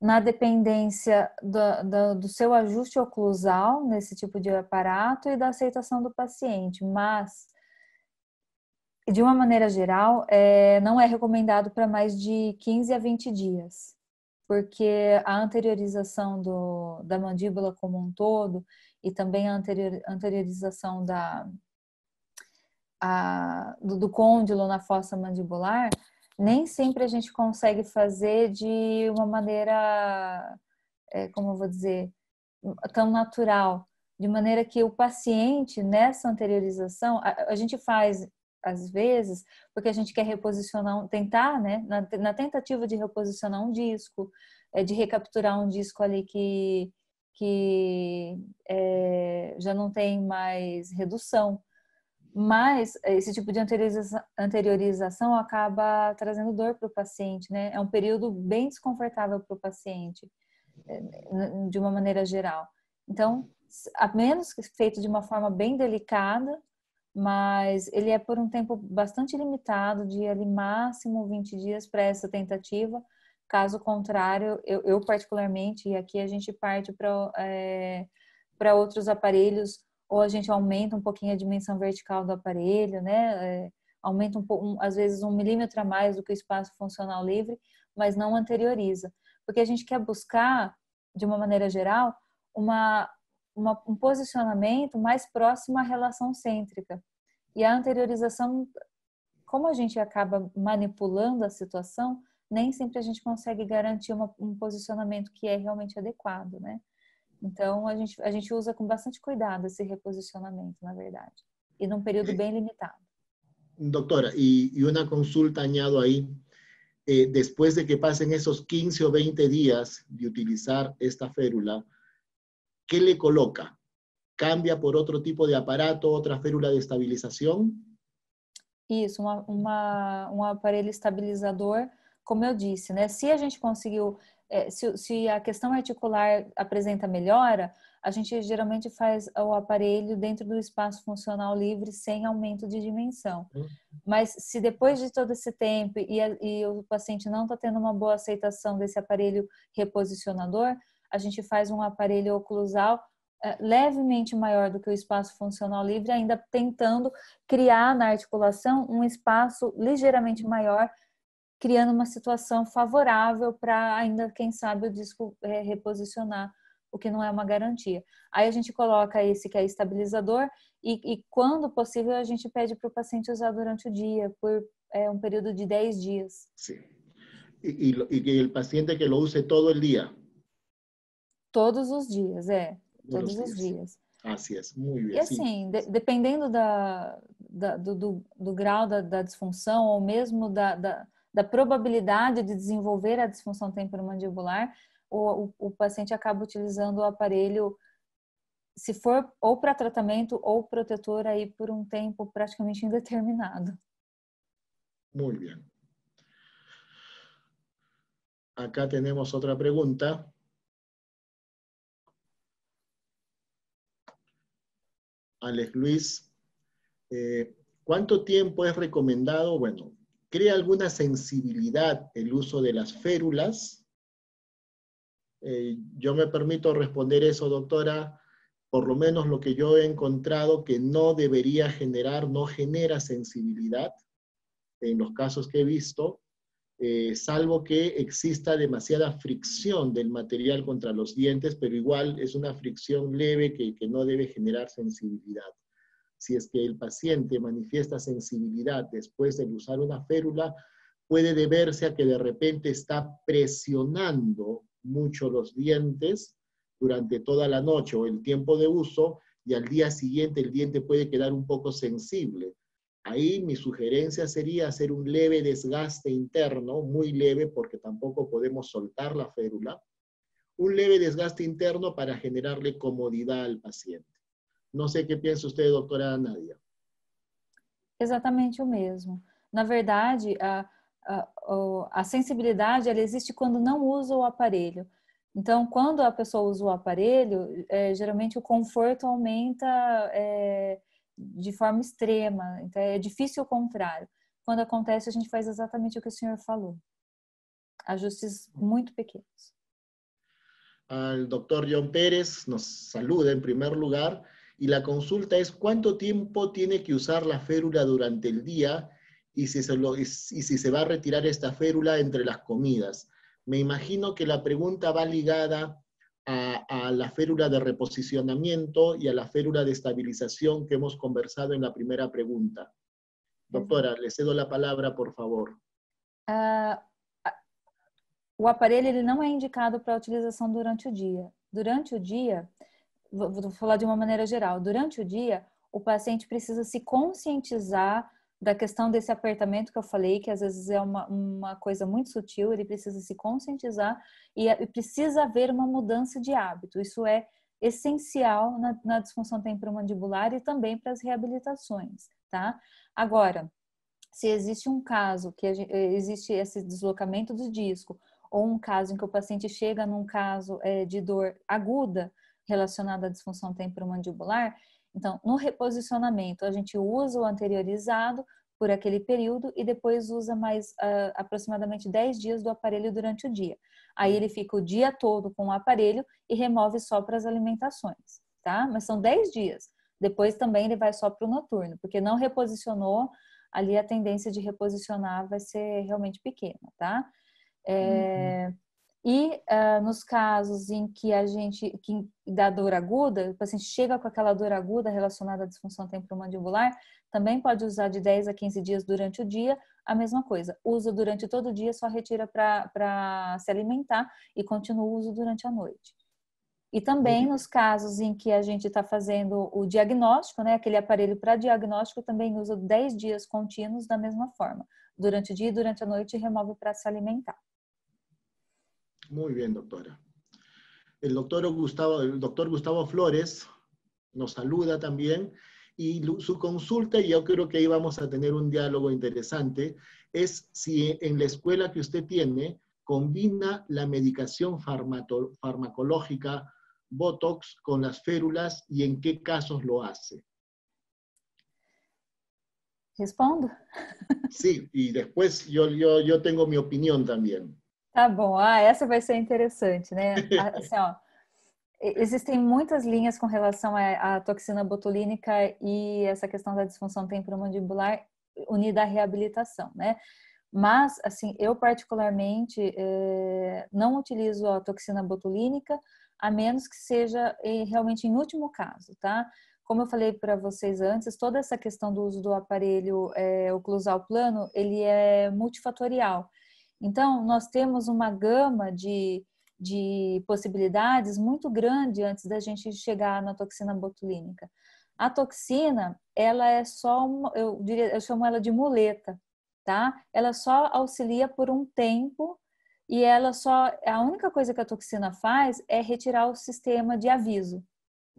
na dependência do, do, do seu ajuste oclusal nesse tipo de aparato e da aceitação do paciente, mas de uma maneira geral, é, não é recomendado para mais de 15 a 20 dias, porque a anteriorização do, da mandíbula como um todo e também a anterior, anteriorização da, a, do, do côndilo na fossa mandibular, nem sempre a gente consegue fazer de uma maneira, é, como eu vou dizer, tão natural. De maneira que o paciente, nessa anteriorização, a, a gente faz às vezes, porque a gente quer reposicionar, tentar, né, na, na, tentativa de reposicionar um disco, é, de recapturar um disco ali que que é, já não tem mais redução. Mas esse tipo de anteriorização acaba trazendo dor para o paciente, né? É um período bem desconfortável para o paciente, é, de uma maneira geral. Então, a menos que feito de uma forma bem delicada, mas ele é por um tempo bastante limitado, de ali máximo 20 dias para essa tentativa, Caso contrário, eu, eu particularmente, e aqui a gente parte para é, outros aparelhos, ou a gente aumenta um pouquinho a dimensão vertical do aparelho, né? É, aumenta um, um, às vezes um milímetro a mais do que o espaço funcional livre, mas não anterioriza. Porque a gente quer buscar, de uma maneira geral, uma, uma, um posicionamento mais próximo à relação cêntrica. E a anteriorização, como a gente acaba manipulando a situação, nem sempre a gente consegue garantir uma, um posicionamento que é realmente adequado, né? Então, a gente, a gente usa com bastante cuidado esse reposicionamento, na verdade, e num período bem limitado. Doctora, e, uma consulta añado aí, eh, depois de que passem esses 15 ou 20 dias de utilizar esta férula, que le coloca? Cambia por outro tipo de aparato, outra férula de estabilização? Isso, uma, um aparelho estabilizador como eu disse, né? Se a gente conseguiu, é, se, se a questão articular apresenta melhora, a gente geralmente faz o aparelho dentro do espaço funcional livre sem aumento de dimensão. Uhum. Mas se depois de todo esse tempo e, a, e o paciente não está tendo uma boa aceitação desse aparelho reposicionador, a gente faz um aparelho oclusal é, levemente maior do que o espaço funcional livre, ainda tentando criar na articulação um espaço ligeiramente maior criando uma situação favorável para ainda, quem sabe, o disco é, reposicionar, o que não é uma garantia. Aí a gente coloca esse que é estabilizador e, e quando possível, a gente pede para o paciente usar durante o dia, por é, um período de 10 dias. Sim. E, e, o paciente que lo use todo o dia? Todos os dias, é. Todos, todos os dias. dias. Assim, é bem. E assim, de, dependendo da, da do, do, do, grau da, da disfunção ou mesmo da, da da probabilidade de desenvolver a disfunção temporomandibular, o, o, o paciente acaba utilizando o aparelho, se for ou para tratamento ou protetor, aí por um tempo praticamente indeterminado. Muy bem. Acá temos outra pergunta, Alex Luis, eh, ¿cuánto tiempo es recomendado? Bueno, crea alguna sensibilidad el uso de las férulas? Eh, yo me permito responder eso, doctora, por lo menos lo que yo he encontrado que no debería generar, no genera sensibilidad en los casos que he visto, eh, salvo que exista demasiada fricción del material contra los dientes, pero igual es una fricción leve que no debe generar sensibilidad. Si es que el paciente manifiesta sensibilidad después de usar una férula, puede deberse a que de repente está presionando mucho los dientes durante toda la noche o el tiempo de uso y al día siguiente el diente puede quedar un poco sensible. Ahí mi sugerencia sería hacer un leve desgaste interno, muy leve porque tampoco podemos soltar la férula, un leve desgaste interno para generarle comodidad al paciente. Não sei o que pensa você, doutora Nadia. Exatamente o mesmo. Na verdade, a, a, a sensibilidade ela existe quando não usa o aparelho. Então, quando a pessoa usa o aparelho, é, geralmente o conforto aumenta é, de forma extrema. Então, é difícil o contrário. Quando acontece, a gente faz exatamente o que o senhor falou. Ajustes muito pequenos. O doutor John Pérez nos saluda em primeiro lugar. y la consulta es cuánto tiempo tiene que usar la férula durante el día y si, se va a retirar esta férula entre las comidas. Me imagino que la pregunta va ligada a, la férula de reposicionamiento y a la férula de estabilización que hemos conversado en la primera pregunta. Doctora, le cedo la palabra, por favor. El ah, ah, o no es indicado para utilización durante el día. Durante o día... vou falar de uma maneira geral, durante o dia, o paciente precisa se conscientizar da questão desse apertamento que eu falei, que às vezes é uma, uma coisa muito sutil, ele precisa se conscientizar e, e precisa haver uma mudança de hábito. Isso é essencial na, na disfunção temporomandibular e também para as reabilitações, tá? Agora, se existe um caso que gente, eh, existe esse deslocamento do disco, ou um caso em que o paciente chega num caso é, de dor aguda, relacionado à disfunção temporomandibular. Então, no reposicionamento, a gente usa o anteriorizado por aquele período e depois usa mais uh, aproximadamente 10 dias do aparelho durante o dia. Aí ele fica o dia todo com o aparelho e remove só para as alimentações, tá? Mas são 10 dias. Depois também ele vai só para o noturno, porque não reposicionou, ali a tendência de reposicionar vai ser realmente pequena, tá? É, uhum. E uh, nos casos em que a gente, que dá dor aguda, o paciente chega com aquela dor aguda relacionada à disfunção temporomandibular, também pode usar de 10 a 15 dias durante o dia, a mesma coisa. Usa durante todo o dia, só retira para se alimentar e continua o uso durante a noite. E também nos casos em que a gente está fazendo o diagnóstico, né, aquele aparelho para diagnóstico, também usa 10 dias contínuos da mesma forma, durante o dia e durante a noite, remove para se alimentar. Muy bien, doctora. El doctor Gustavo, el Gustavo Flores nos saluda también y su consulta, y yo creo que ahí vamos a tener un diálogo interesante, es si en la escuela que usted tiene combina la medicación farmacológica Botox con las férulas y en qué casos lo hace. Respondo. Sí, y después yo tengo mi opinión también. Tá bom, ah, essa vai ser interessante, né? Ah, assim, ó, existem muitas linhas com relação à, toxina botulínica e essa questão da disfunção temporomandibular unida à reabilitação, né? Mas, assim, eu particularmente é, não utilizo a toxina botulínica, a menos que seja eh, realmente em último caso, tá? Como eu falei para vocês antes, toda essa questão do uso do aparelho é, oclusal plano, ele é multifatorial. Então, nós temos uma gama de, de possibilidades muito grande antes da gente chegar na toxina botulínica. A toxina, ela é só, uma, eu, diria, eu chamo ela de muleta, tá? Ela só auxilia por um tempo e ela só, a única coisa que a toxina faz é retirar o sistema de aviso,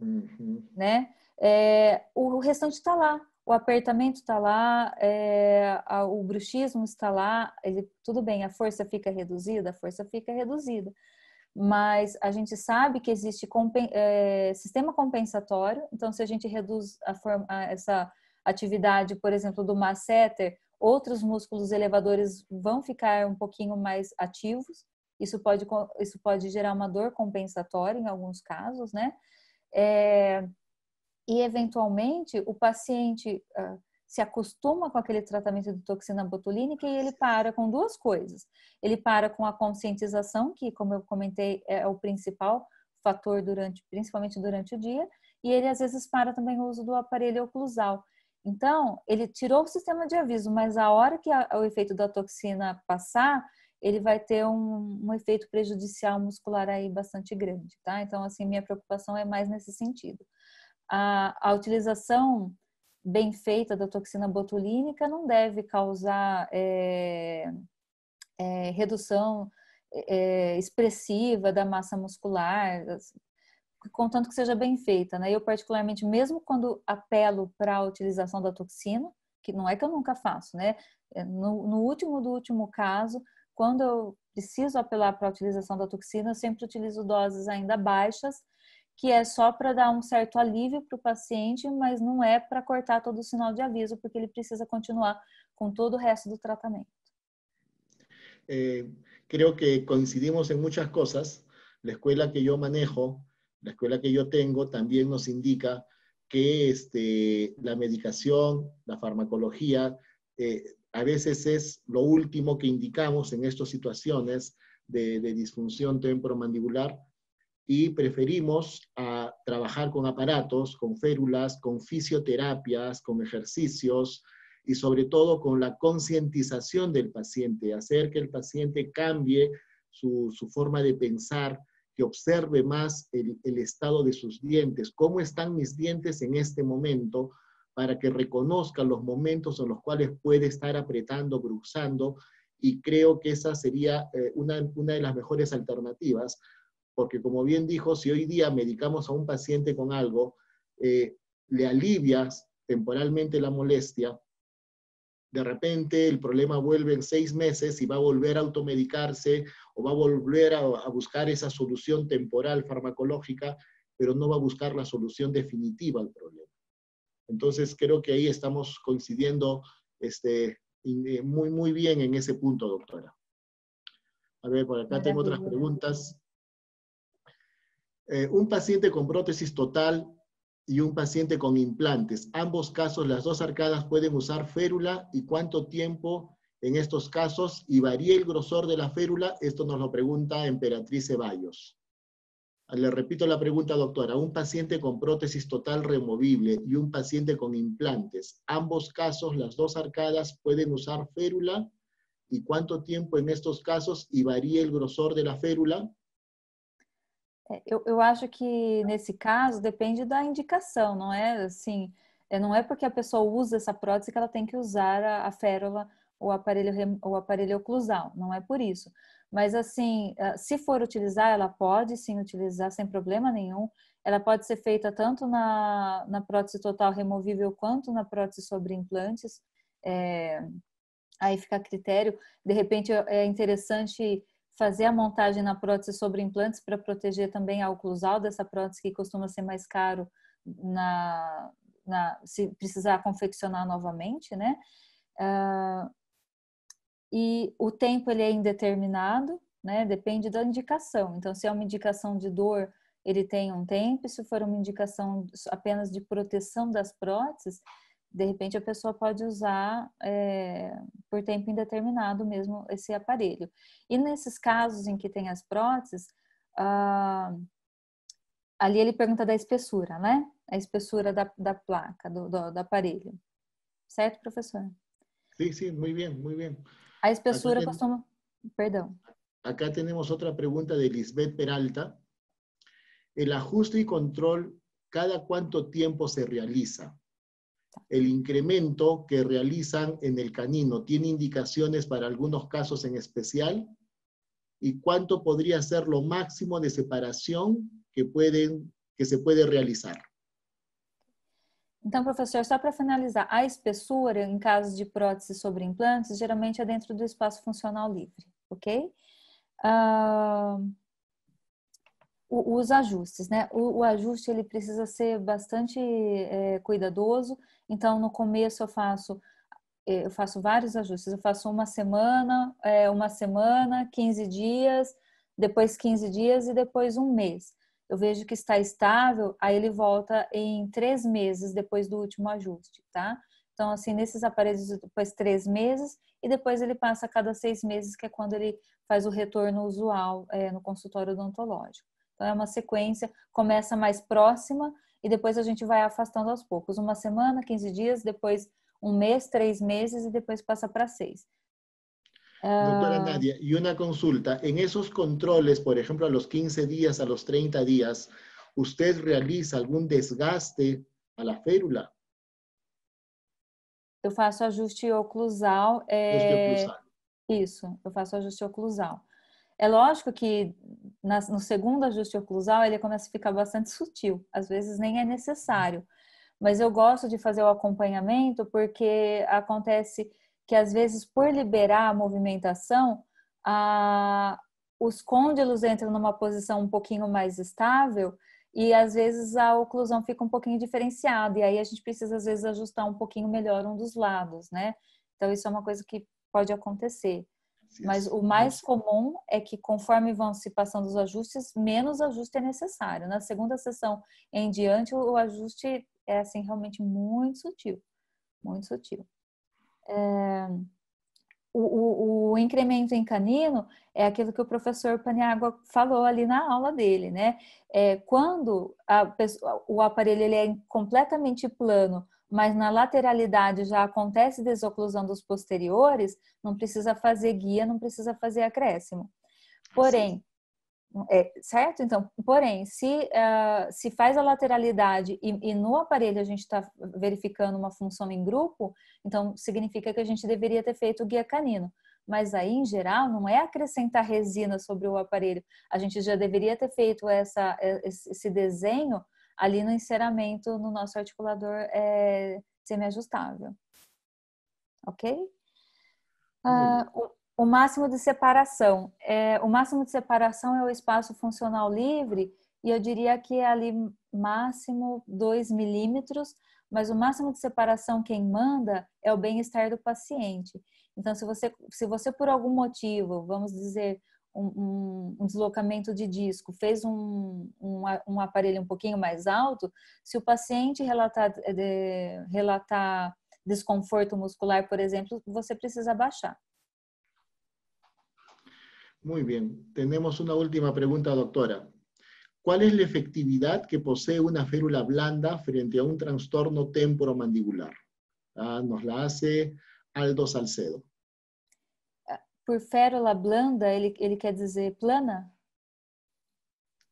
uhum. né? É, o restante está lá o apertamento está lá, é, a, o bruxismo está lá, ele, tudo bem, a força fica reduzida, a força fica reduzida. Mas a gente sabe que existe compen, é, sistema compensatório, então se a gente reduz a forma, a, essa atividade, por exemplo, do masseter, outros músculos elevadores vão ficar um pouquinho mais ativos. Isso pode, isso pode gerar uma dor compensatória em alguns casos, né? É, e eventualmente o paciente uh, se acostuma com aquele tratamento de toxina botulínica e ele para com duas coisas. Ele para com a conscientização, que como eu comentei é o principal fator durante, principalmente durante o dia, e ele às vezes para também o uso do aparelho oclusal. Então, ele tirou o sistema de aviso, mas a hora que a, o efeito da toxina passar, ele vai ter um, um, efeito prejudicial muscular aí bastante grande, tá? Então, assim, minha preocupação é mais nesse sentido a, a utilização bem feita da toxina botulínica não deve causar é, é, redução é, expressiva da massa muscular, contanto que seja bem feita. Né? Eu, particularmente, mesmo quando apelo para a utilização da toxina, que não é que eu nunca faço, né? É, no, no último do último caso, quando eu preciso apelar para a utilização da toxina, eu sempre utilizo doses ainda baixas que é só para dar um certo alívio para o paciente, mas não é para cortar todo o sinal de aviso, porque ele precisa continuar com todo o resto do tratamento. Creio eh, creo que coincidimos em muitas coisas. A escola que eu manejo, a escola que eu tenho, também nos indica que este, a medicação, a farmacologia, eh, a vezes é o último que indicamos em estas situações de, de temporomandibular y preferimos a ah, trabajar con aparatos, con férulas, con fisioterapias, con ejercicios y sobre todo con la concientización del paciente, hacer que el paciente cambie su, forma de pensar, que observe más el, estado de sus dientes, cómo están mis dientes en este momento, para que reconozca los momentos en los cuales puede estar apretando, bruxando y creo que esa sería eh, una, una de las mejores alternativas porque como bien dijo, si hoy día medicamos a un paciente con algo, eh, le alivias temporalmente la molestia, de repente el problema vuelve en seis meses y va a volver a automedicarse o va a volver a, buscar esa solución temporal farmacológica, pero no va a buscar la solución definitiva al problema. Entonces creo que ahí estamos coincidiendo este, eh, muy, muy bien en ese punto, doctora. A ver, por acá tengo otras preguntas. Eh, un paciente con prótesis total y un paciente con implantes. Ambos casos, las dos arcadas pueden usar férula y cuánto tiempo en estos casos y varía el grosor de la férula. Esto nos lo pregunta Emperatriz Ceballos. Le repito la pregunta, doctora. Un paciente con prótesis total removible y un paciente con implantes. Ambos casos, las dos arcadas pueden usar férula y cuánto tiempo en estos casos y varía el grosor de la férula. É, eu, eu acho que nesse caso depende da indicação, não é assim, é, não é porque a pessoa usa essa prótese que ela tem que usar a, a férola ou aparelho, o aparelho oclusal, não é por isso. Mas assim, ah, se for utilizar, ela pode sim utilizar sem problema nenhum. Ela pode ser feita tanto na, na prótese total removível quanto na prótese sobre implantes. É, aí fica a critério. De repente é, é interessante fazer a montagem na prótese sobre implantes para proteger também a oclusal dessa prótese que costuma ser mais caro na, na se precisar confeccionar novamente, né? Uh, e o tempo ele é indeterminado, né? Depende da indicação. Então, se é uma indicação de dor, ele tem um tempo. Se for uma indicação apenas de proteção das próteses, de repente a pessoa pode usar é, por tempo indeterminado mesmo esse aparelho. E nesses casos em que tem as próteses, ah, ali ele pergunta da espessura, né? A espessura da, da placa, do, do, do, aparelho. Certo, professor? Sim, sim, muito bem, muito bem. A espessura acá costuma. Perdão. Acá temos outra pergunta de Lisbeth Peralta. o ajuste e controle cada quanto tempo se realiza? el incremento que realizan en el canino. ¿Tiene indicaciones para algunos casos en especial? ¿Y cuánto podría ser lo máximo de separación que, pueden, que se puede realizar? Então, professor, só para finalizar, a espessura em caso de prótese sobre implantes geralmente é dentro do espaço funcional livre, ok? Uh, os ajustes, né? O, o, ajuste ele precisa ser bastante é, cuidadoso então, no começo eu faço eh, eu faço vários ajustes. Eu faço uma semana, eh, uma semana, 15 dias, depois 15 dias e depois um mês. Eu vejo que está estável, aí ele volta em três meses depois do último ajuste, tá? Então, assim, nesses aparelhos, depois três meses e depois ele passa a cada seis meses, que é quando ele faz o retorno usual é, no consultório odontológico. Então, é uma sequência, começa mais próxima e depois a gente vai afastando aos poucos. Uma semana, 15 dias, depois um mês, três meses e depois passa para seis. Doutora uh... Ah. Nadia, y consulta. Em esses controles, por exemplo, a los 15 días, a los 30 días, ¿usted realiza algún desgaste à la férula? Eu faço ajuste oclusal. É... Ajuste eh, oclusal. Isso, eu faço ajuste oclusal. É lógico que na, no segundo ajuste oclusal ele começa a ficar bastante sutil, às vezes nem é necessário, mas eu gosto de fazer o acompanhamento porque acontece que às vezes por liberar a movimentação, a, os côndilos entram numa posição um pouquinho mais estável e às vezes a oclusão fica um pouquinho diferenciada e aí a gente precisa às vezes ajustar um pouquinho melhor um dos lados, né? Então isso é uma coisa que pode acontecer. Mas o mais comum é que, conforme vão se passando os ajustes, menos ajuste é necessário. Na segunda sessão em diante, o ajuste é assim realmente muito sutil, muito sutil. É... O, o, o, incremento em canino é aquilo que o professor Paniagua falou ali na aula dele, né? É, quando a, o aparelho ele é completamente plano mas na lateralidade já acontece desoclusão dos posteriores, não precisa fazer guia, não precisa fazer acréscimo. Porém, É, certo? Então, porém, se, uh, se faz a lateralidade e, e no aparelho a gente está verificando uma função em grupo, então significa que a gente deveria ter feito o guia canino. Mas aí, em geral, não é acrescentar resina sobre o aparelho. A gente já deveria ter feito essa, eh, esse desenho ali no enceramento no nosso articulador é, semiajustável. Ok? Ah, o, o, máximo de separação. É, o máximo de separação é o espaço funcional livre, e eu diria que é ali máximo 2 milímetros, mas o máximo de separação quem manda é o bem-estar do paciente. Então, se você, se você por algum motivo, vamos dizer, um, um, deslocamento de disco, fez um, um, um, aparelho um pouquinho mais alto, se o paciente relatar, eh, de, relatar desconforto muscular, por exemplo, você precisa baixar. Muito bem. Temos uma última pergunta, doutora. qual é a efetividade que posee uma férula blanda frente a um trastorno temporomandibular? Ah, nos la hace Aldo Salcedo por férola blanda, ele, ele quer dizer plana?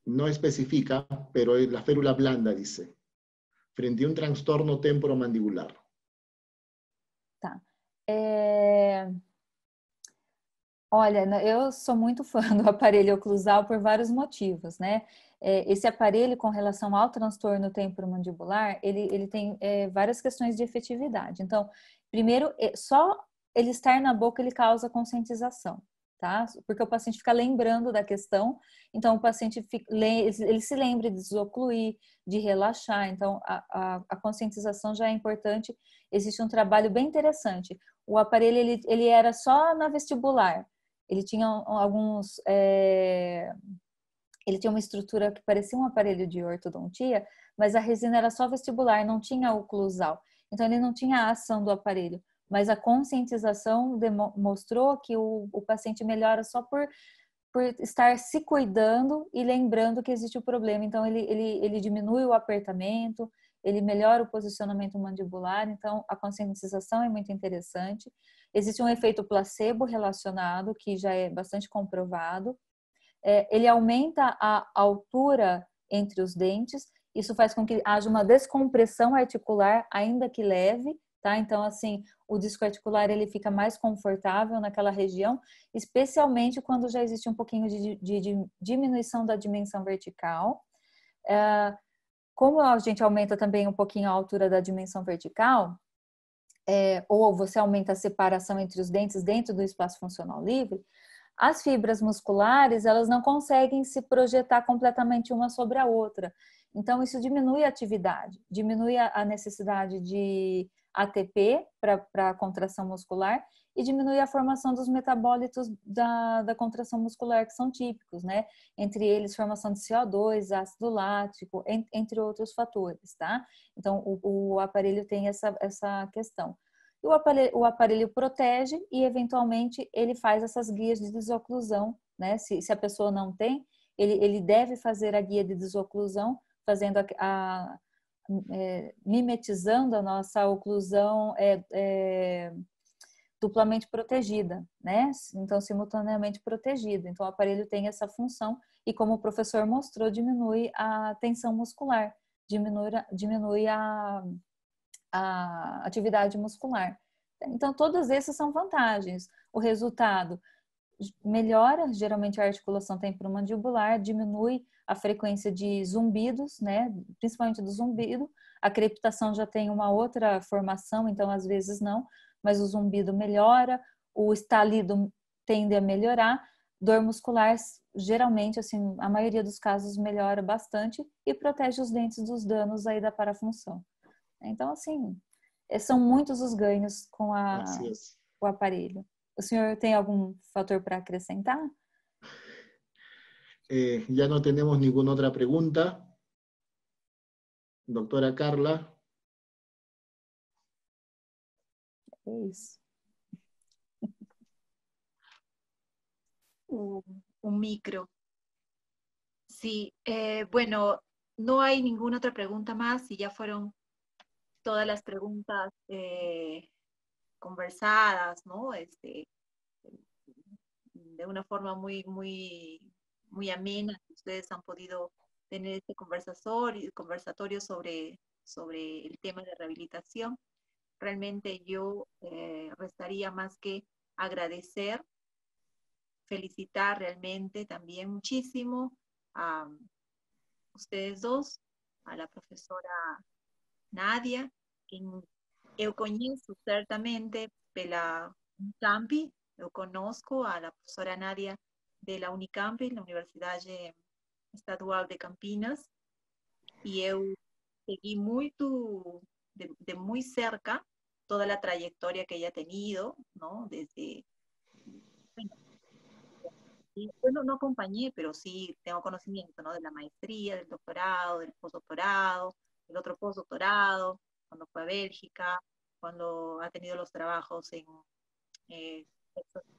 Não especifica, pero la férula blanda dice, frente a um transtorno temporomandibular. Tá. É... Olha, né, eu sou muito fã do aparelho oclusal por vários motivos, né? É, esse aparelho, com relação ao transtorno temporomandibular, ele, ele tem é, várias questões de efetividade. Então, primeiro, é, só ele estar na boca, ele causa conscientização. Tá? Porque o paciente fica lembrando da questão, então o paciente fica, ele se lembra de desocluir, de relaxar, então a, a, a, conscientização já é importante. Existe um trabalho bem interessante. O aparelho ele, ele era só na vestibular, ele tinha alguns, é... ele tinha uma estrutura que parecia um aparelho de ortodontia, mas a resina era só vestibular, não tinha oclusal, então ele não tinha a ação do aparelho mas a conscientização mostrou que o, o paciente melhora só por por estar se cuidando e lembrando que existe o problema. Então, ele, ele, ele diminui o apertamento, ele melhora o posicionamento mandibular. Então, a conscientização é muito interessante. Existe um efeito placebo relacionado, que já é bastante comprovado. É, ele aumenta a altura entre os dentes. Isso faz com que haja uma descompressão articular, ainda que leve, tá? Então, assim, o disco articular ele fica mais confortável naquela região, especialmente quando já existe um pouquinho de, de, de diminuição da dimensão vertical. É, como a gente aumenta também um pouquinho a altura da dimensão vertical, é, ou você aumenta a separação entre os dentes dentro do espaço funcional livre, as fibras musculares elas não conseguem se projetar completamente uma sobre a outra. Então, isso diminui a atividade, diminui a necessidade de ATP para a contração muscular e diminui a formação dos metabólitos da, da contração muscular que são típicos, né? Entre eles, formação de CO2, ácido lático, en, entre outros fatores, tá? Então, o, o aparelho tem essa, essa questão. E o aparelho, o aparelho protege e, eventualmente, ele faz essas guias de desoclusão, né? Se, se a pessoa não tem, ele, ele deve fazer a guia de desoclusão fazendo a, a é, mimetizando a nossa oclusão é, é, duplamente protegida, né? Então, simultaneamente protegida. Então, o aparelho tem essa função e, como o professor mostrou, diminui a tensão muscular, diminui, diminui a, a atividade muscular. Então, todas essas são vantagens. O resultado melhora geralmente a articulação temporomandibular, diminui a frequência de zumbidos, né? principalmente do zumbido. A crepitação já tem uma outra formação, então às vezes não, mas o zumbido melhora, o estalido tende a melhorar, dor muscular geralmente, assim, a maioria dos casos melhora bastante e protege os dentes dos danos aí da parafunção. Então, assim, eh, são muitos os ganhos com a, o aparelho. O senhor tem algum fator para acrescentar? Eh, ya no tenemos ninguna otra pregunta. Doctora Carla. un, micro. Sí, eh, bueno, no hay ninguna otra pregunta más y ya fueron todas las preguntas eh, conversadas, ¿no? Este, de una forma muy, muy, muy amena que ustedes han podido tener este conversatorio, conversatorio sobre, sobre el tema de rehabilitación. Realmente yo eh, restaría más que agradecer, felicitar realmente también muchísimo a ustedes dos, a la profesora Nadia, que yo conozco ciertamente pela Campi, yo conozco a la profesora Nadia de la Unicamp, la Universidad Estadual de Campinas, Y eu muy de, de cerca, toda la trayectoria que ella ha tenido, ¿no? Desde... Bueno, no acompañé, pero sí tengo conocimiento, ¿no? De la maestría, del doctorado, del postdoctorado, del otro postdoctorado, cuando fue a Bélgica, cuando ha tenido los trabajos en eh,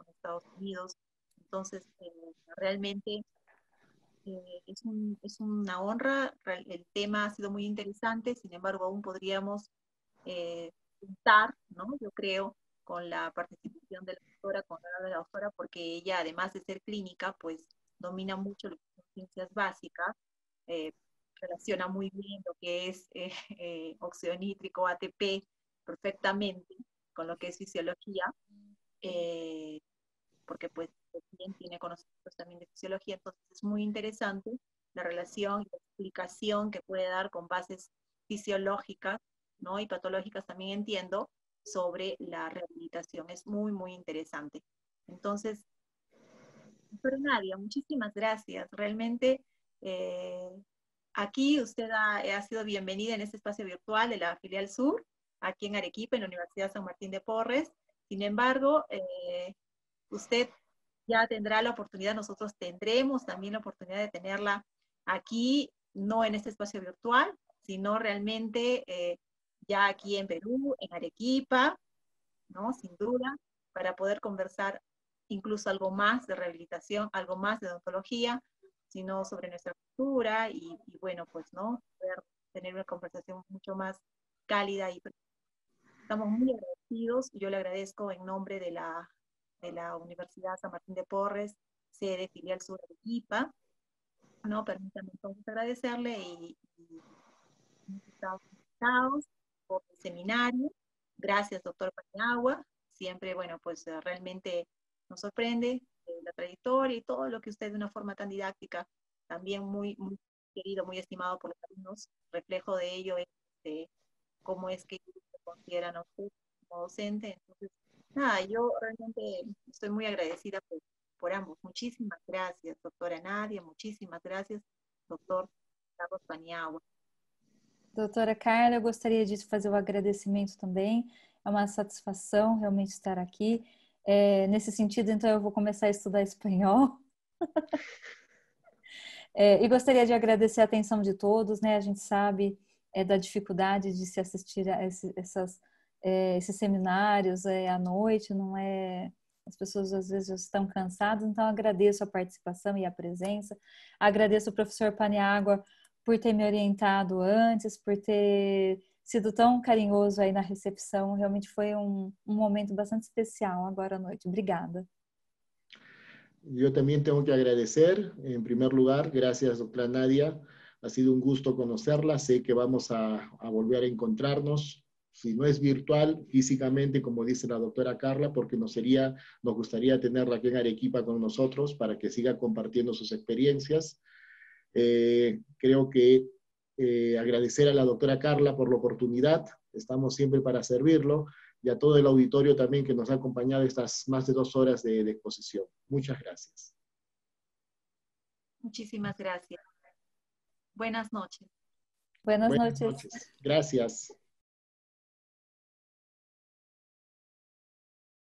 Estados Unidos. Entonces, eh, realmente eh, es, una honra, el tema ha sido muy interesante, sin embargo, aún podríamos juntar, eh, Yo creo, con la participación de la doctora, con la, doctora, porque ella, además de ser clínica, pues domina mucho las ciencias básicas, relaciona muy bien lo que es eh, nítrico, ATP, perfectamente con lo que es fisiología, porque pues tiene conocimientos también de fisiología, entonces es muy interesante la relación y la explicación que puede dar con bases fisiológicas ¿no? y patológicas también entiendo sobre la rehabilitación. Es muy, muy interesante. Entonces, doctora Nadia, muchísimas gracias. Realmente eh, aquí usted ha, sido bienvenida en este espacio virtual de la filial sur, aquí en Arequipa, en la Universidad San Martín de Porres. Sin embargo, eh, usted ya tendrá la oportunidad, nosotros tendremos también la oportunidad de tenerla aquí, no en este espacio virtual, sino realmente eh, ya aquí en Perú, en Arequipa, ¿no? Sin duda, para poder conversar incluso algo más de rehabilitación, algo más de odontología, sino sobre nuestra cultura y, bueno, pues, ¿no? Poder tener una conversación mucho más cálida y estamos muy agradecidos. y Yo le agradezco en nombre de la de la Universidad San Martín de Porres, sede filial sur de Ipa. ¿no? Permítanme agradecerle y, y por el seminario. Gracias, doctor Panagua Siempre, bueno, pues eh, realmente nos sorprende eh, la trayectoria y todo lo que usted de una forma tan didáctica, también muy, querido, muy estimado por los alumnos. Reflejo de ello es este, cómo es que se consideran no usted como docente. Entonces, nada, yo realmente estoy muy agradecida por, por ambos. Muchísimas gracias, doctora Nadia, muchísimas gracias, doutor Carlos Paniagua. Doutora Carla, eu gostaria de fazer o agradecimento também. É uma satisfação realmente estar aqui. É, nesse sentido, então, eu vou começar a estudar espanhol. é, e gostaria de agradecer a atenção de todos, né? A gente sabe é, da dificuldade de se assistir a esse, essas é, esses seminários é à noite, não é. As pessoas às vezes estão cansadas, então agradeço a participação e a presença. Agradeço o professor Paneágua por ter me orientado antes, por ter sido tão carinhoso aí na recepção. Realmente foi um, um momento bastante especial agora à noite. Obrigada. eu também tenho que agradecer, em primeiro lugar, graças doctora Nadia, ha sido um gusto la sei que vamos a, a volver a encontrarnos si no es virtual, físicamente, como dice la doctora Carla, porque nos, sería, nos gustaría tenerla aquí en Arequipa con nosotros para que siga compartiendo sus experiencias. Eh, creo que eh, agradecer a la doctora Carla por la oportunidad, estamos siempre para servirlo, y a todo el auditorio también que nos ha acompañado estas más de dos horas de, exposición. Muchas gracias. Muchísimas gracias. Buenas noches. Buenas, noches. Gracias.